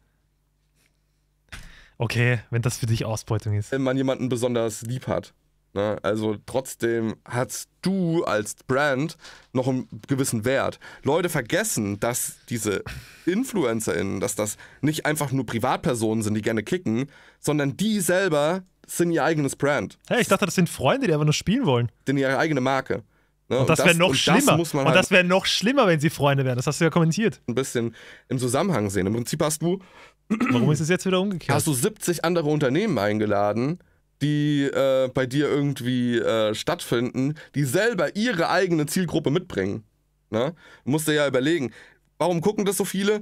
Okay, wenn das für dich Ausbeutung ist. Wenn man jemanden besonders lieb hat. Ne? Also trotzdem hast du als Brand noch einen gewissen Wert. Leute vergessen, dass diese InfluencerInnen, dass das nicht einfach nur Privatpersonen sind, die gerne kicken, sondern die selber sind ihr eigenes Brand. Hey, ich dachte, das sind Freunde, die einfach nur spielen wollen. Sind ihre eigene Marke. Ne? Und das, das wäre noch schlimmer. Das und halt das wäre noch schlimmer, wenn sie Freunde wären. Das hast du ja kommentiert. Ein bisschen im Zusammenhang sehen. Im Prinzip hast du. Warum ist es jetzt wieder umgekehrt? Hast du 70 andere Unternehmen eingeladen, die äh, bei dir irgendwie äh, stattfinden, die selber ihre eigene Zielgruppe mitbringen. Ne? Musst du ja überlegen, warum gucken das so viele?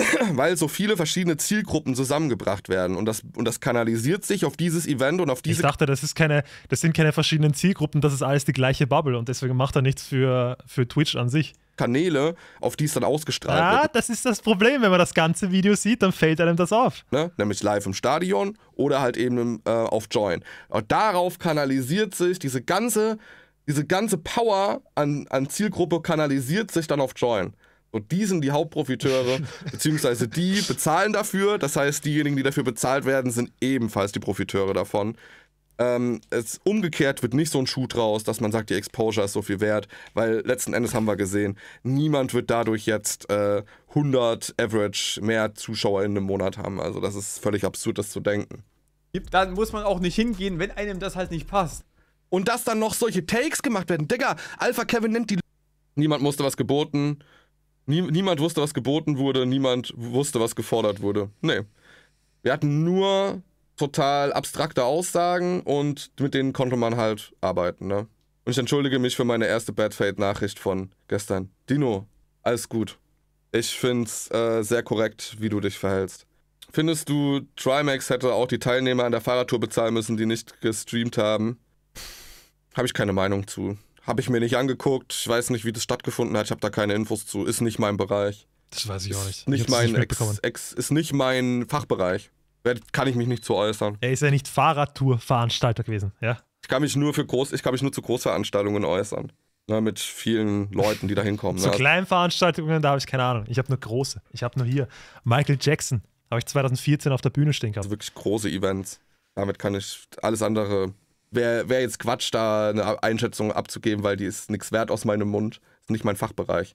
*clears throat* weil so viele verschiedene Zielgruppen zusammengebracht werden und das, und das kanalisiert sich auf dieses Event und auf diese. Ich dachte, das, ist keine, das sind keine verschiedenen Zielgruppen, das ist alles die gleiche Bubble und deswegen macht er nichts für, für Twitch an sich. Kanäle, auf die es dann ausgestrahlt ah, wird. Ja, das ist das Problem, wenn man das ganze Video sieht, dann fällt einem das auf. Ne? Nämlich live im Stadion oder halt eben im, äh, auf Join. Und darauf kanalisiert sich diese ganze, diese ganze Power an, an Zielgruppe kanalisiert sich dann auf Join. Und die sind die Hauptprofiteure, *laughs* beziehungsweise die bezahlen dafür. Das heißt, diejenigen, die dafür bezahlt werden, sind ebenfalls die Profiteure davon. Ähm, es, umgekehrt wird nicht so ein Schuh draus, dass man sagt, die Exposure ist so viel wert, weil letzten Endes haben wir gesehen, niemand wird dadurch jetzt äh, 100 Average mehr Zuschauer in einem Monat haben. Also das ist völlig absurd, das zu denken. Dann muss man auch nicht hingehen, wenn einem das halt nicht passt. Und dass dann noch solche Takes gemacht werden. Digga, Alpha Kevin nennt die... Niemand musste was geboten niemand wusste, was geboten wurde, niemand wusste, was gefordert wurde. Nee. Wir hatten nur total abstrakte Aussagen und mit denen konnte man halt arbeiten, ne? Und ich entschuldige mich für meine erste Bad Fate-Nachricht von gestern. Dino, alles gut. Ich find's äh, sehr korrekt, wie du dich verhältst. Findest du, Trimax hätte auch die Teilnehmer an der Fahrradtour bezahlen müssen, die nicht gestreamt haben? Habe ich keine Meinung zu. Habe ich mir nicht angeguckt. Ich weiß nicht, wie das stattgefunden hat. Ich habe da keine Infos zu. Ist nicht mein Bereich. Das weiß ich auch nicht. Ist nicht ich mein nicht Ex, Ex, ist nicht mein Fachbereich. Kann ich mich nicht zu äußern. Er ist ja nicht Fahrradtour-Veranstalter gewesen, ja? Ich kann mich nur für groß, ich kann mich nur zu Großveranstaltungen äußern. Ne, mit vielen Leuten, die da hinkommen. zu ne? kleinen Veranstaltungen, da habe ich keine Ahnung. Ich habe nur große. Ich habe nur hier Michael Jackson. Habe ich 2014 auf der Bühne stehen gehabt. Also wirklich große Events. Damit kann ich alles andere wäre wär jetzt Quatsch, da eine Einschätzung abzugeben, weil die ist nichts wert aus meinem Mund. Ist nicht mein Fachbereich.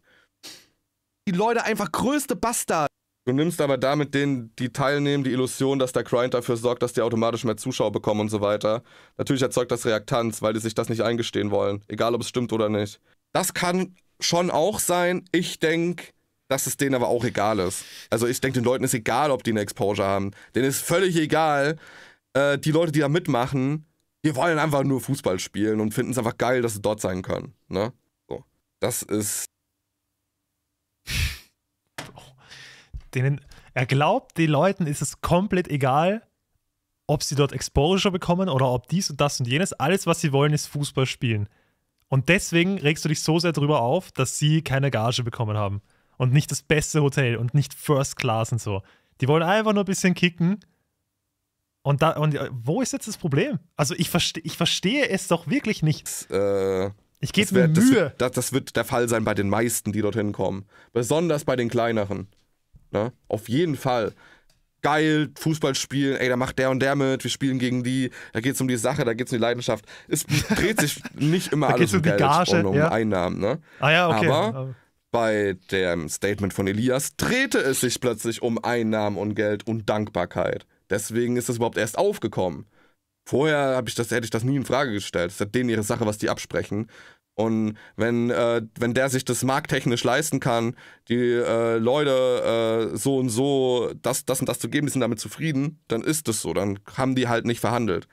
Die Leute einfach größte Bastard. Du nimmst aber damit denen, die teilnehmen, die Illusion, dass der Grind dafür sorgt, dass die automatisch mehr Zuschauer bekommen und so weiter. Natürlich erzeugt das Reaktanz, weil die sich das nicht eingestehen wollen. Egal, ob es stimmt oder nicht. Das kann schon auch sein. Ich denke, dass es denen aber auch egal ist. Also ich denke, den Leuten ist egal, ob die eine Exposure haben. Denen ist völlig egal. Äh, die Leute, die da mitmachen, wir wollen einfach nur Fußball spielen und finden es einfach geil, dass sie dort sein können. Ne? So. Das ist. *laughs* Denen, er glaubt, den Leuten ist es komplett egal, ob sie dort Exposure bekommen oder ob dies und das und jenes. Alles, was sie wollen, ist Fußball spielen. Und deswegen regst du dich so sehr drüber auf, dass sie keine Gage bekommen haben. Und nicht das beste Hotel und nicht First Class und so. Die wollen einfach nur ein bisschen kicken und, da, und äh, wo ist jetzt das Problem? Also ich, verste, ich verstehe es doch wirklich nicht. Das, äh, ich gebe mir Mühe. Das wird, das, wird, der Fall sein bei den meisten, die dorthin kommen. Besonders bei den kleineren. Ne? Auf jeden Fall. Geil, Fußball spielen, ey, da macht der und der mit, wir spielen gegen die, da geht es um die Sache, da geht es um die Leidenschaft. Es *laughs* dreht sich nicht immer alles um, um Geld Gage, und um ja. Einnahmen. Ne? Ah ja, okay. Aber bei dem Statement von Elias drehte es sich plötzlich um Einnahmen und Geld und Dankbarkeit. Deswegen ist das überhaupt erst aufgekommen. Vorher ich das, hätte ich das nie in Frage gestellt. Das ist denen ihre Sache, was die absprechen. Und wenn, äh, wenn der sich das markttechnisch leisten kann, die äh, Leute äh, so und so das, das und das zu geben, die sind damit zufrieden, dann ist das so. Dann haben die halt nicht verhandelt.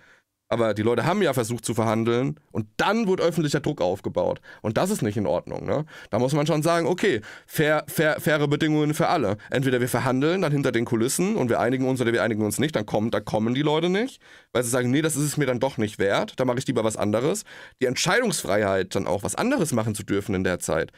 Aber die Leute haben ja versucht zu verhandeln und dann wird öffentlicher Druck aufgebaut. Und das ist nicht in Ordnung. Ne? Da muss man schon sagen, okay, fair, fair, faire Bedingungen für alle. Entweder wir verhandeln dann hinter den Kulissen und wir einigen uns oder wir einigen uns nicht, dann kommen, da kommen die Leute nicht, weil sie sagen, nee, das ist es mir dann doch nicht wert, da mache ich lieber was anderes. Die Entscheidungsfreiheit, dann auch was anderes machen zu dürfen in der Zeit,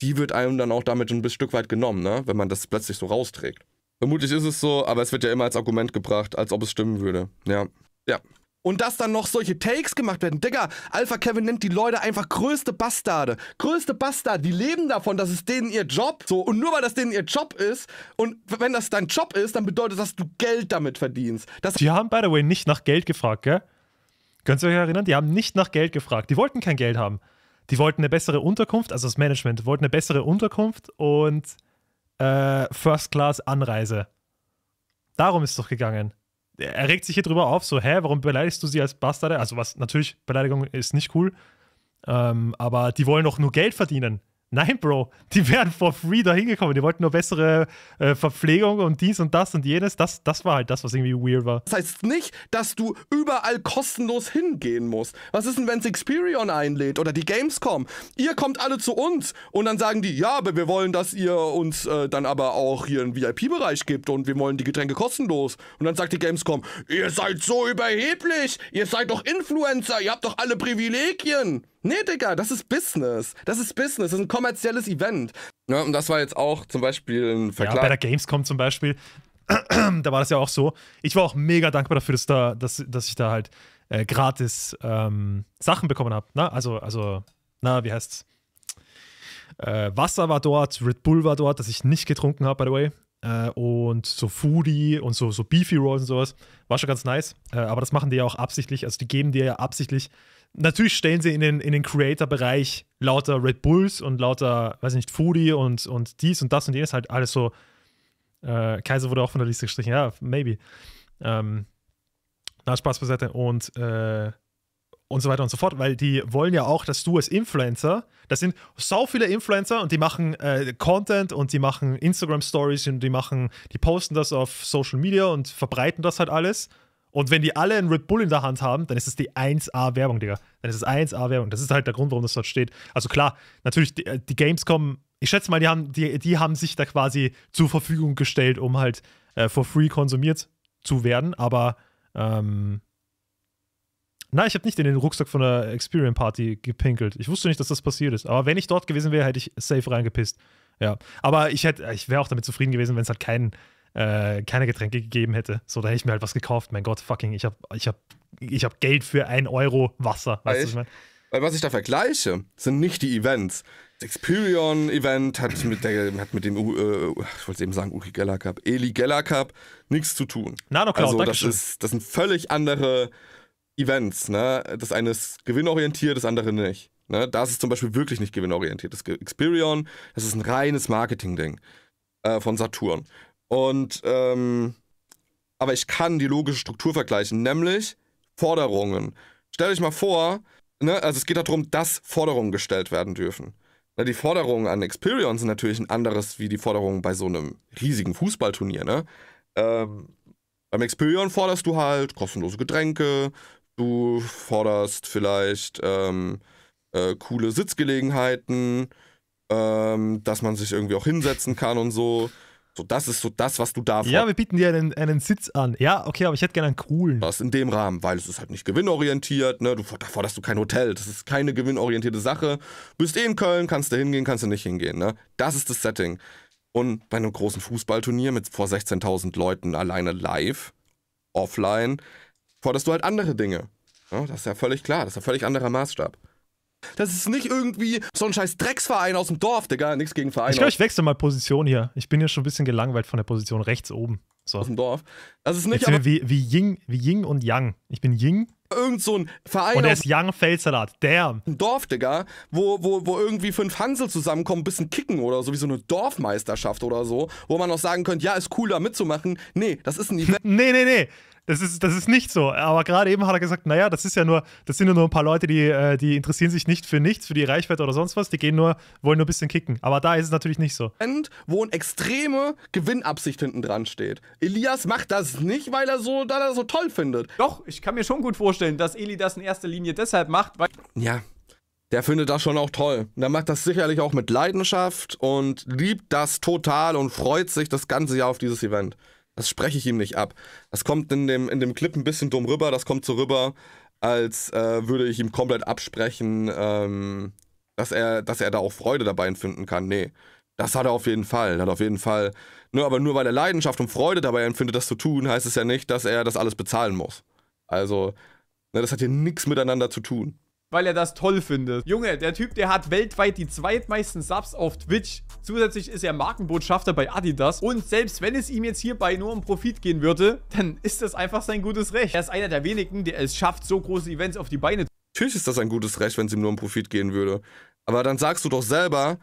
die wird einem dann auch damit ein Stück weit genommen, ne? wenn man das plötzlich so rausträgt. Vermutlich ist es so, aber es wird ja immer als Argument gebracht, als ob es stimmen würde. Ja. Ja, und dass dann noch solche Takes gemacht werden. Digga, Alpha Kevin nennt die Leute einfach größte Bastarde. Größte Bastarde, die leben davon, dass es denen ihr Job. So, und nur weil das denen ihr Job ist, und wenn das dein Job ist, dann bedeutet das, dass du Geld damit verdienst. Das die haben, by the way, nicht nach Geld gefragt, gell? Könnt ihr euch erinnern? Die haben nicht nach Geld gefragt. Die wollten kein Geld haben. Die wollten eine bessere Unterkunft, also das Management, wollten eine bessere Unterkunft und äh, First-Class-Anreise. Darum ist es doch gegangen er regt sich hier drüber auf, so, hä, warum beleidigst du sie als Bastarde? Also was, natürlich, Beleidigung ist nicht cool, ähm, aber die wollen doch nur Geld verdienen. Nein, Bro, die wären for free da hingekommen. Die wollten nur bessere äh, Verpflegung und dies und das und jenes. Das, das war halt das, was irgendwie weird war. Das heißt nicht, dass du überall kostenlos hingehen musst. Was ist denn, wenn Xperion einlädt oder die Gamescom? Ihr kommt alle zu uns und dann sagen die, ja, aber wir wollen, dass ihr uns äh, dann aber auch hier einen VIP-Bereich gibt und wir wollen die Getränke kostenlos. Und dann sagt die Gamescom, ihr seid so überheblich, ihr seid doch Influencer, ihr habt doch alle Privilegien. Nee, Digga, das ist Business. Das ist Business, das ist ein kommerzielles Event. Ja, und das war jetzt auch zum Beispiel ein Vergleich. Ja, bei der Gamescom zum Beispiel, *clears throat* da war das ja auch so. Ich war auch mega dankbar dafür, dass, da, dass, dass ich da halt äh, gratis ähm, Sachen bekommen habe. Ne? Also, also, na, wie heißt's? Äh, Wasser war dort, Red Bull war dort, das ich nicht getrunken habe, by the way. Äh, und so Foodie und so, so Beefy Rolls und sowas. War schon ganz nice. Äh, aber das machen die ja auch absichtlich. Also, die geben dir ja absichtlich Natürlich stellen sie in den, in den Creator-Bereich lauter Red Bulls und lauter, weiß nicht, Foodie und, und dies und das und jenes halt alles so. Äh, Kaiser wurde auch von der Liste gestrichen, ja, maybe. Ähm, na, Spaß beiseite. Und, äh, und so weiter und so fort, weil die wollen ja auch, dass du als Influencer, das sind so viele Influencer und die machen äh, Content und die machen Instagram Stories und die machen, die posten das auf Social Media und verbreiten das halt alles. Und wenn die alle einen Red Bull in der Hand haben, dann ist es die 1A-Werbung, Digga. Dann ist es 1A-Werbung. Das ist halt der Grund, warum das dort steht. Also klar, natürlich, die, äh, die Gamescom, ich schätze mal, die haben, die, die haben sich da quasi zur Verfügung gestellt, um halt äh, for free konsumiert zu werden. Aber, ähm, nein, ich habe nicht in den Rucksack von der Experience Party gepinkelt. Ich wusste nicht, dass das passiert ist. Aber wenn ich dort gewesen wäre, hätte ich safe reingepisst. Ja, aber ich ich wäre auch damit zufrieden gewesen, wenn es halt keinen äh, keine Getränke gegeben hätte. So, da hätte ich mir halt was gekauft. Mein Gott, fucking, ich habe ich hab, ich hab Geld für ein Euro Wasser. Weißt du, was ich meine? Weil was ich da vergleiche, sind nicht die Events. Das Experion-Event hat mit, der, hat mit dem, U, äh, ich wollte eben sagen, Uki Geller Cup, Eli Geller Cup nichts zu tun. Nano Cloud, also, das, ist, das sind völlig andere Events. Ne? Das eine ist gewinnorientiert, das andere nicht. Ne? Das ist zum Beispiel wirklich nicht gewinnorientiert. Das Experion, das ist ein reines Marketing-Ding äh, von Saturn. Und ähm, aber ich kann die logische Struktur vergleichen, nämlich Forderungen. Stell dich mal vor, ne, also es geht darum, dass Forderungen gestellt werden dürfen. Na, ne, die Forderungen an Experion sind natürlich ein anderes wie die Forderungen bei so einem riesigen Fußballturnier. Ne? Ähm, beim Experion forderst du halt kostenlose Getränke, du forderst vielleicht ähm, äh, coole Sitzgelegenheiten, ähm, dass man sich irgendwie auch hinsetzen kann und so. So, das ist so das, was du darfst. Ja, wir bieten dir einen, einen Sitz an. Ja, okay, aber ich hätte gerne einen coolen. Was in dem Rahmen, weil es ist halt nicht gewinnorientiert, ne? Du forderst du kein Hotel. Das ist keine gewinnorientierte Sache. Bist eh in Köln, kannst du hingehen, kannst du nicht hingehen, ne? Das ist das Setting. Und bei einem großen Fußballturnier mit vor 16.000 Leuten alleine live, offline, forderst du halt andere Dinge. Ja, ne? das ist ja völlig klar, das ist ja völlig anderer Maßstab. Das ist nicht irgendwie so ein scheiß Drecksverein aus dem Dorf, Digga. Nichts gegen Vereine. Ich glaube, ich wechsle mal Position hier. Ich bin ja schon ein bisschen gelangweilt von der Position rechts oben. So. Aus dem Dorf. Das ist nicht. Jetzt wie, wie, Ying, wie Ying und Yang. Ich bin Ying. Irgend so ein Verein. Und der ist Yang Felsalat. Damn. Ein Dorf, Digga. Wo, wo, wo irgendwie fünf Hansel zusammenkommen, ein bisschen kicken oder so, wie so eine Dorfmeisterschaft oder so. Wo man auch sagen könnte, ja, ist cool da mitzumachen. Nee, das ist ein *laughs* Event. nee, nee, nee. Das ist, das ist nicht so. Aber gerade eben hat er gesagt, naja, das ist ja nur, das sind ja nur ein paar Leute, die, äh, die interessieren sich nicht für nichts, für die Reichweite oder sonst was, die gehen nur, wollen nur ein bisschen kicken. Aber da ist es natürlich nicht so. Und wo eine extreme Gewinnabsicht hinten dran steht. Elias macht das nicht, weil er so, da so toll findet. Doch, ich kann mir schon gut vorstellen, dass Eli das in erster Linie deshalb macht, weil. Ja, der findet das schon auch toll. der macht das sicherlich auch mit Leidenschaft und liebt das total und freut sich das ganze Jahr auf dieses Event. Das spreche ich ihm nicht ab. Das kommt in dem, in dem Clip ein bisschen dumm rüber. Das kommt so rüber, als äh, würde ich ihm komplett absprechen, ähm, dass, er, dass er da auch Freude dabei empfinden kann. Nee, das hat er auf jeden Fall. Hat auf jeden Fall. Nur, ne, aber nur weil er Leidenschaft und Freude dabei empfindet, das zu tun, heißt es ja nicht, dass er das alles bezahlen muss. Also, ne, das hat hier nichts miteinander zu tun weil er das toll findet. Junge, der Typ, der hat weltweit die zweitmeisten Subs auf Twitch. Zusätzlich ist er Markenbotschafter bei Adidas. Und selbst wenn es ihm jetzt hierbei nur um Profit gehen würde, dann ist das einfach sein gutes Recht. Er ist einer der wenigen, der es schafft, so große Events auf die Beine zu... Natürlich ist das ein gutes Recht, wenn es ihm nur um Profit gehen würde. Aber dann sagst du doch selber,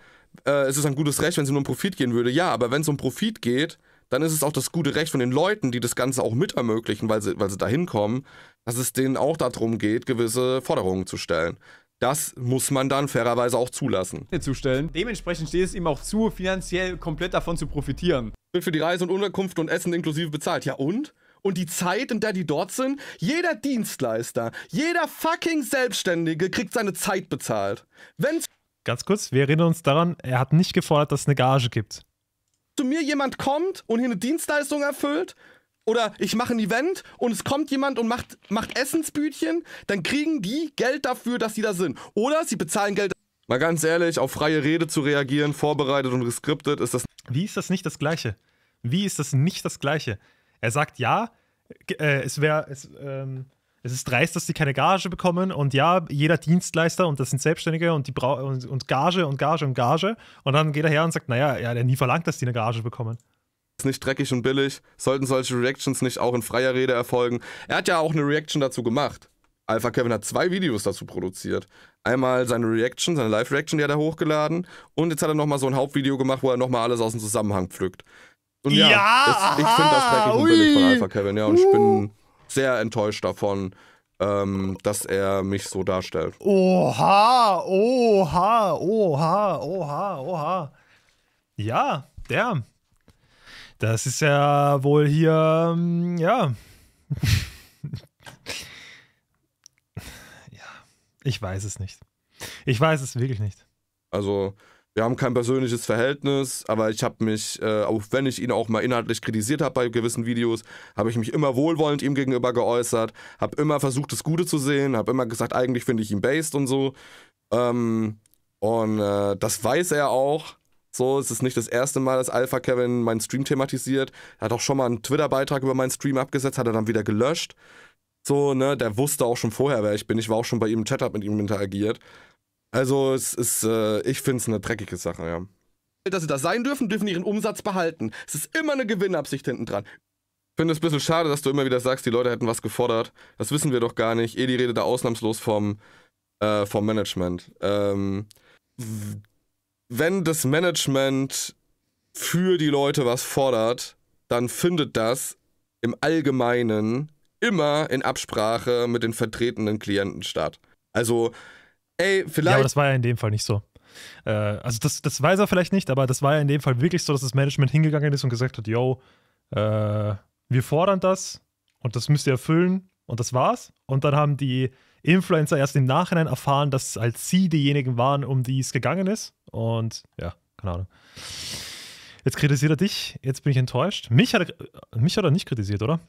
äh, es ist ein gutes Recht, wenn es ihm nur um Profit gehen würde. Ja, aber wenn es um Profit geht, dann ist es auch das gute Recht von den Leuten, die das Ganze auch mit ermöglichen, weil sie, weil sie da hinkommen, dass es denen auch darum geht, gewisse Forderungen zu stellen. Das muss man dann fairerweise auch zulassen. Zustellen. Dementsprechend steht es ihm auch zu, finanziell komplett davon zu profitieren. Wird für die Reise und Unterkunft und Essen inklusive bezahlt. Ja und? und die Zeit, in der die dort sind. Jeder Dienstleister, jeder fucking Selbstständige kriegt seine Zeit bezahlt. Wenn's Ganz kurz, wir erinnern uns daran, er hat nicht gefordert, dass es eine Gage gibt. Zu mir jemand kommt und hier eine Dienstleistung erfüllt oder ich mache ein Event und es kommt jemand und macht, macht Essensbütchen, dann kriegen die Geld dafür, dass sie da sind. Oder sie bezahlen Geld. Mal ganz ehrlich, auf freie Rede zu reagieren, vorbereitet und geskriptet, ist das. Wie ist das nicht das Gleiche? Wie ist das nicht das Gleiche? Er sagt ja, äh, es wäre. Es, ähm, es ist dreist, dass die keine Gage bekommen und ja, jeder Dienstleister und das sind Selbstständige und, die und, und Gage und Gage und Gage und dann geht er her und sagt, naja, er hat ja nie verlangt, dass die eine Gage bekommen ist nicht dreckig und billig. Sollten solche Reactions nicht auch in freier Rede erfolgen? Er hat ja auch eine Reaction dazu gemacht. Alpha Kevin hat zwei Videos dazu produziert. Einmal seine Reaction, seine Live-Reaction, die hat er hochgeladen. Und jetzt hat er nochmal so ein Hauptvideo gemacht, wo er nochmal alles aus dem Zusammenhang pflückt. Und ja, ja es, ich finde das dreckig und billig von Alpha Kevin. Ja, und uh. ich bin sehr enttäuscht davon, ähm, dass er mich so darstellt. Oha, oha, oha, oha, oha. Ja, der. Das ist ja wohl hier, ähm, ja. *laughs* ja, ich weiß es nicht. Ich weiß es wirklich nicht. Also, wir haben kein persönliches Verhältnis, aber ich habe mich, äh, auch wenn ich ihn auch mal inhaltlich kritisiert habe bei gewissen Videos, habe ich mich immer wohlwollend ihm gegenüber geäußert, habe immer versucht, das Gute zu sehen, habe immer gesagt, eigentlich finde ich ihn based und so. Ähm, und äh, das weiß er auch. So, es ist nicht das erste Mal, dass Alpha Kevin meinen Stream thematisiert. Er hat auch schon mal einen Twitter-Beitrag über meinen Stream abgesetzt, hat er dann wieder gelöscht. So, ne, der wusste auch schon vorher, wer ich bin. Ich war auch schon bei ihm im Chat, hab mit ihm interagiert. Also, es ist, äh, ich find's eine dreckige Sache, ja. Dass sie da sein dürfen, dürfen ihren Umsatz behalten. Es ist immer eine Gewinnabsicht hinten dran. Ich finde es ein bisschen schade, dass du immer wieder sagst, die Leute hätten was gefordert. Das wissen wir doch gar nicht. Edi redet da ausnahmslos vom, äh, vom Management. Ähm, wenn das Management für die Leute was fordert, dann findet das im Allgemeinen immer in Absprache mit den vertretenen Klienten statt. Also, ey, vielleicht. Ja, aber das war ja in dem Fall nicht so. Äh, also, das, das weiß er vielleicht nicht, aber das war ja in dem Fall wirklich so, dass das Management hingegangen ist und gesagt hat: Yo, äh, wir fordern das und das müsst ihr erfüllen und das war's. Und dann haben die Influencer erst im Nachhinein erfahren, dass als halt sie diejenigen waren, um die es gegangen ist. Und ja, keine Ahnung. Jetzt kritisiert er dich, jetzt bin ich enttäuscht. Mich hat er, mich hat er nicht kritisiert, oder?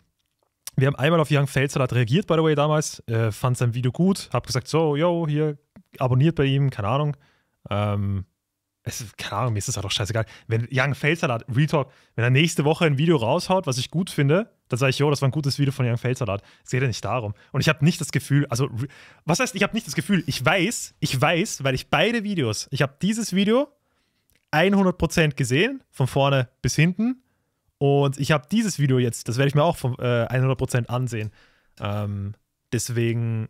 Wir haben einmal auf Young Feldsalat reagiert, by the way, damals. Äh, fand sein Video gut, hab gesagt, so, yo, hier, abonniert bei ihm, keine Ahnung. Ähm, es, keine Ahnung, mir ist das halt doch scheißegal. Wenn Young Feldsalat, Retalk, wenn er nächste Woche ein Video raushaut, was ich gut finde, dann sage ich, jo, das war ein gutes Video von Young Feldsalat. Es geht ja nicht darum. Und ich habe nicht das Gefühl, also, was heißt, ich habe nicht das Gefühl, ich weiß, ich weiß, weil ich beide Videos, ich habe dieses Video 100% gesehen, von vorne bis hinten. Und ich habe dieses Video jetzt, das werde ich mir auch von, äh, 100% ansehen. Ähm, deswegen,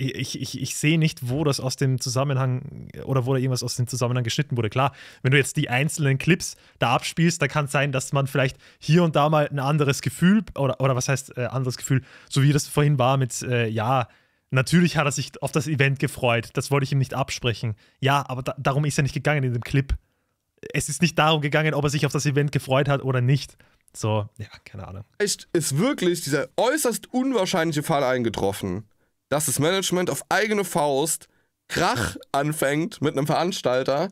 ich, ich, ich sehe nicht, wo das aus dem Zusammenhang oder wo da irgendwas aus dem Zusammenhang geschnitten wurde. Klar, wenn du jetzt die einzelnen Clips da abspielst, da kann es sein, dass man vielleicht hier und da mal ein anderes Gefühl oder, oder was heißt äh, anderes Gefühl, so wie das vorhin war mit, äh, ja, natürlich hat er sich auf das Event gefreut, das wollte ich ihm nicht absprechen. Ja, aber da, darum ist er nicht gegangen in dem Clip. Es ist nicht darum gegangen, ob er sich auf das Event gefreut hat oder nicht. So, ja, keine Ahnung. Vielleicht ist wirklich dieser äußerst unwahrscheinliche Fall eingetroffen dass das Management auf eigene Faust Krach anfängt mit einem Veranstalter.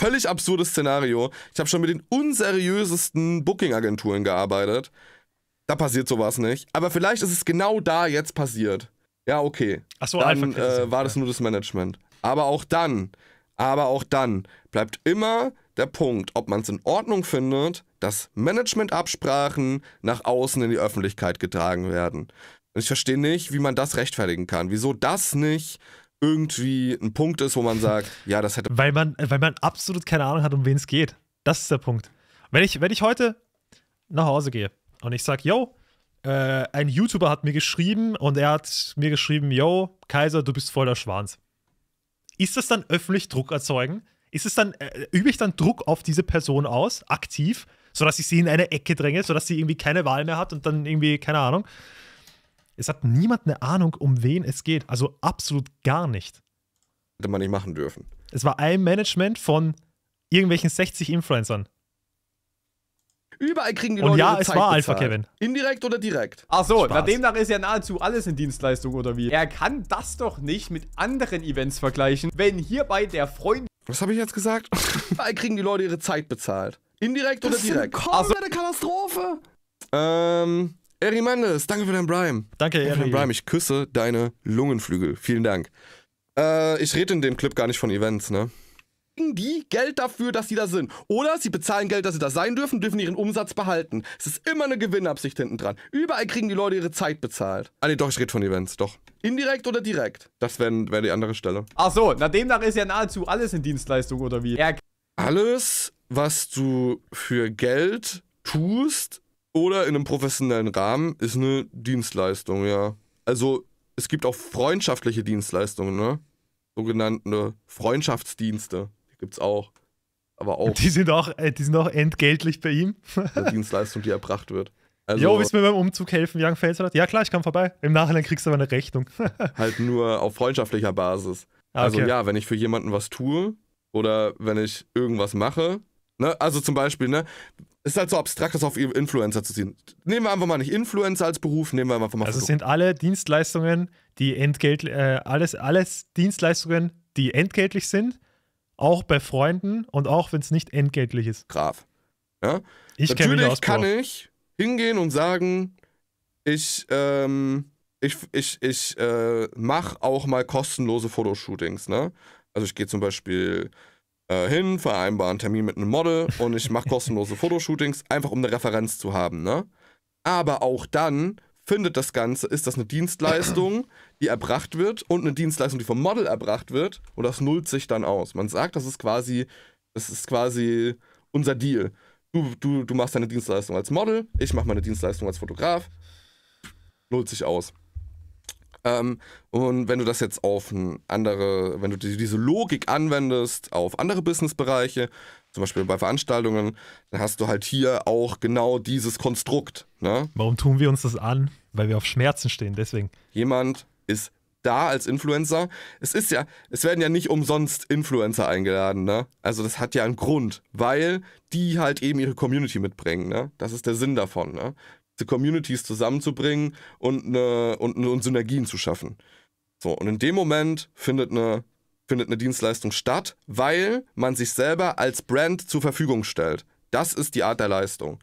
Völlig absurdes Szenario. Ich habe schon mit den unseriösesten Booking-Agenturen gearbeitet. Da passiert sowas nicht. Aber vielleicht ist es genau da jetzt passiert. Ja, okay. Ach so, dann äh, war das nur das Management. Aber auch dann, aber auch dann bleibt immer der Punkt, ob man es in Ordnung findet, dass Managementabsprachen nach außen in die Öffentlichkeit getragen werden. Und ich verstehe nicht, wie man das rechtfertigen kann. Wieso das nicht irgendwie ein Punkt ist, wo man sagt, *laughs* ja, das hätte. Weil man, weil man absolut keine Ahnung hat, um wen es geht. Das ist der Punkt. Wenn ich, wenn ich heute nach Hause gehe und ich sage, yo, äh, ein YouTuber hat mir geschrieben und er hat mir geschrieben, yo, Kaiser, du bist voller Schwanz. Ist das dann öffentlich Druck erzeugen? Ist es dann, äh, übe ich dann Druck auf diese Person aus, aktiv, sodass ich sie in eine Ecke dränge, sodass sie irgendwie keine Wahl mehr hat und dann irgendwie, keine Ahnung, es hat niemand eine Ahnung, um wen es geht. Also absolut gar nicht. Hätte man nicht machen dürfen. Es war ein Management von irgendwelchen 60 Influencern. Überall kriegen die Leute Und ja, es Zeit war Alpha Kevin. Indirekt oder direkt? Ach so, Spaß. demnach ist ja nahezu alles in Dienstleistung oder wie? Er kann das doch nicht mit anderen Events vergleichen, wenn hierbei der Freund... Was habe ich jetzt gesagt? *laughs* Überall kriegen die Leute ihre Zeit bezahlt. Indirekt das oder direkt? Das ist eine komplette also Katastrophe. Ähm, Eri Mandes, danke für dein Prime. Danke, danke Eri. Für dein Prime. Ich küsse deine Lungenflügel. Vielen Dank. Äh, ich rede in dem Clip gar nicht von Events, ne? die Geld dafür, dass sie da sind. Oder sie bezahlen Geld, dass sie da sein dürfen, dürfen ihren Umsatz behalten. Es ist immer eine Gewinnabsicht hinten dran. Überall kriegen die Leute ihre Zeit bezahlt. Ah nee, doch, ich rede von Events, doch. Indirekt oder direkt? Das wäre wär die andere Stelle. Ach so, na demnach ist ja nahezu alles in Dienstleistung, oder wie? Ja. Alles, was du für Geld tust, oder in einem professionellen Rahmen ist eine Dienstleistung, ja. Also es gibt auch freundschaftliche Dienstleistungen, ne? Sogenannte Freundschaftsdienste. Die gibt's auch. Aber auch. Die sind auch, äh, die sind auch entgeltlich bei ihm. *laughs* eine Dienstleistung, die erbracht wird. Also, jo, willst du mir beim Umzug helfen, Young Felsrad? Ja, klar, ich komme vorbei. Im Nachhinein kriegst du aber eine Rechnung. *laughs* halt nur auf freundschaftlicher Basis. Ah, also okay. Also ja, wenn ich für jemanden was tue oder wenn ich irgendwas mache, Ne? Also zum Beispiel, ne? Ist halt so abstrakt, das auf Influencer zu ziehen. Nehmen wir einfach mal nicht Influencer als Beruf, nehmen wir einfach mal. Also Versuch. sind alle Dienstleistungen, die entgelt, äh, alles, alles Dienstleistungen, die entgeltlich sind, auch bei Freunden und auch wenn es nicht entgeltlich ist. Graf. Ja? Ich Natürlich kann ich hingehen und sagen, ich, ähm, ich, ich, ich äh, mache auch mal kostenlose Fotoshootings, ne? Also ich gehe zum Beispiel äh, hin, vereinbare einen Termin mit einem Model und ich mache kostenlose Fotoshootings, einfach um eine Referenz zu haben. Ne? Aber auch dann findet das Ganze, ist das eine Dienstleistung, die erbracht wird und eine Dienstleistung, die vom Model erbracht wird und das nullt sich dann aus. Man sagt, das ist quasi, das ist quasi unser Deal. Du, du, du machst deine Dienstleistung als Model, ich mache meine Dienstleistung als Fotograf, nullt sich aus. Ähm, und wenn du das jetzt auf andere, wenn du diese Logik anwendest auf andere Businessbereiche, zum Beispiel bei Veranstaltungen, dann hast du halt hier auch genau dieses Konstrukt. Ne? Warum tun wir uns das an? Weil wir auf Schmerzen stehen, deswegen. Jemand ist da als Influencer. Es ist ja, es werden ja nicht umsonst Influencer eingeladen, ne? Also das hat ja einen Grund, weil die halt eben ihre Community mitbringen, ne? Das ist der Sinn davon, ne? verschiedenste Communities zusammenzubringen und, eine, und, und Synergien zu schaffen. So, und in dem Moment findet eine, findet eine Dienstleistung statt, weil man sich selber als Brand zur Verfügung stellt. Das ist die Art der Leistung.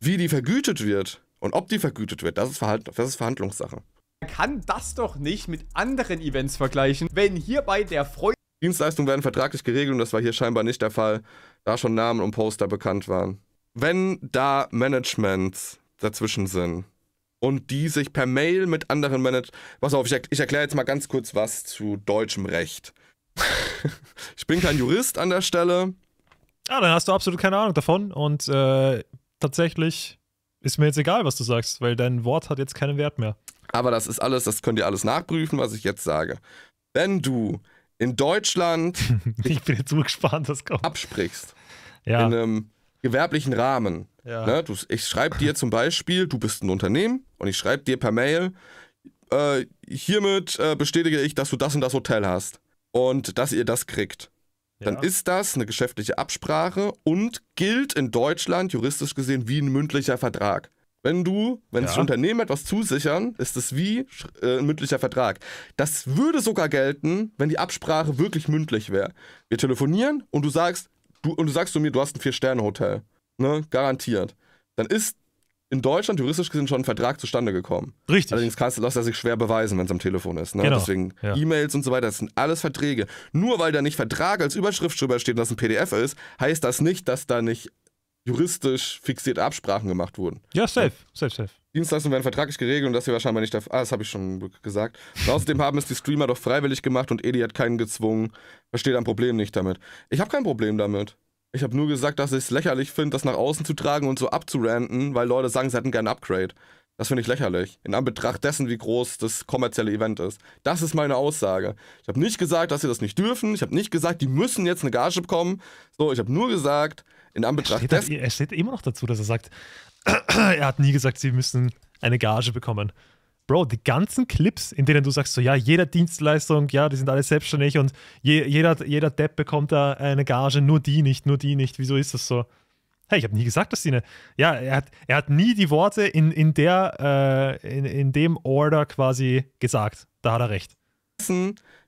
Wie die vergütet wird und ob die vergütet wird, das ist, Verhalt, das ist Verhandlungssache. Man kann das doch nicht mit anderen Events vergleichen, wenn hierbei der Freund. Dienstleistungen werden vertraglich geregelt und das war hier scheinbar nicht der Fall, da schon Namen und Poster bekannt waren. Wenn da Management dazwischen sind und die sich per Mail mit anderen Managern. Pass auf, ich, ich erkläre jetzt mal ganz kurz was zu deutschem Recht. *laughs* ich bin kein Jurist an der Stelle. Ah, dann hast du absolut keine Ahnung davon und äh, tatsächlich ist mir jetzt egal, was du sagst, weil dein Wort hat jetzt keinen Wert mehr. Aber das ist alles, das könnt ihr alles nachprüfen, was ich jetzt sage. Wenn du in Deutschland *laughs* ich bin jetzt so gespannt, das kommt. absprichst, ja. in einem gewerblichen Rahmen, ja. Ne? Du, ich schreibe dir zum Beispiel, du bist ein Unternehmen und ich schreibe dir per Mail, äh, hiermit äh, bestätige ich, dass du das und das Hotel hast und dass ihr das kriegt. Ja. Dann ist das eine geschäftliche Absprache und gilt in Deutschland juristisch gesehen wie ein mündlicher Vertrag. Wenn du, wenn ja. das Unternehmen etwas zusichern, ist es wie äh, ein mündlicher Vertrag. Das würde sogar gelten, wenn die Absprache wirklich mündlich wäre. Wir telefonieren und du sagst, du, und du sagst zu mir, du hast ein Vier-Sterne-Hotel. Ne? Garantiert. Dann ist in Deutschland juristisch gesehen schon ein Vertrag zustande gekommen. Richtig. Allerdings kannst du das sich schwer beweisen, wenn es am Telefon ist. Ne? Genau. Deswegen ja. E-Mails und so weiter, das sind alles Verträge. Nur weil da nicht Vertrag als Überschrift drüber steht und das ein PDF ist, heißt das nicht, dass da nicht juristisch fixierte Absprachen gemacht wurden. Ja, safe, safe, safe. Dienstleistungen werden vertraglich geregelt und das hier wahrscheinlich nicht der Ah, das habe ich schon gesagt. Und außerdem haben es die Streamer doch freiwillig gemacht und Edi hat keinen gezwungen. Versteht ein Problem nicht damit. Ich habe kein Problem damit. Ich habe nur gesagt, dass ich es lächerlich finde, das nach außen zu tragen und so abzuranten, weil Leute sagen, sie hätten gerne ein Upgrade. Das finde ich lächerlich. In Anbetracht dessen, wie groß das kommerzielle Event ist. Das ist meine Aussage. Ich habe nicht gesagt, dass sie das nicht dürfen. Ich habe nicht gesagt, die müssen jetzt eine Gage bekommen. So, ich habe nur gesagt, in Anbetracht halt dessen. Er steht immer noch dazu, dass er sagt, *clears throat* er hat nie gesagt, sie müssen eine Gage bekommen. Bro, die ganzen Clips, in denen du sagst, so ja, jeder Dienstleistung, ja, die sind alle selbstständig und je, jeder, jeder Depp bekommt da eine Gage, nur die nicht, nur die nicht. Wieso ist das so? Hey, ich habe nie gesagt, dass die eine. Ja, er hat, er hat nie die Worte in, in der, äh, in, in dem Order quasi gesagt. Da hat er recht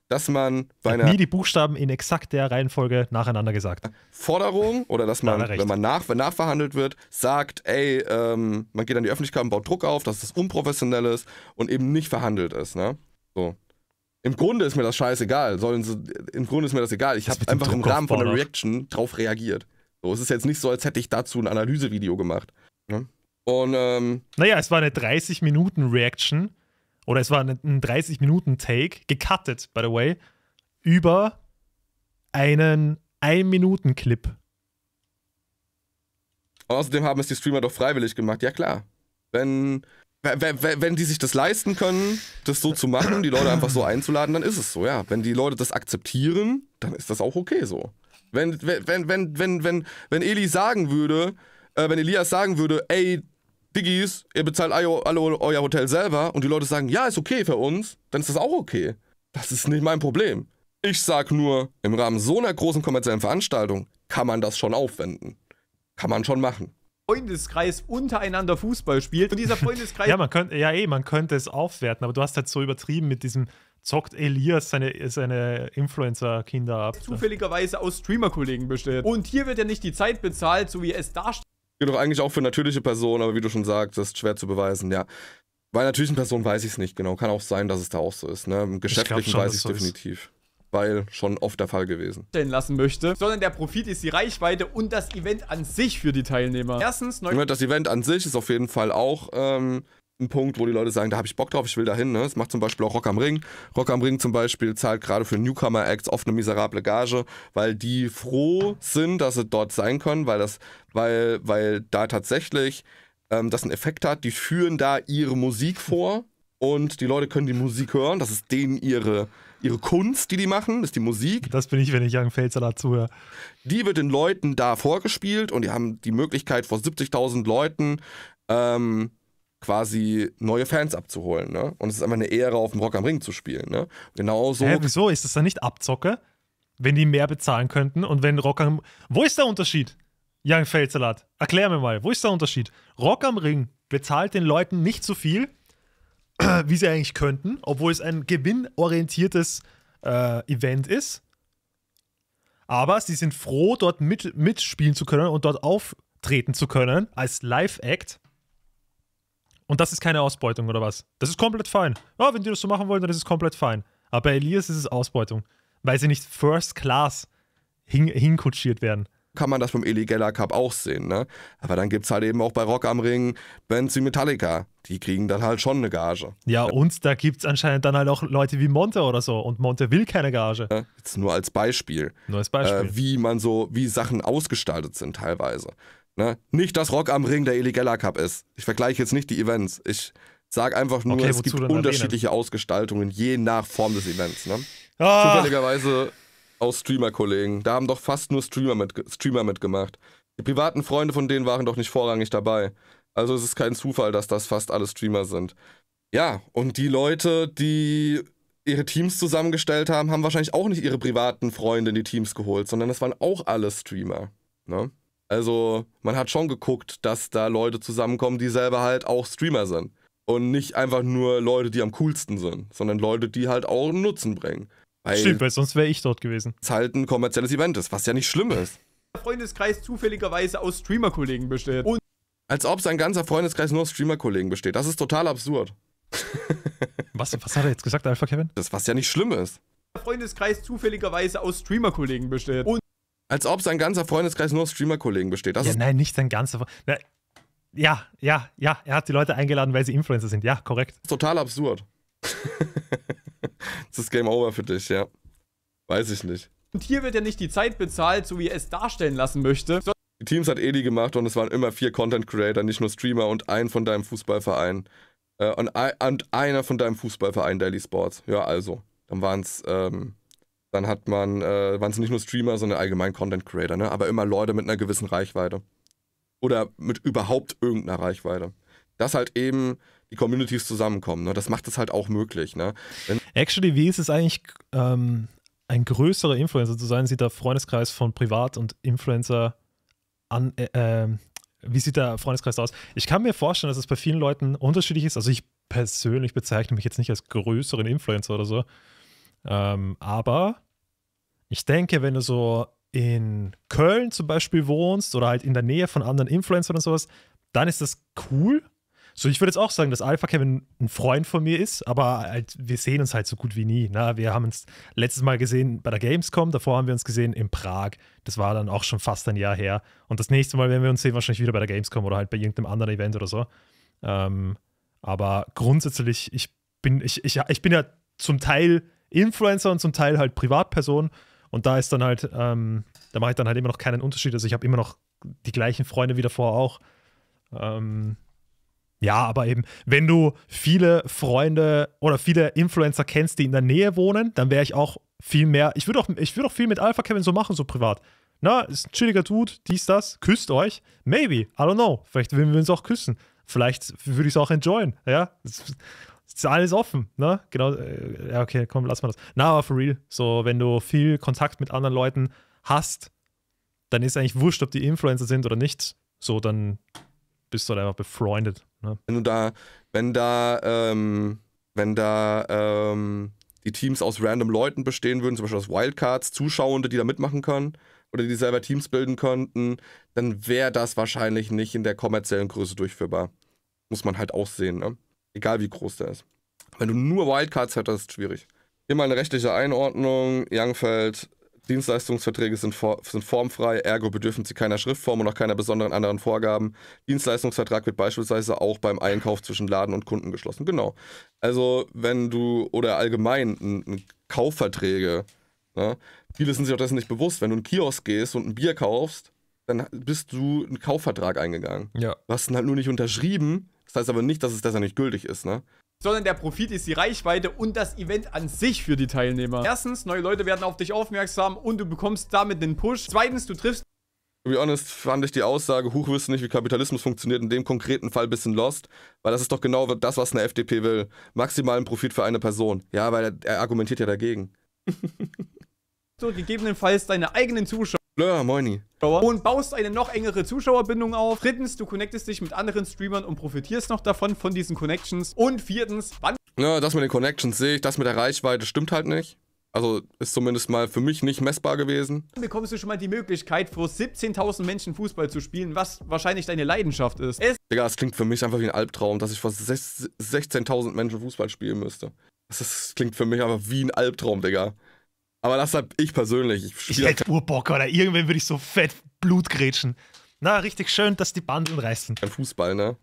dass man bei einer. Nie die Buchstaben in exakt der Reihenfolge nacheinander gesagt. Forderung oder dass man, wenn man nach, wenn nachverhandelt wird, sagt, ey, ähm, man geht an die Öffentlichkeit und baut Druck auf, dass das unprofessionell ist und eben nicht verhandelt ist. Ne? So. Im Grunde ist mir das scheißegal. Sollen sie, Im Grunde ist mir das egal. Ich habe einfach im Rahmen von der Reaction drauf reagiert. So, es ist jetzt nicht so, als hätte ich dazu ein Analysevideo gemacht. Ne? Und, ähm, naja, es war eine 30 Minuten Reaction oder es war ein 30-Minuten-Take, gecuttet, by the way, über einen 1-Minuten-Clip. Außerdem haben es die Streamer doch freiwillig gemacht, ja klar. Wenn, wenn, die sich das leisten können, das so zu machen, die Leute einfach so einzuladen, dann ist es so, ja. Wenn die Leute das akzeptieren, dann ist das auch okay so. Wenn, wenn, wenn, wenn, wenn, wenn Eli sagen würde, äh, wenn Elias sagen würde, ey, Diggis, ihr bezahlt alle euer Hotel selber und die Leute sagen, ja, ist okay für uns, dann ist das auch okay. Das ist nicht mein Problem. Ich sag nur, im Rahmen so einer großen kommerziellen Veranstaltung kann man das schon aufwenden. Kann man schon machen. Freundeskreis untereinander Fußball spielt und dieser *laughs* Freundeskreis. ja, man könnte, ja, eh, man könnte es aufwerten, aber du hast halt so übertrieben mit diesem zockt Elias seine, seine Influencer-Kinder ab. Zufälligerweise aus Streamer-Kollegen besteht. Und hier wird ja nicht die Zeit bezahlt, so wie es darstellt. Geht doch eigentlich auch für natürliche Personen, aber wie du schon sagst, das ist schwer zu beweisen, ja. Bei natürlichen Personen weiß ich es nicht genau. Kann auch sein, dass es da auch so ist. Ne? Im Geschäftlichen ich schon, weiß ich es definitiv. weil schon oft der Fall gewesen. ...stellen lassen möchte, sondern der Profit ist die Reichweite und das Event an sich für die Teilnehmer. Erstens... Neu das Event an sich ist auf jeden Fall auch ähm, ein Punkt, wo die Leute sagen, da habe ich Bock drauf, ich will dahin. Ne? Das macht zum Beispiel auch Rock am Ring. Rock am Ring zum Beispiel zahlt gerade für Newcomer-Acts oft eine miserable Gage, weil die froh sind, dass sie dort sein können, weil das, weil, weil da tatsächlich ähm, das einen Effekt hat. Die führen da ihre Musik vor und die Leute können die Musik hören. Das ist denen ihre, ihre Kunst, die die machen, das ist die Musik. Das bin ich, wenn ich Young Feldsalat zuhöre. Die wird den Leuten da vorgespielt und die haben die Möglichkeit, vor 70.000 Leuten ähm, quasi neue Fans abzuholen. Ne? Und es ist einfach eine Ehre, auf dem Rock am Ring zu spielen. Ne? Genauso. Hä, wieso? Ist das dann nicht Abzocke? Wenn die mehr bezahlen könnten und wenn Rock am. Wo ist der Unterschied? Young Feldsalat, erklär mir mal, wo ist der Unterschied? Rock am Ring bezahlt den Leuten nicht so viel, *clears throat* wie sie eigentlich könnten, obwohl es ein gewinnorientiertes äh, Event ist. Aber sie sind froh, dort mit, mitspielen zu können und dort auftreten zu können als Live-Act. Und das ist keine Ausbeutung oder was? Das ist komplett fein. Ja, wenn die das so machen wollen, dann ist es komplett fein. Aber bei Elias ist es Ausbeutung, weil sie nicht First Class hin hinkutschiert werden kann man das vom Eli Geller Cup auch sehen, ne? Aber dann gibt es halt eben auch bei Rock am Ring Bands wie Metallica. Die kriegen dann halt schon eine Gage. Ja, und da gibt es anscheinend dann halt auch Leute wie Monte oder so. Und Monte will keine Gage. jetzt nur als Beispiel. Nur als Beispiel. Äh, wie man so, wie Sachen ausgestaltet sind teilweise. Ne? Nicht, dass Rock am Ring der Illegaler Cup ist. Ich vergleiche jetzt nicht die Events. Ich sage einfach nur, okay, es gibt unterschiedliche erwähnen? Ausgestaltungen, je nach Form des Events. Ne? Ah. Zufälligerweise aus Streamer-Kollegen. Da haben doch fast nur Streamer, mit, Streamer mitgemacht. Die privaten Freunde von denen waren doch nicht vorrangig dabei. Also es ist kein Zufall, dass das fast alle Streamer sind. Ja, und die Leute, die ihre Teams zusammengestellt haben, haben wahrscheinlich auch nicht ihre privaten Freunde in die Teams geholt, sondern das waren auch alle Streamer. Ne? Also man hat schon geguckt, dass da Leute zusammenkommen, die selber halt auch Streamer sind. Und nicht einfach nur Leute, die am coolsten sind, sondern Leute, die halt auch einen Nutzen bringen. Weil Stimmt, weil sonst wäre ich dort gewesen. Es halt ein kommerzielles Event ist, was ja nicht schlimm ist. Der Freundeskreis zufälligerweise aus Streamer-Kollegen besteht. Und Als ob sein ganzer Freundeskreis nur aus Streamer-Kollegen besteht. Das ist total absurd. *laughs* was, was hat er jetzt gesagt, Alpha Kevin? Das, was ja nicht schlimm ist. Der Freundeskreis zufälligerweise aus Streamer-Kollegen besteht. Und als ob sein ganzer Freundeskreis nur aus Streamer-Kollegen besteht. Das ja, nein, nicht sein ganzer. Na, ja, ja, ja. Er hat die Leute eingeladen, weil sie Influencer sind. Ja, korrekt. Total absurd. *laughs* das ist Game Over für dich, ja. Weiß ich nicht. Und hier wird ja nicht die Zeit bezahlt, so wie er es darstellen lassen möchte. Die Teams hat Edi gemacht und es waren immer vier Content Creator, nicht nur Streamer und ein von deinem Fußballverein. Äh, und, ein, und, einer von deinem Fußballverein, Daily Sports. Ja, also. Dann waren es ähm, dann hat man, äh, waren es nicht nur Streamer, sondern allgemein Content Creator, ne? aber immer Leute mit einer gewissen Reichweite. Oder mit überhaupt irgendeiner Reichweite. Dass halt eben die Communities zusammenkommen. Ne? Das macht es halt auch möglich. Ne? Wenn Actually, wie ist es eigentlich, ähm, ein größerer Influencer zu sein? Sieht der Freundeskreis von Privat- und Influencer an, äh, äh, wie sieht der Freundeskreis aus? Ich kann mir vorstellen, dass es bei vielen Leuten unterschiedlich ist. Also ich persönlich bezeichne mich jetzt nicht als größeren Influencer oder so. Ähm, aber ich denke, wenn du so in Köln zum Beispiel wohnst oder halt in der Nähe von anderen Influencern und sowas, dann ist das cool. So, ich würde jetzt auch sagen, dass Alpha Kevin ein Freund von mir ist, aber halt, wir sehen uns halt so gut wie nie. Ne? Wir haben uns letztes Mal gesehen bei der Gamescom, davor haben wir uns gesehen in Prag. Das war dann auch schon fast ein Jahr her. Und das nächste Mal werden wir uns sehen, wahrscheinlich wieder bei der Gamescom oder halt bei irgendeinem anderen Event oder so. Ähm, aber grundsätzlich, ich bin, ich, ich, ich bin ja zum Teil Influencer und zum Teil halt Privatperson und da ist dann halt, ähm, da mache ich dann halt immer noch keinen Unterschied. Also ich habe immer noch die gleichen Freunde wie davor auch. Ähm, ja, aber eben, wenn du viele Freunde oder viele Influencer kennst, die in der Nähe wohnen, dann wäre ich auch viel mehr. Ich würde auch, würd auch viel mit Alpha Kevin so machen, so privat. Na, ist ein chilliger Dude, dies, das, küsst euch. Maybe, I don't know. Vielleicht würden wir uns auch küssen. Vielleicht würde ich es auch enjoyen. Ja, ist alles offen, ne? Genau, äh, ja, okay, komm, lass mal das. Na, aber for real, so, wenn du viel Kontakt mit anderen Leuten hast, dann ist eigentlich wurscht, ob die Influencer sind oder nicht. So, dann bist du halt einfach befreundet. Ne? Wenn du da, wenn da, ähm, wenn da, ähm, die Teams aus random Leuten bestehen würden, zum Beispiel aus Wildcards, Zuschauende, die da mitmachen können oder die selber Teams bilden könnten, dann wäre das wahrscheinlich nicht in der kommerziellen Größe durchführbar. Muss man halt auch sehen, ne? Egal wie groß der ist. Wenn du nur Wildcards hättest, schwierig. Immer eine rechtliche Einordnung. Youngfeld, Dienstleistungsverträge sind, for sind formfrei, ergo bedürfen sie keiner Schriftform und auch keiner besonderen anderen Vorgaben. Dienstleistungsvertrag wird beispielsweise auch beim Einkauf zwischen Laden und Kunden geschlossen. Genau. Also, wenn du oder allgemein Kaufverträge, ne, viele sind sich auch dessen nicht bewusst, wenn du in einen Kiosk gehst und ein Bier kaufst, dann bist du einen Kaufvertrag eingegangen. Ja. Du hast ihn halt nur nicht unterschrieben, das heißt aber nicht, dass es deshalb nicht gültig ist, ne? sondern der Profit ist die Reichweite und das Event an sich für die Teilnehmer. Erstens, neue Leute werden auf dich aufmerksam und du bekommst damit einen Push. Zweitens, du triffst... To be honest fand ich die Aussage, Huch, wissen nicht, wie Kapitalismus funktioniert, in dem konkreten Fall ein bisschen lost, weil das ist doch genau das, was eine FDP will. Maximalen Profit für eine Person. Ja, weil er, er argumentiert ja dagegen. *laughs* so, gegebenenfalls deine eigenen Zuschauer Blur, moini. Und baust eine noch engere Zuschauerbindung auf. Drittens, du connectest dich mit anderen Streamern und profitierst noch davon, von diesen Connections. Und viertens, wann... Ja, das mit den Connections sehe ich, das mit der Reichweite stimmt halt nicht. Also ist zumindest mal für mich nicht messbar gewesen. Dann bekommst du schon mal die Möglichkeit, vor 17.000 Menschen Fußball zu spielen, was wahrscheinlich deine Leidenschaft ist. Es Digga, das klingt für mich einfach wie ein Albtraum, dass ich vor 16.000 Menschen Fußball spielen müsste. Das, ist, das klingt für mich einfach wie ein Albtraum, Digga. Aber das hab ich persönlich. Ich, ich hätte Urbock, oder irgendwann würde ich so fett Blut grätschen. Na, richtig schön, dass die Banden reißen. Beim Fußball, ne?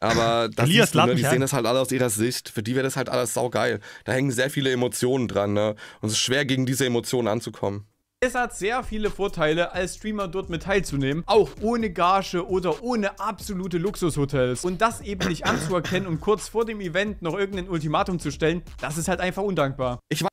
Aber *laughs* das Elias du, ne? die sehen das halt alle aus ihrer Sicht. Für die wäre das halt alles saugeil. Da hängen sehr viele Emotionen dran, ne? Und es ist schwer, gegen diese Emotionen anzukommen. Es hat sehr viele Vorteile, als Streamer dort mit teilzunehmen, auch ohne Gage oder ohne absolute Luxushotels. Und das eben nicht anzuerkennen und kurz vor dem Event noch irgendein Ultimatum zu stellen, das ist halt einfach undankbar. Ich weiß.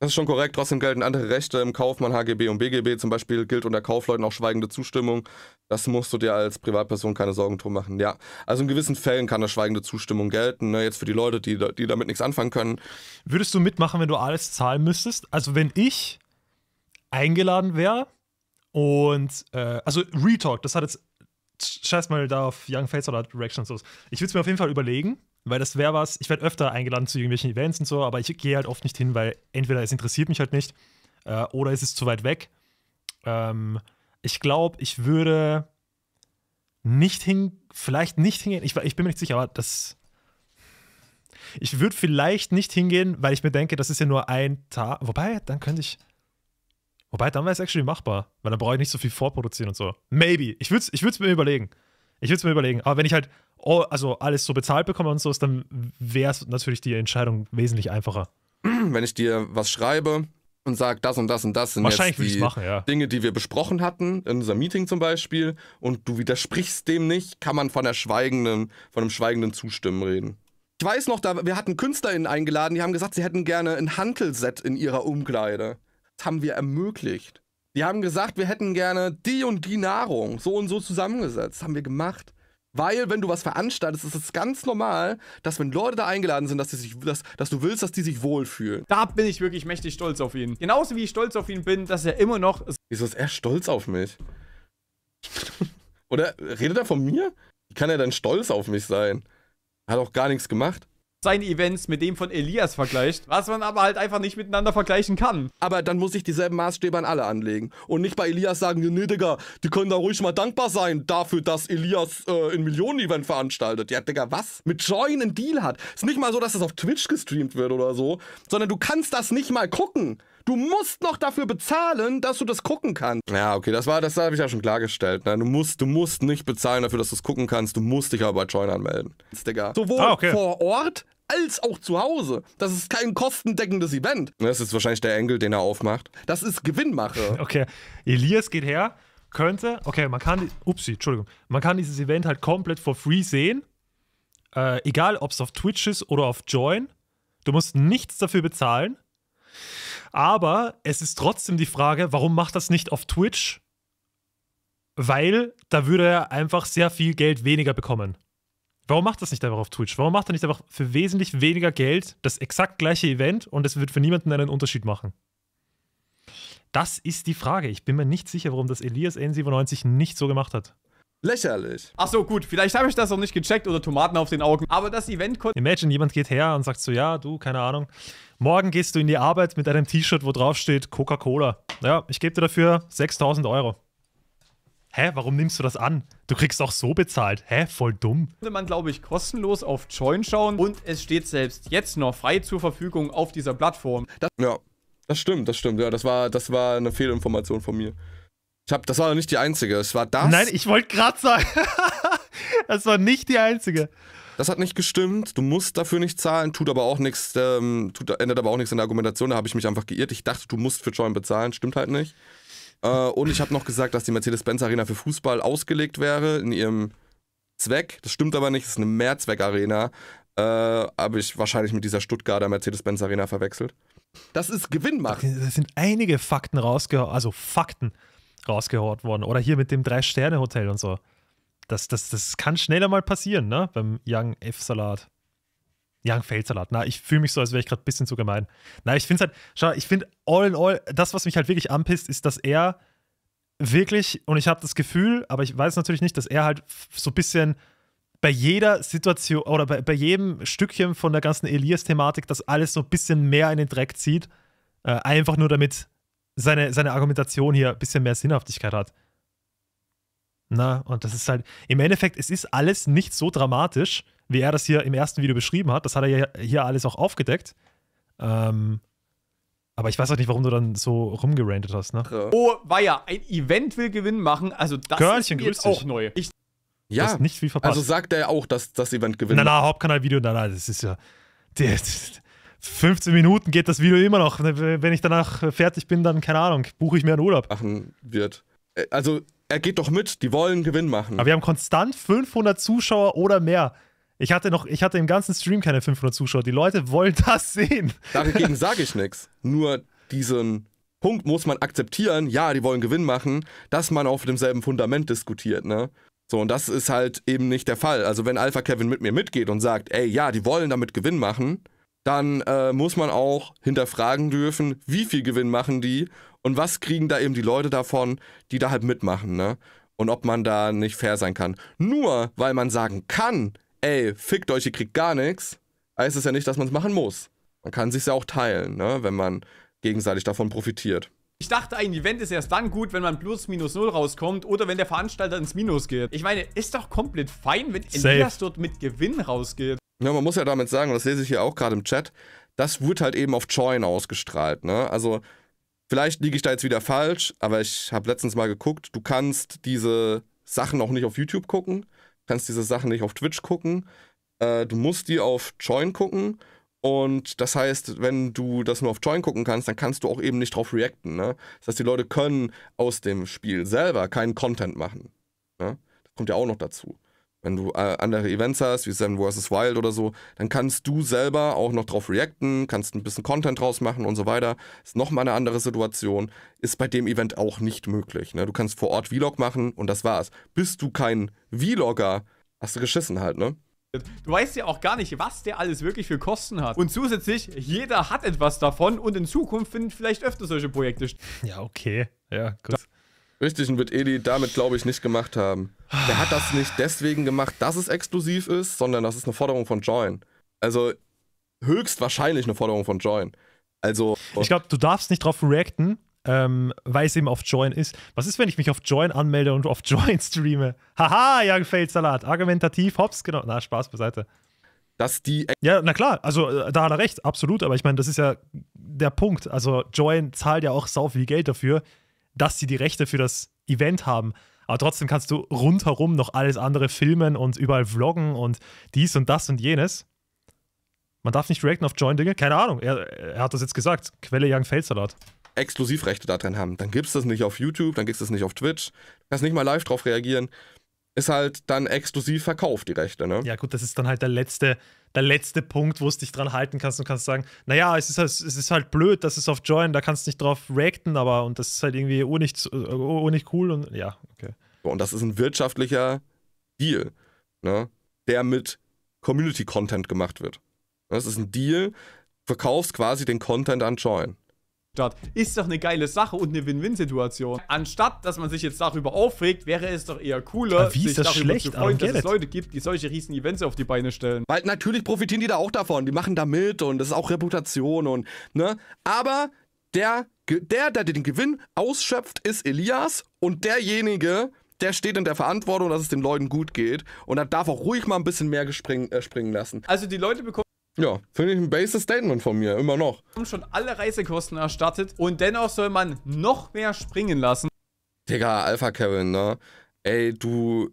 Das ist schon korrekt. Trotzdem gelten andere Rechte im Kaufmann, HGB und BGB. Zum Beispiel gilt unter Kaufleuten auch schweigende Zustimmung. Das musst du dir als Privatperson keine Sorgen drum machen. Ja, also in gewissen Fällen kann eine schweigende Zustimmung gelten. Ne? Jetzt für die Leute, die, die damit nichts anfangen können. Würdest du mitmachen, wenn du alles zahlen müsstest? Also wenn ich eingeladen wäre und äh, also Retalk, das hat jetzt scheiß mal da auf Young Face oder Directions los. Ich würde es mir auf jeden Fall überlegen weil das wäre was, ich werde öfter eingeladen zu irgendwelchen Events und so, aber ich gehe halt oft nicht hin, weil entweder es interessiert mich halt nicht äh, oder es ist zu weit weg. Ähm, ich glaube, ich würde nicht hin, vielleicht nicht hingehen. Ich, ich bin mir nicht sicher, aber das. Ich würde vielleicht nicht hingehen, weil ich mir denke, das ist ja nur ein Tag. Wobei, dann könnte ich. Wobei, dann wäre es actually machbar, weil dann brauche ich nicht so viel vorproduzieren und so. Maybe. Ich würde es ich mir überlegen. Ich würde es mir überlegen. Aber wenn ich halt oh, also alles so bezahlt bekomme und so ist, dann wäre es natürlich die Entscheidung wesentlich einfacher. Wenn ich dir was schreibe und sage, das und das und das sind Wahrscheinlich jetzt die machen, ja. Dinge, die wir besprochen hatten, in unserem Meeting zum Beispiel, und du widersprichst dem nicht, kann man von, der schweigenden, von einem schweigenden Zustimmen reden. Ich weiß noch, da, wir hatten KünstlerInnen eingeladen, die haben gesagt, sie hätten gerne ein Hantelset in ihrer Umkleide. Das haben wir ermöglicht. Die haben gesagt, wir hätten gerne die und die Nahrung so und so zusammengesetzt. Das haben wir gemacht. Weil, wenn du was veranstaltest, ist es ganz normal, dass wenn Leute da eingeladen sind, dass, die sich, dass, dass du willst, dass die sich wohlfühlen. Da bin ich wirklich mächtig stolz auf ihn. Genauso wie ich stolz auf ihn bin, dass er immer noch... Wieso ist er stolz auf mich? Oder redet er von mir? Wie kann er denn stolz auf mich sein? Hat auch gar nichts gemacht seine Events mit dem von Elias vergleicht, was man aber halt einfach nicht miteinander vergleichen kann. Aber dann muss ich dieselben Maßstäbe an alle anlegen und nicht bei Elias sagen, nee Digga, die können da ruhig mal dankbar sein dafür, dass Elias äh, ein Millionen-Event veranstaltet. Ja Digga, was? Mit Join einen Deal hat. Ist nicht mal so, dass das auf Twitch gestreamt wird oder so, sondern du kannst das nicht mal gucken. Du musst noch dafür bezahlen, dass du das gucken kannst. Ja, okay, das war, das habe ich ja schon klargestellt. Ne? Du musst, du musst nicht bezahlen dafür, dass du es gucken kannst. Du musst dich aber bei Join anmelden. Digga. Sowohl ah, okay. vor Ort als auch zu Hause. Das ist kein kostendeckendes Event. Das ist wahrscheinlich der Engel, den er aufmacht. Das ist Gewinnmache. *laughs* Okay, Elias geht her, könnte, okay, man kann, upsie, Entschuldigung, man kann dieses Event halt komplett for free sehen. Äh, egal, ob es auf Twitch ist oder auf Join. Du musst nichts dafür bezahlen. Aber es ist trotzdem die Frage, warum macht das nicht auf Twitch? Weil da würde er einfach sehr viel Geld weniger bekommen. Warum macht das nicht einfach auf Twitch? Warum macht er nicht einfach für wesentlich weniger Geld das exakt gleiche Event und es wird für niemanden einen Unterschied machen? Das ist die Frage. Ich bin mir nicht sicher, warum das Elias N97 nicht so gemacht hat. Lächerlich. Achso, gut. Vielleicht habe ich das noch nicht gecheckt oder Tomaten auf den Augen. Aber das Event konnte... Imagine, jemand geht her und sagt so, ja, du, keine Ahnung. Morgen gehst du in die Arbeit mit einem T-Shirt, wo drauf steht Coca-Cola. Ja, ich gebe dir dafür 6000 Euro hä, warum nimmst du das an? Du kriegst auch so bezahlt. Hä, voll dumm. Könnte man, glaube ich, kostenlos auf Join schauen und es steht selbst jetzt noch frei zur Verfügung auf dieser Plattform. Das ja, das stimmt, das stimmt. Ja, das war, das war eine Fehlinformation von mir. Ich hab, das war nicht die einzige. Es war das. Nein, ich wollte gerade sagen, *laughs* das war nicht die einzige. Das hat nicht gestimmt. Du musst dafür nicht zahlen. Tut aber auch nichts. Ähm, tut, ändert aber auch nichts in der Argumentation. Da habe ich mich einfach geirrt. Ich dachte, du musst für Join bezahlen. Stimmt halt nicht. Äh, und ich habe noch gesagt, dass die Mercedes-Benz Arena für Fußball ausgelegt wäre in ihrem Zweck. Das stimmt aber nicht, es ist eine Mehrzweck-Arena. Äh, habe ich wahrscheinlich mit dieser Stuttgarter Mercedes-Benz Arena verwechselt. Das ist Gewinnmacht. Da sind einige Fakten rausgehauen, also Fakten rausgehaut worden. Oder hier mit dem Drei-Sterne-Hotel und so. Das, das, das kann schneller mal passieren, ne? Beim Young F-Salat. Ja, Feldsalat. Na, ich fühle mich so, als wäre ich gerade ein bisschen zu gemein. Na, ich finde es halt, schau, ich finde all in all, das, was mich halt wirklich anpisst, ist, dass er wirklich, und ich habe das Gefühl, aber ich weiß natürlich nicht, dass er halt so ein bisschen bei jeder Situation oder bei, bei jedem Stückchen von der ganzen Elias-Thematik das alles so ein bisschen mehr in den Dreck zieht. Äh, einfach nur damit seine, seine Argumentation hier ein bisschen mehr Sinnhaftigkeit hat. Na, und das ist halt, im Endeffekt, es ist alles nicht so dramatisch wie er das hier im ersten Video beschrieben hat. Das hat er ja hier alles auch aufgedeckt. Ähm, aber ich weiß auch nicht, warum du dann so rumgerantet hast, ne? Oh, war ja, ein Event will Gewinn machen, also das Girlchen, ist jetzt dich. auch neu. Ich ja, das ist nicht viel verpasst. also sagt er auch, dass das Event Gewinn Na, na, Hauptkanal-Video, na, na, das ist ja... 15 Minuten geht das Video immer noch. Wenn ich danach fertig bin, dann, keine Ahnung, buche ich mir einen Urlaub. Machen wird. Äh, also, er geht doch mit, die wollen Gewinn machen. Aber wir haben konstant 500 Zuschauer oder mehr. Ich hatte noch, ich hatte im ganzen Stream keine 500 Zuschauer. Die Leute wollen das sehen. Dagegen *laughs* sage ich nichts. Nur diesen Punkt muss man akzeptieren. Ja, die wollen Gewinn machen, dass man auf demselben Fundament diskutiert, ne? So, und das ist halt eben nicht der Fall. Also, wenn Alpha Kevin mit mir mitgeht und sagt, ey, ja, die wollen damit Gewinn machen, dann äh, muss man auch hinterfragen dürfen, wie viel Gewinn machen die und was kriegen da eben die Leute davon, die da halt mitmachen, ne? Und ob man da nicht fair sein kann. Nur weil man sagen kann, ey, fickt euch, ihr kriegt gar nichts, heißt es ja nicht, dass man es machen muss. Man kann sich ja auch teilen, ne, wenn man gegenseitig davon profitiert. Ich dachte, ein Event ist erst dann gut, wenn man plus minus null rauskommt oder wenn der Veranstalter ins Minus geht. Ich meine, ist doch komplett fein, wenn Safe. Elias dort mit Gewinn rausgeht. Ja, man muss ja damit sagen, und das lese ich hier auch gerade im Chat, das wurde halt eben auf Join ausgestrahlt, ne? Also, vielleicht liege ich da jetzt wieder falsch, aber ich habe letztens mal geguckt, du kannst diese Sachen auch nicht auf YouTube gucken kannst diese Sachen nicht auf Twitch gucken. Äh, du musst die auf Join gucken. Und das heißt, wenn du das nur auf Join gucken kannst, dann kannst du auch eben nicht drauf reacten. Ne? Das heißt, die Leute können aus dem Spiel selber keinen Content machen. Ne? Das kommt ja auch noch dazu wenn du äh, andere Events hast, wie Seven vs. Wild oder so, dann kannst du selber auch noch drauf reacten, kannst ein bisschen Content draus machen und so weiter. Ist nochmal eine andere Situation. Ist bei dem Event auch nicht möglich. Ne? Du kannst vor Ort Vlog machen und das war's. Bist du kein Vlogger, hast du geschissen halt, ne? Du weißt ja auch gar nicht, was der alles wirklich für Kosten hat. Und zusätzlich, jeder hat etwas davon und in Zukunft finden vielleicht öfter solche Projekte statt. Ja, okay. Ja, gut. Richtig, und wird Eli damit, glaube ich, nicht gemacht haben. Der hat das nicht deswegen gemacht, dass es exklusiv ist, sondern das ist eine Forderung von Join. Also höchstwahrscheinlich eine Forderung von Join. Also. Ich glaube, du darfst nicht drauf reacten, ähm, weil es eben auf Join ist. Was ist, wenn ich mich auf Join anmelde und auf *laughs* Join streame? Haha, ja, gefällt Salat. Argumentativ, hops, genau. Na, Spaß beiseite. Dass die. Ja, na klar, also äh, da hat er recht, absolut. Aber ich meine, das ist ja der Punkt. Also, Join zahlt ja auch sau viel Geld dafür, dass sie die Rechte für das Event haben. Aber trotzdem kannst du rundherum noch alles andere filmen und überall vloggen und dies und das und jenes. Man darf nicht reacten auf Join-Dinge? Keine Ahnung. Er, er, hat das jetzt gesagt. Quelle Young Feldsalat. Exklusivrechte da drin haben. Dann gibt's das nicht auf YouTube, dann gibt's das nicht auf Twitch. Du kannst nicht mal live drauf reagieren ist halt dann exklusiv verkauft, die Rechte. Ne? Ja, gut, das ist dann halt der letzte, der letzte Punkt, wo es dich dran halten kannst und kannst sagen, naja, es ist halt, es ist halt blöd, das ist auf Join, da kannst du nicht drauf reacten, aber und das ist halt irgendwie eh urnicht, äh, oh, urnicht cool und ja, okay. und das ist ein wirtschaftlicher Deal, ne? der mit Community-Content gemacht wird. Das ist ein Deal, verkaufst quasi den Content an Join. Statt. Ist doch eine geile Sache und eine Win-Win-Situation. Anstatt, dass man sich jetzt darüber aufregt, wäre es doch eher cooler, wie sich darüber schlecht? zu freuen, dass es Leute gibt, die solche riesen Events auf die Beine stellen. Weil natürlich profitieren die da auch davon. Die machen da mit und das ist auch Reputation und, ne? Aber der, der, der den Gewinn ausschöpft, ist Elias und derjenige, der steht in der Verantwortung, dass es den Leuten gut geht und er darf auch ruhig mal ein bisschen mehr äh, springen lassen. Also die Leute bekommen ja, finde ich ein basis Statement von mir, immer noch. Haben schon alle Reisekosten erstattet und dennoch soll man noch mehr springen lassen. Digga, Alpha Kevin, ne? Ey, du,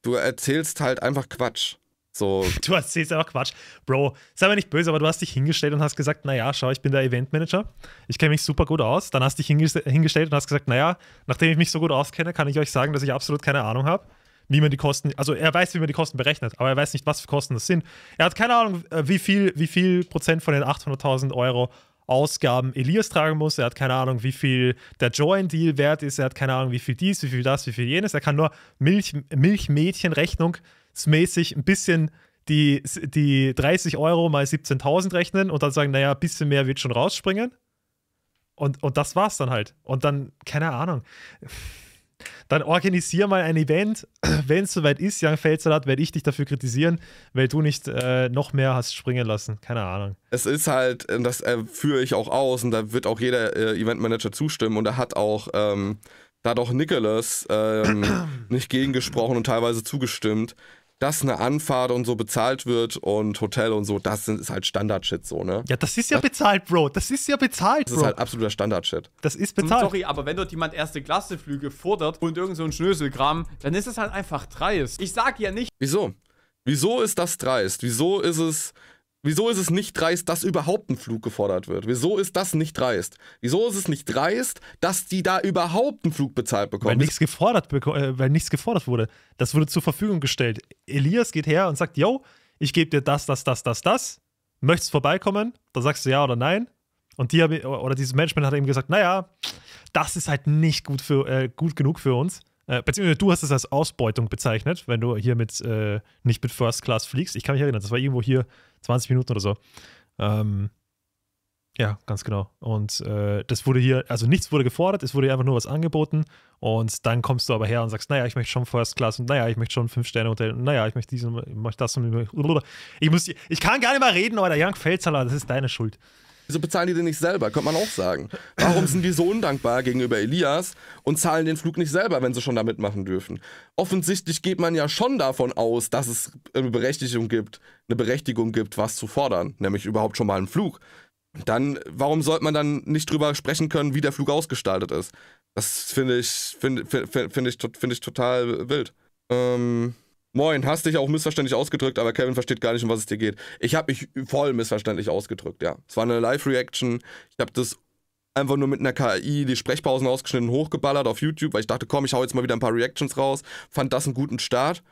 du erzählst halt einfach Quatsch. So. *laughs* Du erzählst einfach Quatsch. Bro, sei mir nicht böse, aber du hast dich hingestellt und hast gesagt, naja, schau, ich bin der Eventmanager. Ich kenne mich super gut aus. Dann hast du dich hingestellt und hast gesagt, naja, nachdem ich mich so gut auskenne, kann ich euch sagen, dass ich absolut keine Ahnung habe wie man die Kosten, also er weiß, wie man die Kosten berechnet, aber er weiß nicht, was für Kosten das sind. Er hat keine Ahnung, äh, wie viel, wie viel Prozent von den 800.000 Euro Ausgaben Elias tragen muss. Er hat keine Ahnung, wie viel der Join-Deal wert ist. Er hat keine Ahnung, wie viel dies, wie viel das, wie viel jenes. Er kann nur Milch, Milchmädchenrechnungsmäßig ein bisschen die, die 30 Euro mal 17.000 rechnen und dann sagen, naja, ein bisschen mehr wird schon rausspringen. Und, und das war's dann halt. Und dann, keine Ahnung. Dann organisier mal ein Event. *clears throat* Wenn es soweit ist, Jan Feldsalat, werde ich dich dafür kritisieren, weil du nicht äh, noch mehr hast springen lassen. Keine Ahnung. Es ist halt, äh, das äh, führe ich auch aus und da wird auch jeder äh, Eventmanager zustimmen und da hat auch, ähm, da hat Nicholas ähm, *clears throat* nicht gegengesprochen und teilweise zugestimmt dass eine Anfahrt und so bezahlt wird und Hotel und so, das ist halt Standardshit so, ne? Ja, das ist ja das bezahlt, Bro. Das ist ja bezahlt, das Bro. Das ist halt absoluter Standardshit. Das ist bezahlt. Sorry, aber wenn dort jemand erste Klasse Flüge fordert und irgend so ein Schnöselkram, dann ist es halt einfach dreist. Ich sag ja nicht. Wieso? Wieso ist das dreist? Wieso ist es Wieso ist es nicht dreist, dass überhaupt ein Flug gefordert wird? Wieso ist das nicht dreist? Wieso ist es nicht dreist, dass die da überhaupt einen Flug bezahlt bekommen? Weil nichts gefordert, äh, weil nichts gefordert wurde. Das wurde zur Verfügung gestellt. Elias geht her und sagt, yo, ich gebe dir das, das, das, das, das. Möchtest du vorbeikommen? Da sagst du ja oder nein. Und die haben, oder dieses Management hat eben gesagt, naja, das ist halt nicht gut, für, äh, gut genug für uns. Äh, beziehungsweise du hast es als Ausbeutung bezeichnet, wenn du hier mit, äh, nicht mit First Class fliegst. Ich kann mich erinnern, das war irgendwo hier 20 Minuten oder so. Ähm, ja, ganz genau. Und äh, das wurde hier, also nichts wurde gefordert, es wurde hier einfach nur was angeboten. Und dann kommst du aber her und sagst, naja, ich möchte schon First Class und naja, ich möchte schon fünf Sterne Hotel und naja, ich möchte diesen, ich möchte das und ich, muss, ich kann gar nicht mal reden, oder Young Feldsaler, das ist deine Schuld. Wieso bezahlen die den nicht selber? Könnte man auch sagen. Warum sind die so undankbar gegenüber Elias und zahlen den Flug nicht selber, wenn sie schon da mitmachen dürfen? Offensichtlich geht man ja schon davon aus, dass es eine Berechtigung gibt, eine Berechtigung gibt, was zu fordern, nämlich überhaupt schon mal einen Flug. Dann, warum sollte man dann nicht drüber sprechen können, wie der Flug ausgestaltet ist? Das finde ich, find, find, find, ich, find ich total wild. Ähm. Moin, hast dich auch missverständlich ausgedrückt, aber Kevin versteht gar nicht, um was es dir geht. Ich habe mich voll missverständlich ausgedrückt, ja. Es war eine Live-Reaction. Ich habe das einfach nur mit einer KI die Sprechpausen ausgeschnitten, hochgeballert auf YouTube, weil ich dachte, komm, ich hau jetzt mal wieder ein paar Reactions raus. Fand das einen guten Start.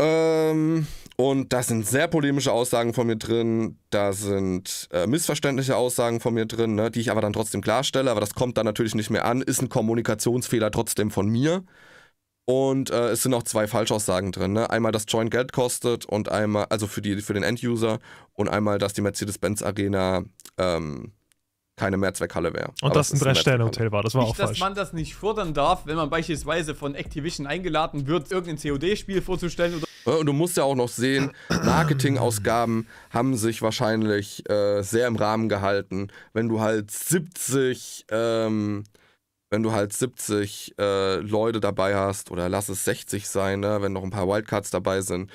Ähm, und da sind sehr polemische Aussagen von mir drin, da sind äh, missverständliche Aussagen von mir drin, ne, die ich aber dann trotzdem klarstelle, aber das kommt dann natürlich nicht mehr an, ist ein Kommunikationsfehler trotzdem von mir. Und äh, es sind auch zwei Falschaussagen drin. Ne? Einmal, dass Joint Geld kostet und einmal, also für, die, für den End-User und einmal, dass die Mercedes-Benz Arena ähm, keine Mehrzweckhalle wäre. Und Aber das ein Drei-Sterne-Hotel war, das war nicht, auch falsch. dass man das nicht fordern darf, wenn man beispielsweise von Activision eingeladen wird, irgendein COD-Spiel vorzustellen oder und du musst ja auch noch sehen, Marketingausgaben haben sich wahrscheinlich äh, sehr im Rahmen gehalten. Wenn du halt 70 ähm, wenn du halt 70 äh, Leute dabei hast oder lass es 60 sein, ne, wenn noch ein paar Wildcards dabei sind,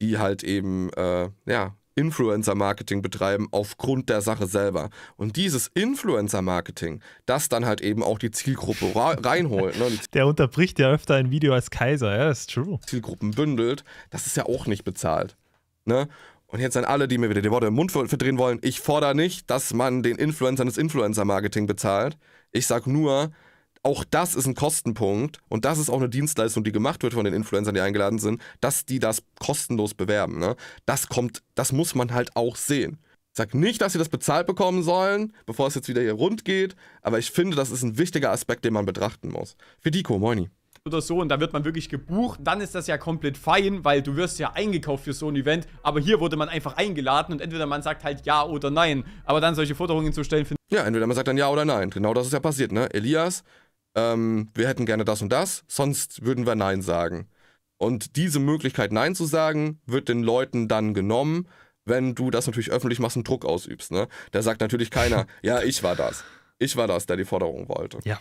die halt eben äh, ja, Influencer-Marketing betreiben aufgrund der Sache selber. Und dieses Influencer-Marketing, das dann halt eben auch die Zielgruppe reinholt. Ne? *laughs* Der unterbricht ja öfter ein Video als Kaiser, ja, ist true. Zielgruppen bündelt, das ist ja auch nicht bezahlt. Ne? Und jetzt an alle, die mir wieder die Worte im Mund verdrehen wollen, ich fordere nicht, dass man den Influencern das Influencer-Marketing bezahlt. Ich sage nur, auch das ist ein Kostenpunkt und das ist auch eine Dienstleistung, die gemacht wird von den Influencern, die eingeladen sind, dass die das kostenlos bewerben. Ne? Das kommt, das muss man halt auch sehen. Ich sag nicht, dass sie das bezahlt bekommen sollen, bevor es jetzt wieder hier rund geht, aber ich finde, das ist ein wichtiger Aspekt, den man betrachten muss. Für Dico, moini oder so und da wird man wirklich gebucht, dann ist das ja komplett fein, weil du wirst ja eingekauft für so ein Event, aber hier wurde man einfach eingeladen und entweder man sagt halt ja oder nein, aber dann solche Forderungen zu stellen, finde Ja, entweder man sagt dann ja oder nein, genau das ist ja passiert, ne? Elias ähm, wir hätten gerne das und das, sonst würden wir Nein sagen. Und diese Möglichkeit, Nein zu sagen, wird den Leuten dann genommen, wenn du das natürlich öffentlich machst und Druck ausübst. Ne? Da sagt natürlich keiner, *laughs* ja, ich war das. Ich war das, der die Forderung wollte. Ja,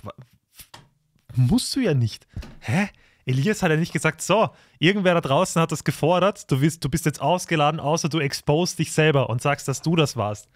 musst du ja nicht. Hä? Elias hat ja nicht gesagt, so, irgendwer da draußen hat das gefordert, du bist, du bist jetzt ausgeladen, außer du expost dich selber und sagst, dass du das warst.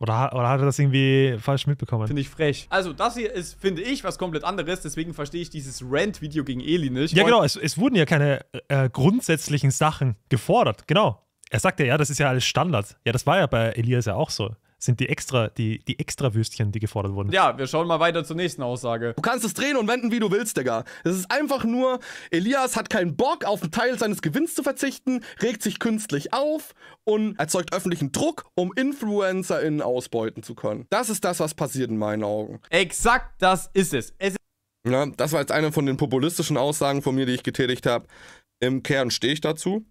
Oder, oder hat er das irgendwie falsch mitbekommen? Finde ich frech. Also, das hier ist, finde ich, was komplett anderes. Deswegen verstehe ich dieses Rant-Video gegen Eli nicht. Ja, genau. Es, es, wurden ja keine äh, äh, grundsätzlichen Sachen gefordert. Genau. Er sagt ja, ja, das ist ja alles Standard. Ja, das war ja bei Elias ja auch so sind die extra, die, die extra Würstchen, die gefordert wurden. Ja, wir schauen mal weiter zur nächsten Aussage. Du kannst es drehen und wenden, wie du willst, Digga. Es ist einfach nur, Elias hat keinen Bock, auf einen Teil seines Gewinns zu verzichten, regt sich künstlich auf und erzeugt öffentlichen Druck, um InfluencerInnen ausbeuten zu können. Das ist das, was passiert in meinen Augen. Exakt das ist es. es ja, das war jetzt eine von den populistischen Aussagen von mir, die ich getätigt habe. Im Kern stehe ich dazu.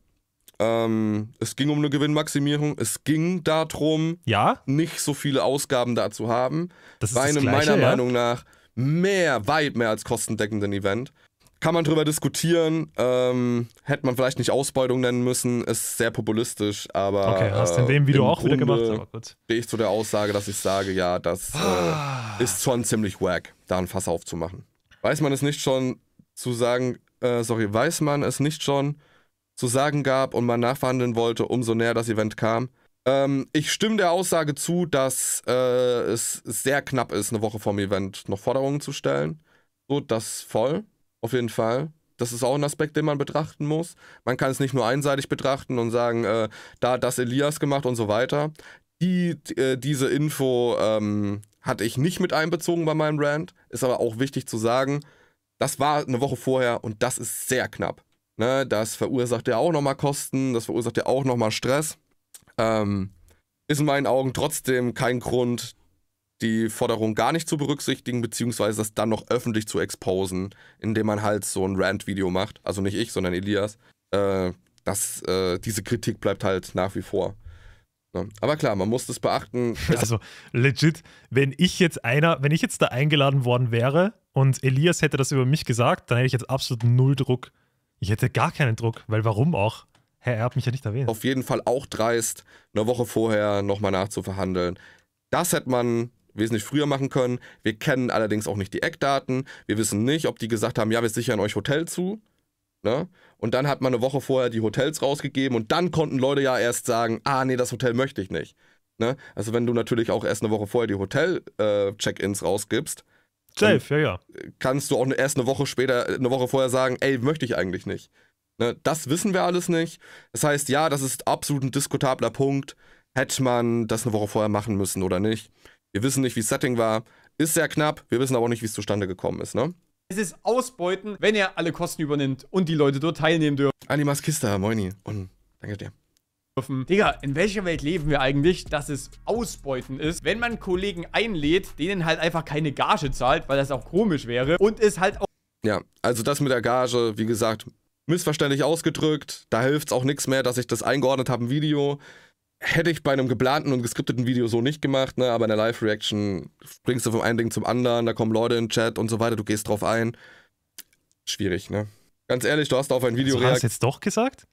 Ähm, es ging um eine Gewinnmaximierung. Es ging darum, ja? nicht so viele Ausgaben da zu haben. Das ist Bei einem Gleiche, meiner ja? Meinung nach mehr, weit mehr als kostendeckenden Event. Kann man drüber diskutieren. Ähm, hätte man vielleicht nicht Ausbeutung nennen müssen. Ist sehr populistisch, aber. Okay, hast du in dem äh, Video auch Grunde wieder gemacht, aber gut. Stehe ich zu der Aussage, dass ich sage, ja, das äh, ah. ist schon ziemlich wack, da ein Fass aufzumachen. Weiß man es nicht schon zu sagen, äh, sorry, weiß man es nicht schon zu sagen gab und man nachverhandeln wollte, umso näher das Event kam. Ähm, ich stimme der Aussage zu, dass äh, es sehr knapp ist, eine Woche vorm Event noch Forderungen zu stellen. So, das voll, auf jeden Fall. Das ist auch ein Aspekt, den man betrachten muss. Man kann es nicht nur einseitig betrachten und sagen, äh, da hat das Elias gemacht und so weiter. Die, äh, diese Info ähm, hatte ich nicht mit einbezogen bei meinem Rand. Ist aber auch wichtig zu sagen, das war eine Woche vorher und das ist sehr knapp. Ne, das verursacht ja auch nochmal Kosten, das verursacht ja auch nochmal Stress. Ähm, ist in meinen Augen trotzdem kein Grund, die Forderung gar nicht zu berücksichtigen, beziehungsweise das dann noch öffentlich zu exposen, indem man halt so ein Rant-Video macht. Also nicht ich, sondern Elias. Äh, das, äh, diese Kritik bleibt halt nach wie vor. Ja. Ne? Aber klar, man muss das beachten. *laughs* Also legit, wenn ich jetzt einer, wenn ich jetzt da eingeladen worden wäre und Elias hätte das über mich gesagt, dann hätte ich jetzt absolut null Druck ich hätte gar keinen Druck, weil warum auch? Herr, er hat mich ja nicht erwähnt. Auf jeden Fall auch dreist, eine Woche vorher nochmal nachzuverhandeln. Das hätte man wesentlich früher machen können. Wir kennen allerdings auch nicht die Eckdaten. Wir wissen nicht, ob die gesagt haben, ja, wir sichern euch Hotel zu. Ne? Und dann hat man eine Woche vorher die Hotels rausgegeben und dann konnten Leute ja erst sagen, ah nee, das Hotel möchte ich nicht. Ne? Also wenn du natürlich auch erst eine Woche vorher die Hotel-Check-ins äh, rausgibst, Safe, ja, ja. Kannst du auch erst eine Woche später, eine Woche vorher sagen, ey, möchte ich eigentlich nicht. Ne? Das wissen wir alles nicht. Das heißt, ja, das ist absolut ein diskutabler Punkt. Hätte man das eine Woche vorher machen müssen oder nicht? Wir wissen nicht, wie das Setting war. Ist sehr knapp, wir wissen aber auch nicht, wie es zustande gekommen ist, ne? Es ist Ausbeuten, wenn er alle Kosten übernimmt und die Leute dort teilnehmen dürfen. Animas Kista, moini. Und danke dir dürfen. Digga, in welcher Welt leben wir eigentlich, dass es Ausbeuten ist, wenn man Kollegen einlädt, denen halt einfach keine Gage zahlt, weil das auch komisch wäre und es halt auch... Ja, also das mit der Gage, wie gesagt, missverständlich ausgedrückt. Da hilft es auch nichts mehr, dass ich das eingeordnet habe im Video. Hätte ich bei einem geplanten und geskripteten Video so nicht gemacht, ne? aber in der Live-Reaction springst du vom einen Ding zum anderen, da kommen Leute in den Chat und so weiter, du gehst drauf ein. Schwierig, ne? Ganz ehrlich, du hast auf ein Video also, reagiert. Hast du jetzt doch gesagt?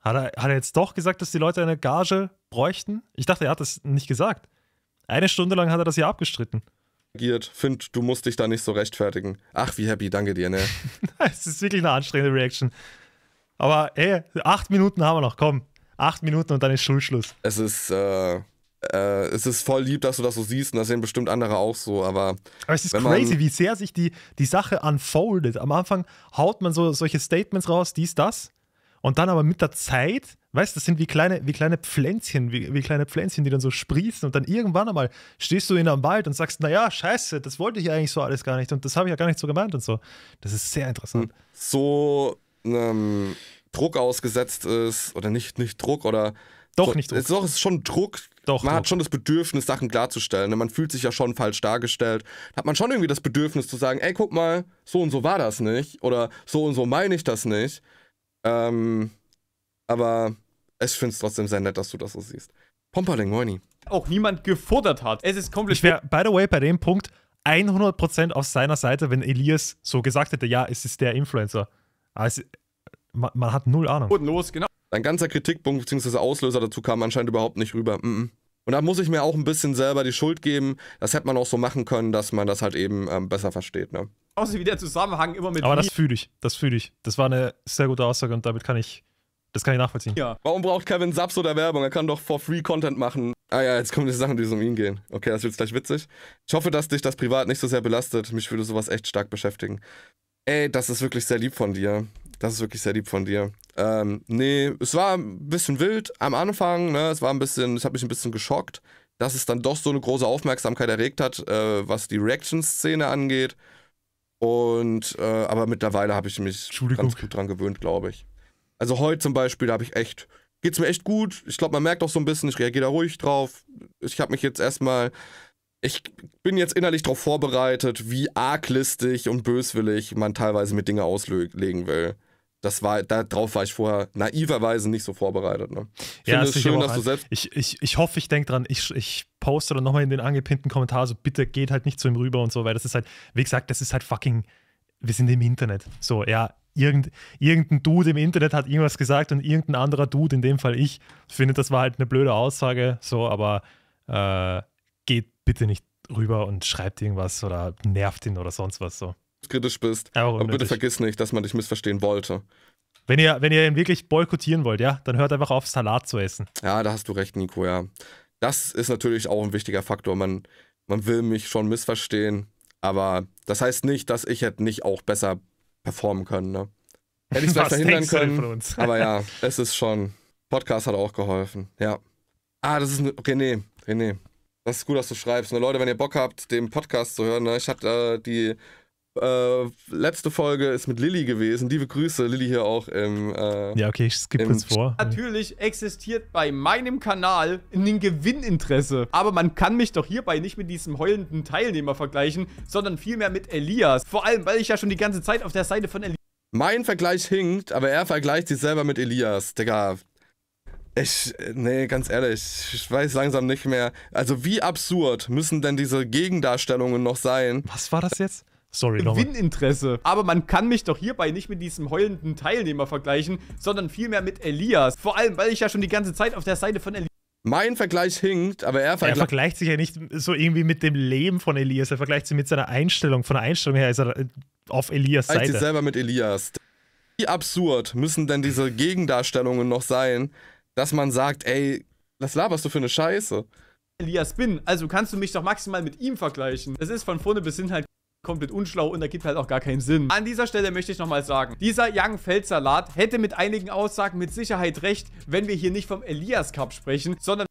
Hat er, hat er jetzt doch gesagt, dass die Leute eine Gage bräuchten? Ich dachte, er hat das nicht gesagt. Eine Stunde lang hat er das hier abgestritten. Find, du musst dich da nicht so rechtfertigen. Ach, wie happy, danke dir, ne? *laughs* Es ist wirklich eine anstrengende Reaction. Aber ey, acht Minuten haben wir noch, komm. Acht Minuten und dann ist Schulschluss. Es ist, äh, äh, es ist voll lieb, dass du das so siehst und das sehen bestimmt andere auch so, aber. Aber es ist crazy, wie sehr sich die, die Sache unfoldet. Am Anfang haut man so solche Statements raus, dies, das. Und dann aber mit der Zeit, weißt du, das sind wie kleine, wie kleine Pflänzchen, wie, wie kleine Pflänzchen, die dann so sprießen und dann irgendwann einmal stehst du in einem Wald und sagst, naja, scheiße, das wollte ich eigentlich so alles gar nicht und das habe ich ja gar nicht so gemeint und so. Das ist sehr interessant. So ähm, Druck ausgesetzt ist, oder nicht, nicht Druck, oder doch so, nicht Druck. Doch, es ist schon Druck. Doch, man Druck. hat schon das Bedürfnis, Sachen klarzustellen. Ne? Man fühlt sich ja schon falsch dargestellt. Hat man schon irgendwie das Bedürfnis zu sagen, ey, guck mal, so und so war das nicht. Oder so und so meine ich das nicht. Ähm, aber ich finde es trotzdem sehr nett, dass du das so siehst. Pomperling, moini. Auch niemand gefordert hat. Es ist komplett. Ich wäre, by the way, bei dem Punkt 100% auf seiner Seite, wenn Elias so gesagt hätte: Ja, es ist der Influencer. Also, man, man hat null Ahnung. Und los, genau. Dein ganzer Kritikpunkt bzw. Auslöser dazu kam anscheinend überhaupt nicht rüber. Mm -mm. Und da muss ich mir auch ein bisschen selber die Schuld geben. Das hätte man auch so machen können, dass man das halt eben ähm, besser versteht. Ne? Außer wie der Zusammenhang immer mit. Aber das fühle ich, das fühle ich. Das war eine sehr gute Aussage und damit kann ich. Das kann ich nachvollziehen. Ja. Warum braucht Kevin Saps oder Werbung? Er kann doch for free Content machen. Ah ja, jetzt kommen die Sachen, die so um ihn gehen. Okay, das wird gleich witzig. Ich hoffe, dass dich das privat nicht so sehr belastet. Mich würde sowas echt stark beschäftigen. Ey, das ist wirklich sehr lieb von dir. Das ist wirklich sehr lieb von dir. Ähm, nee, es war ein bisschen wild am Anfang, ne? Es war ein bisschen, es hat mich ein bisschen geschockt, dass es dann doch so eine große Aufmerksamkeit erregt hat, äh, was die Reaction-Szene angeht. Und äh, aber mittlerweile habe ich mich ganz gut dran gewöhnt, glaube ich. Also heute zum Beispiel habe ich echt, geht es mir echt gut. Ich glaube, man merkt auch so ein bisschen, ich reagiere da ruhig drauf. Ich habe mich jetzt erstmal, ich bin jetzt innerlich darauf vorbereitet, wie arglistig und böswillig man teilweise mit Dingen auslegen will das war, darauf war ich vorher naiverweise nicht so vorbereitet. Ne? Ich ja, finde es schön, dass du selbst. Ich, ich, ich hoffe, ich denke dran, ich, ich poste dann nochmal in den angepinnten Kommentar, so bitte geht halt nicht zu ihm rüber und so, weil das ist halt, wie gesagt, das ist halt fucking, wir sind im Internet. So, ja, irgend, irgendein Dude im Internet hat irgendwas gesagt und irgendein anderer Dude, in dem Fall ich, findet, das war halt eine blöde Aussage, so, aber äh, geht bitte nicht rüber und schreibt irgendwas oder nervt ihn oder sonst was so kritisch bist. Aber, bitte vergiss nicht, dass man dich missverstehen wollte. Wenn ihr, wenn ihr ihn wirklich boykottieren wollt, ja, dann hört einfach auf, Salat zu essen. Ja, da hast du recht, Nico, ja. Das ist natürlich auch ein wichtiger Faktor. Man, man will mich schon missverstehen, aber das heißt nicht, dass ich hätte nicht auch besser performen können, ne? Hätte ich es *laughs* vielleicht verhindern können. aber ja, es ist schon. Podcast hat auch geholfen, ja. Ah, das ist eine. Okay, René. Das ist gut, dass du schreibst. Ne? Leute, wenn ihr Bock habt, den Podcast zu hören, ne? ich hatte äh, die äh, letzte Folge ist mit Lilly gewesen. Liebe Grüße, Lilly hier auch im. Äh, ja, okay, ich skippe kurz vor. Natürlich existiert bei meinem Kanal ein Gewinninteresse. Aber man kann mich doch hierbei nicht mit diesem heulenden Teilnehmer vergleichen, sondern vielmehr mit Elias. Vor allem, weil ich ja schon die ganze Zeit auf der Seite von Elias. Mein Vergleich hinkt, aber er vergleicht sich selber mit Elias. Digga, ich, nee, ganz ehrlich, ich weiß langsam nicht mehr. Also, wie absurd müssen denn diese Gegendarstellungen noch sein? Was war das jetzt? Sorry, nochmal. Gewinninteresse. Aber man kann mich doch hierbei nicht mit diesem heulenden Teilnehmer vergleichen, sondern vielmehr mit Elias. Vor allem, weil ich ja schon die ganze Zeit auf der Seite von Elias mein Vergleich hinkt, aber er vergleicht. Er vergleicht sich ja nicht so irgendwie mit dem Leben von Elias, er vergleicht sich mit seiner Einstellung. Von der Einstellung her ist er äh, auf Elias Seite. Er sich selber mit Elias. Wie absurd müssen denn diese Gegendarstellungen noch sein, dass man sagt, ey, was laberst du für eine Scheiße? Elias bin, also kannst du mich doch maximal mit ihm vergleichen. Das ist von vorne bis hin halt komplett unschlau und da gibt halt auch gar keinen Sinn. An dieser Stelle möchte ich nochmal sagen, dieser Young Feldsalat hätte mit einigen Aussagen mit Sicherheit recht, wenn wir hier nicht vom Elias Cup sprechen, sondern...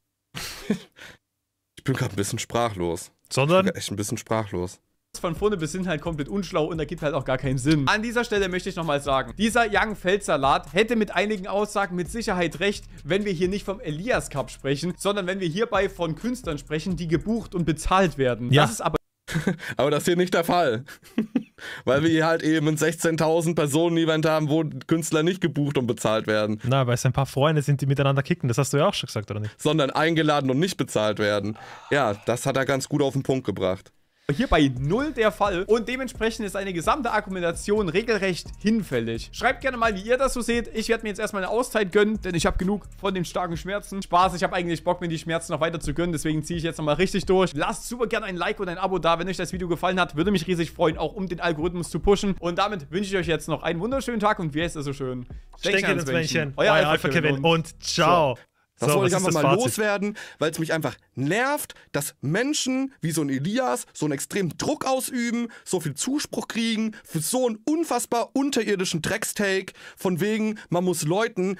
ich bin gerade ein bisschen sprachlos. Sondern? Ich bin echt ein bisschen sprachlos von vorne bis hin halt komplett unschlau und da gibt halt auch gar keinen Sinn. An dieser Stelle möchte ich nochmal sagen, dieser Young Feldsalat hätte mit einigen Aussagen mit Sicherheit recht, wenn wir hier nicht vom Elias Cup sprechen, sondern wenn wir hierbei von Künstlern sprechen, die gebucht und bezahlt werden. Ja. Das ist aber *laughs* Aber das ist hier nicht der Fall. *laughs* Weil wir hier halt eben ein 16.000 Personen-Event haben, wo Künstler nicht gebucht und bezahlt werden. Na, weil es ein paar Freunde sind, die miteinander kicken. Das hast du ja auch schon gesagt, oder nicht? Sondern eingeladen und nicht bezahlt werden. Ja, das hat er ganz gut auf den Punkt gebracht. Hier bei null der Fall und dementsprechend ist eine gesamte Argumentation regelrecht hinfällig. Schreibt gerne mal, wie ihr das so seht. Ich werde mir jetzt erstmal eine Auszeit gönnen, denn ich habe genug von den starken Schmerzen. Spaß, ich habe eigentlich Bock, mir die Schmerzen noch weiter zu gönnen, deswegen ziehe ich jetzt nochmal richtig durch. Lasst super gerne ein Like und ein Abo da, wenn euch das Video gefallen hat. Würde mich riesig freuen, auch um den Algorithmus zu pushen. Und damit wünsche ich euch jetzt noch einen wunderschönen Tag und wie heißt es so schön? Stecken ins Männchen. Euer, Euer Alpha Kevin und ciao. So. Das so, wollte ich einfach mal Fazit? loswerden, weil es mich einfach nervt, dass Menschen wie so ein Elias so einen extremen Druck ausüben, so viel Zuspruch kriegen für so einen unfassbar unterirdischen Dreckstake, von wegen, man muss Leuten,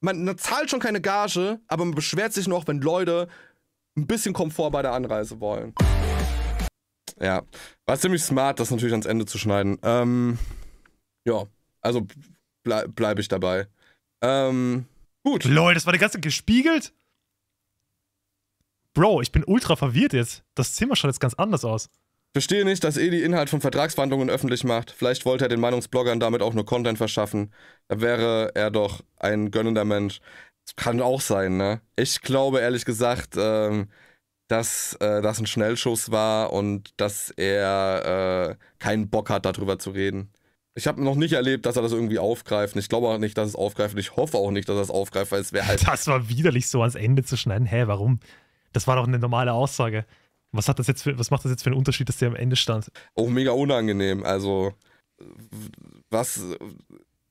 man, man zahlt schon keine Gage, aber man beschwert sich noch, wenn Leute ein bisschen Komfort bei der Anreise wollen. Ja, war ziemlich smart, das natürlich ans Ende zu schneiden. Ähm, ja, also ble bleibe ich dabei. Ähm, Gut. Lol, das war der ganze gespiegelt? Bro, ich bin ultra verwirrt jetzt. Das Zimmer schaut jetzt ganz anders aus. Verstehe nicht, dass Edi Inhalt von Vertragsverhandlungen öffentlich macht. Vielleicht wollte er den Meinungsbloggern damit auch nur Content verschaffen. Da wäre er doch ein gönnender Mensch. Das kann auch sein, ne? Ich glaube ehrlich gesagt, ähm, dass äh, das ein Schnellschuss war und dass er äh, keinen Bock hat, darüber zu reden. Ich habe noch nicht erlebt, dass er das irgendwie aufgreift. ich glaube auch nicht, dass es aufgreift. ich hoffe auch nicht, dass er es aufgreift, weil es wäre halt. Das war widerlich, so ans Ende zu schneiden. Hä, warum? Das war doch eine normale Aussage. Was, hat das jetzt für, was macht das jetzt für einen Unterschied, dass der am Ende stand? Auch mega unangenehm. Also, was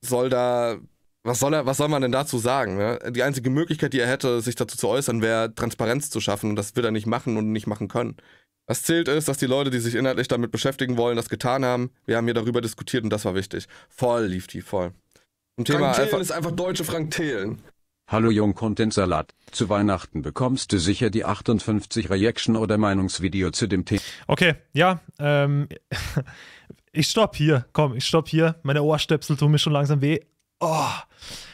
soll da. Was soll, er, was soll man denn dazu sagen? Ne? Die einzige Möglichkeit, die er hätte, sich dazu zu äußern, wäre, Transparenz zu schaffen. Und das will er nicht machen und nicht machen können. Was zählt ist, dass die Leute, die sich inhaltlich damit beschäftigen wollen, das getan haben. Wir haben hier darüber diskutiert und das war wichtig. Voll lief die, voll. Und Thema Frank Thelen ist einfach deutsche Frank Thelen. Hallo Jung Content Salat. Zu Weihnachten bekommst du sicher die 58 Reaction oder Meinungsvideo zu dem Thema. Okay, ja, ähm, *laughs* ich stopp hier. Komm, ich stopp hier. Meine Ohrstöpsel tun mir schon langsam weh. Oh,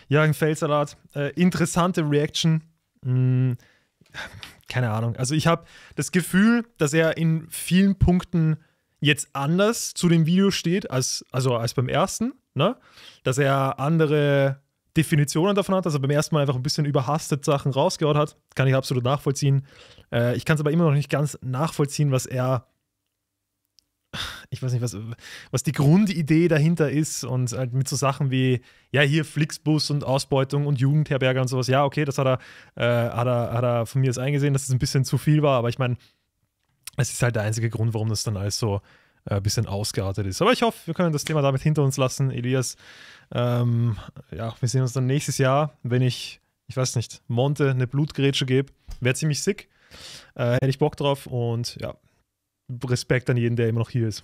Jürgen Feldsalat, äh, interessante Reaction. Mm, keine Ahnung. Also ich habe das Gefühl, dass er in vielen Punkten jetzt anders zu dem Video steht, als, also als beim ersten. Ne? Dass er andere Definitionen davon hat, dass er beim ersten Mal einfach ein bisschen überhastet Sachen rausgehaut hat. Kann ich absolut nachvollziehen. Äh, ich kann es aber immer noch nicht ganz nachvollziehen, was er ich weiß nicht, was, was die Grundidee dahinter ist und halt mit so Sachen wie, ja, hier Flixbus und Ausbeutung und Jugendherberge und sowas, ja, okay, das hat er, äh, hat er, hat er von mir jetzt eingesehen, dass es ein bisschen zu viel war, aber ich meine, es ist halt der einzige Grund, warum das dann alles so äh, ein bisschen ausgeartet ist. Aber ich hoffe, wir können das Thema damit hinter uns lassen, Elias. Ähm, ja, wir sehen uns dann nächstes Jahr, wenn ich, ich weiß nicht, Monte eine Blutgrätsche gebe. Wäre ziemlich sick. Äh, hätte ich Bock drauf und ja, Respekt an jeden, der immer noch hier ist.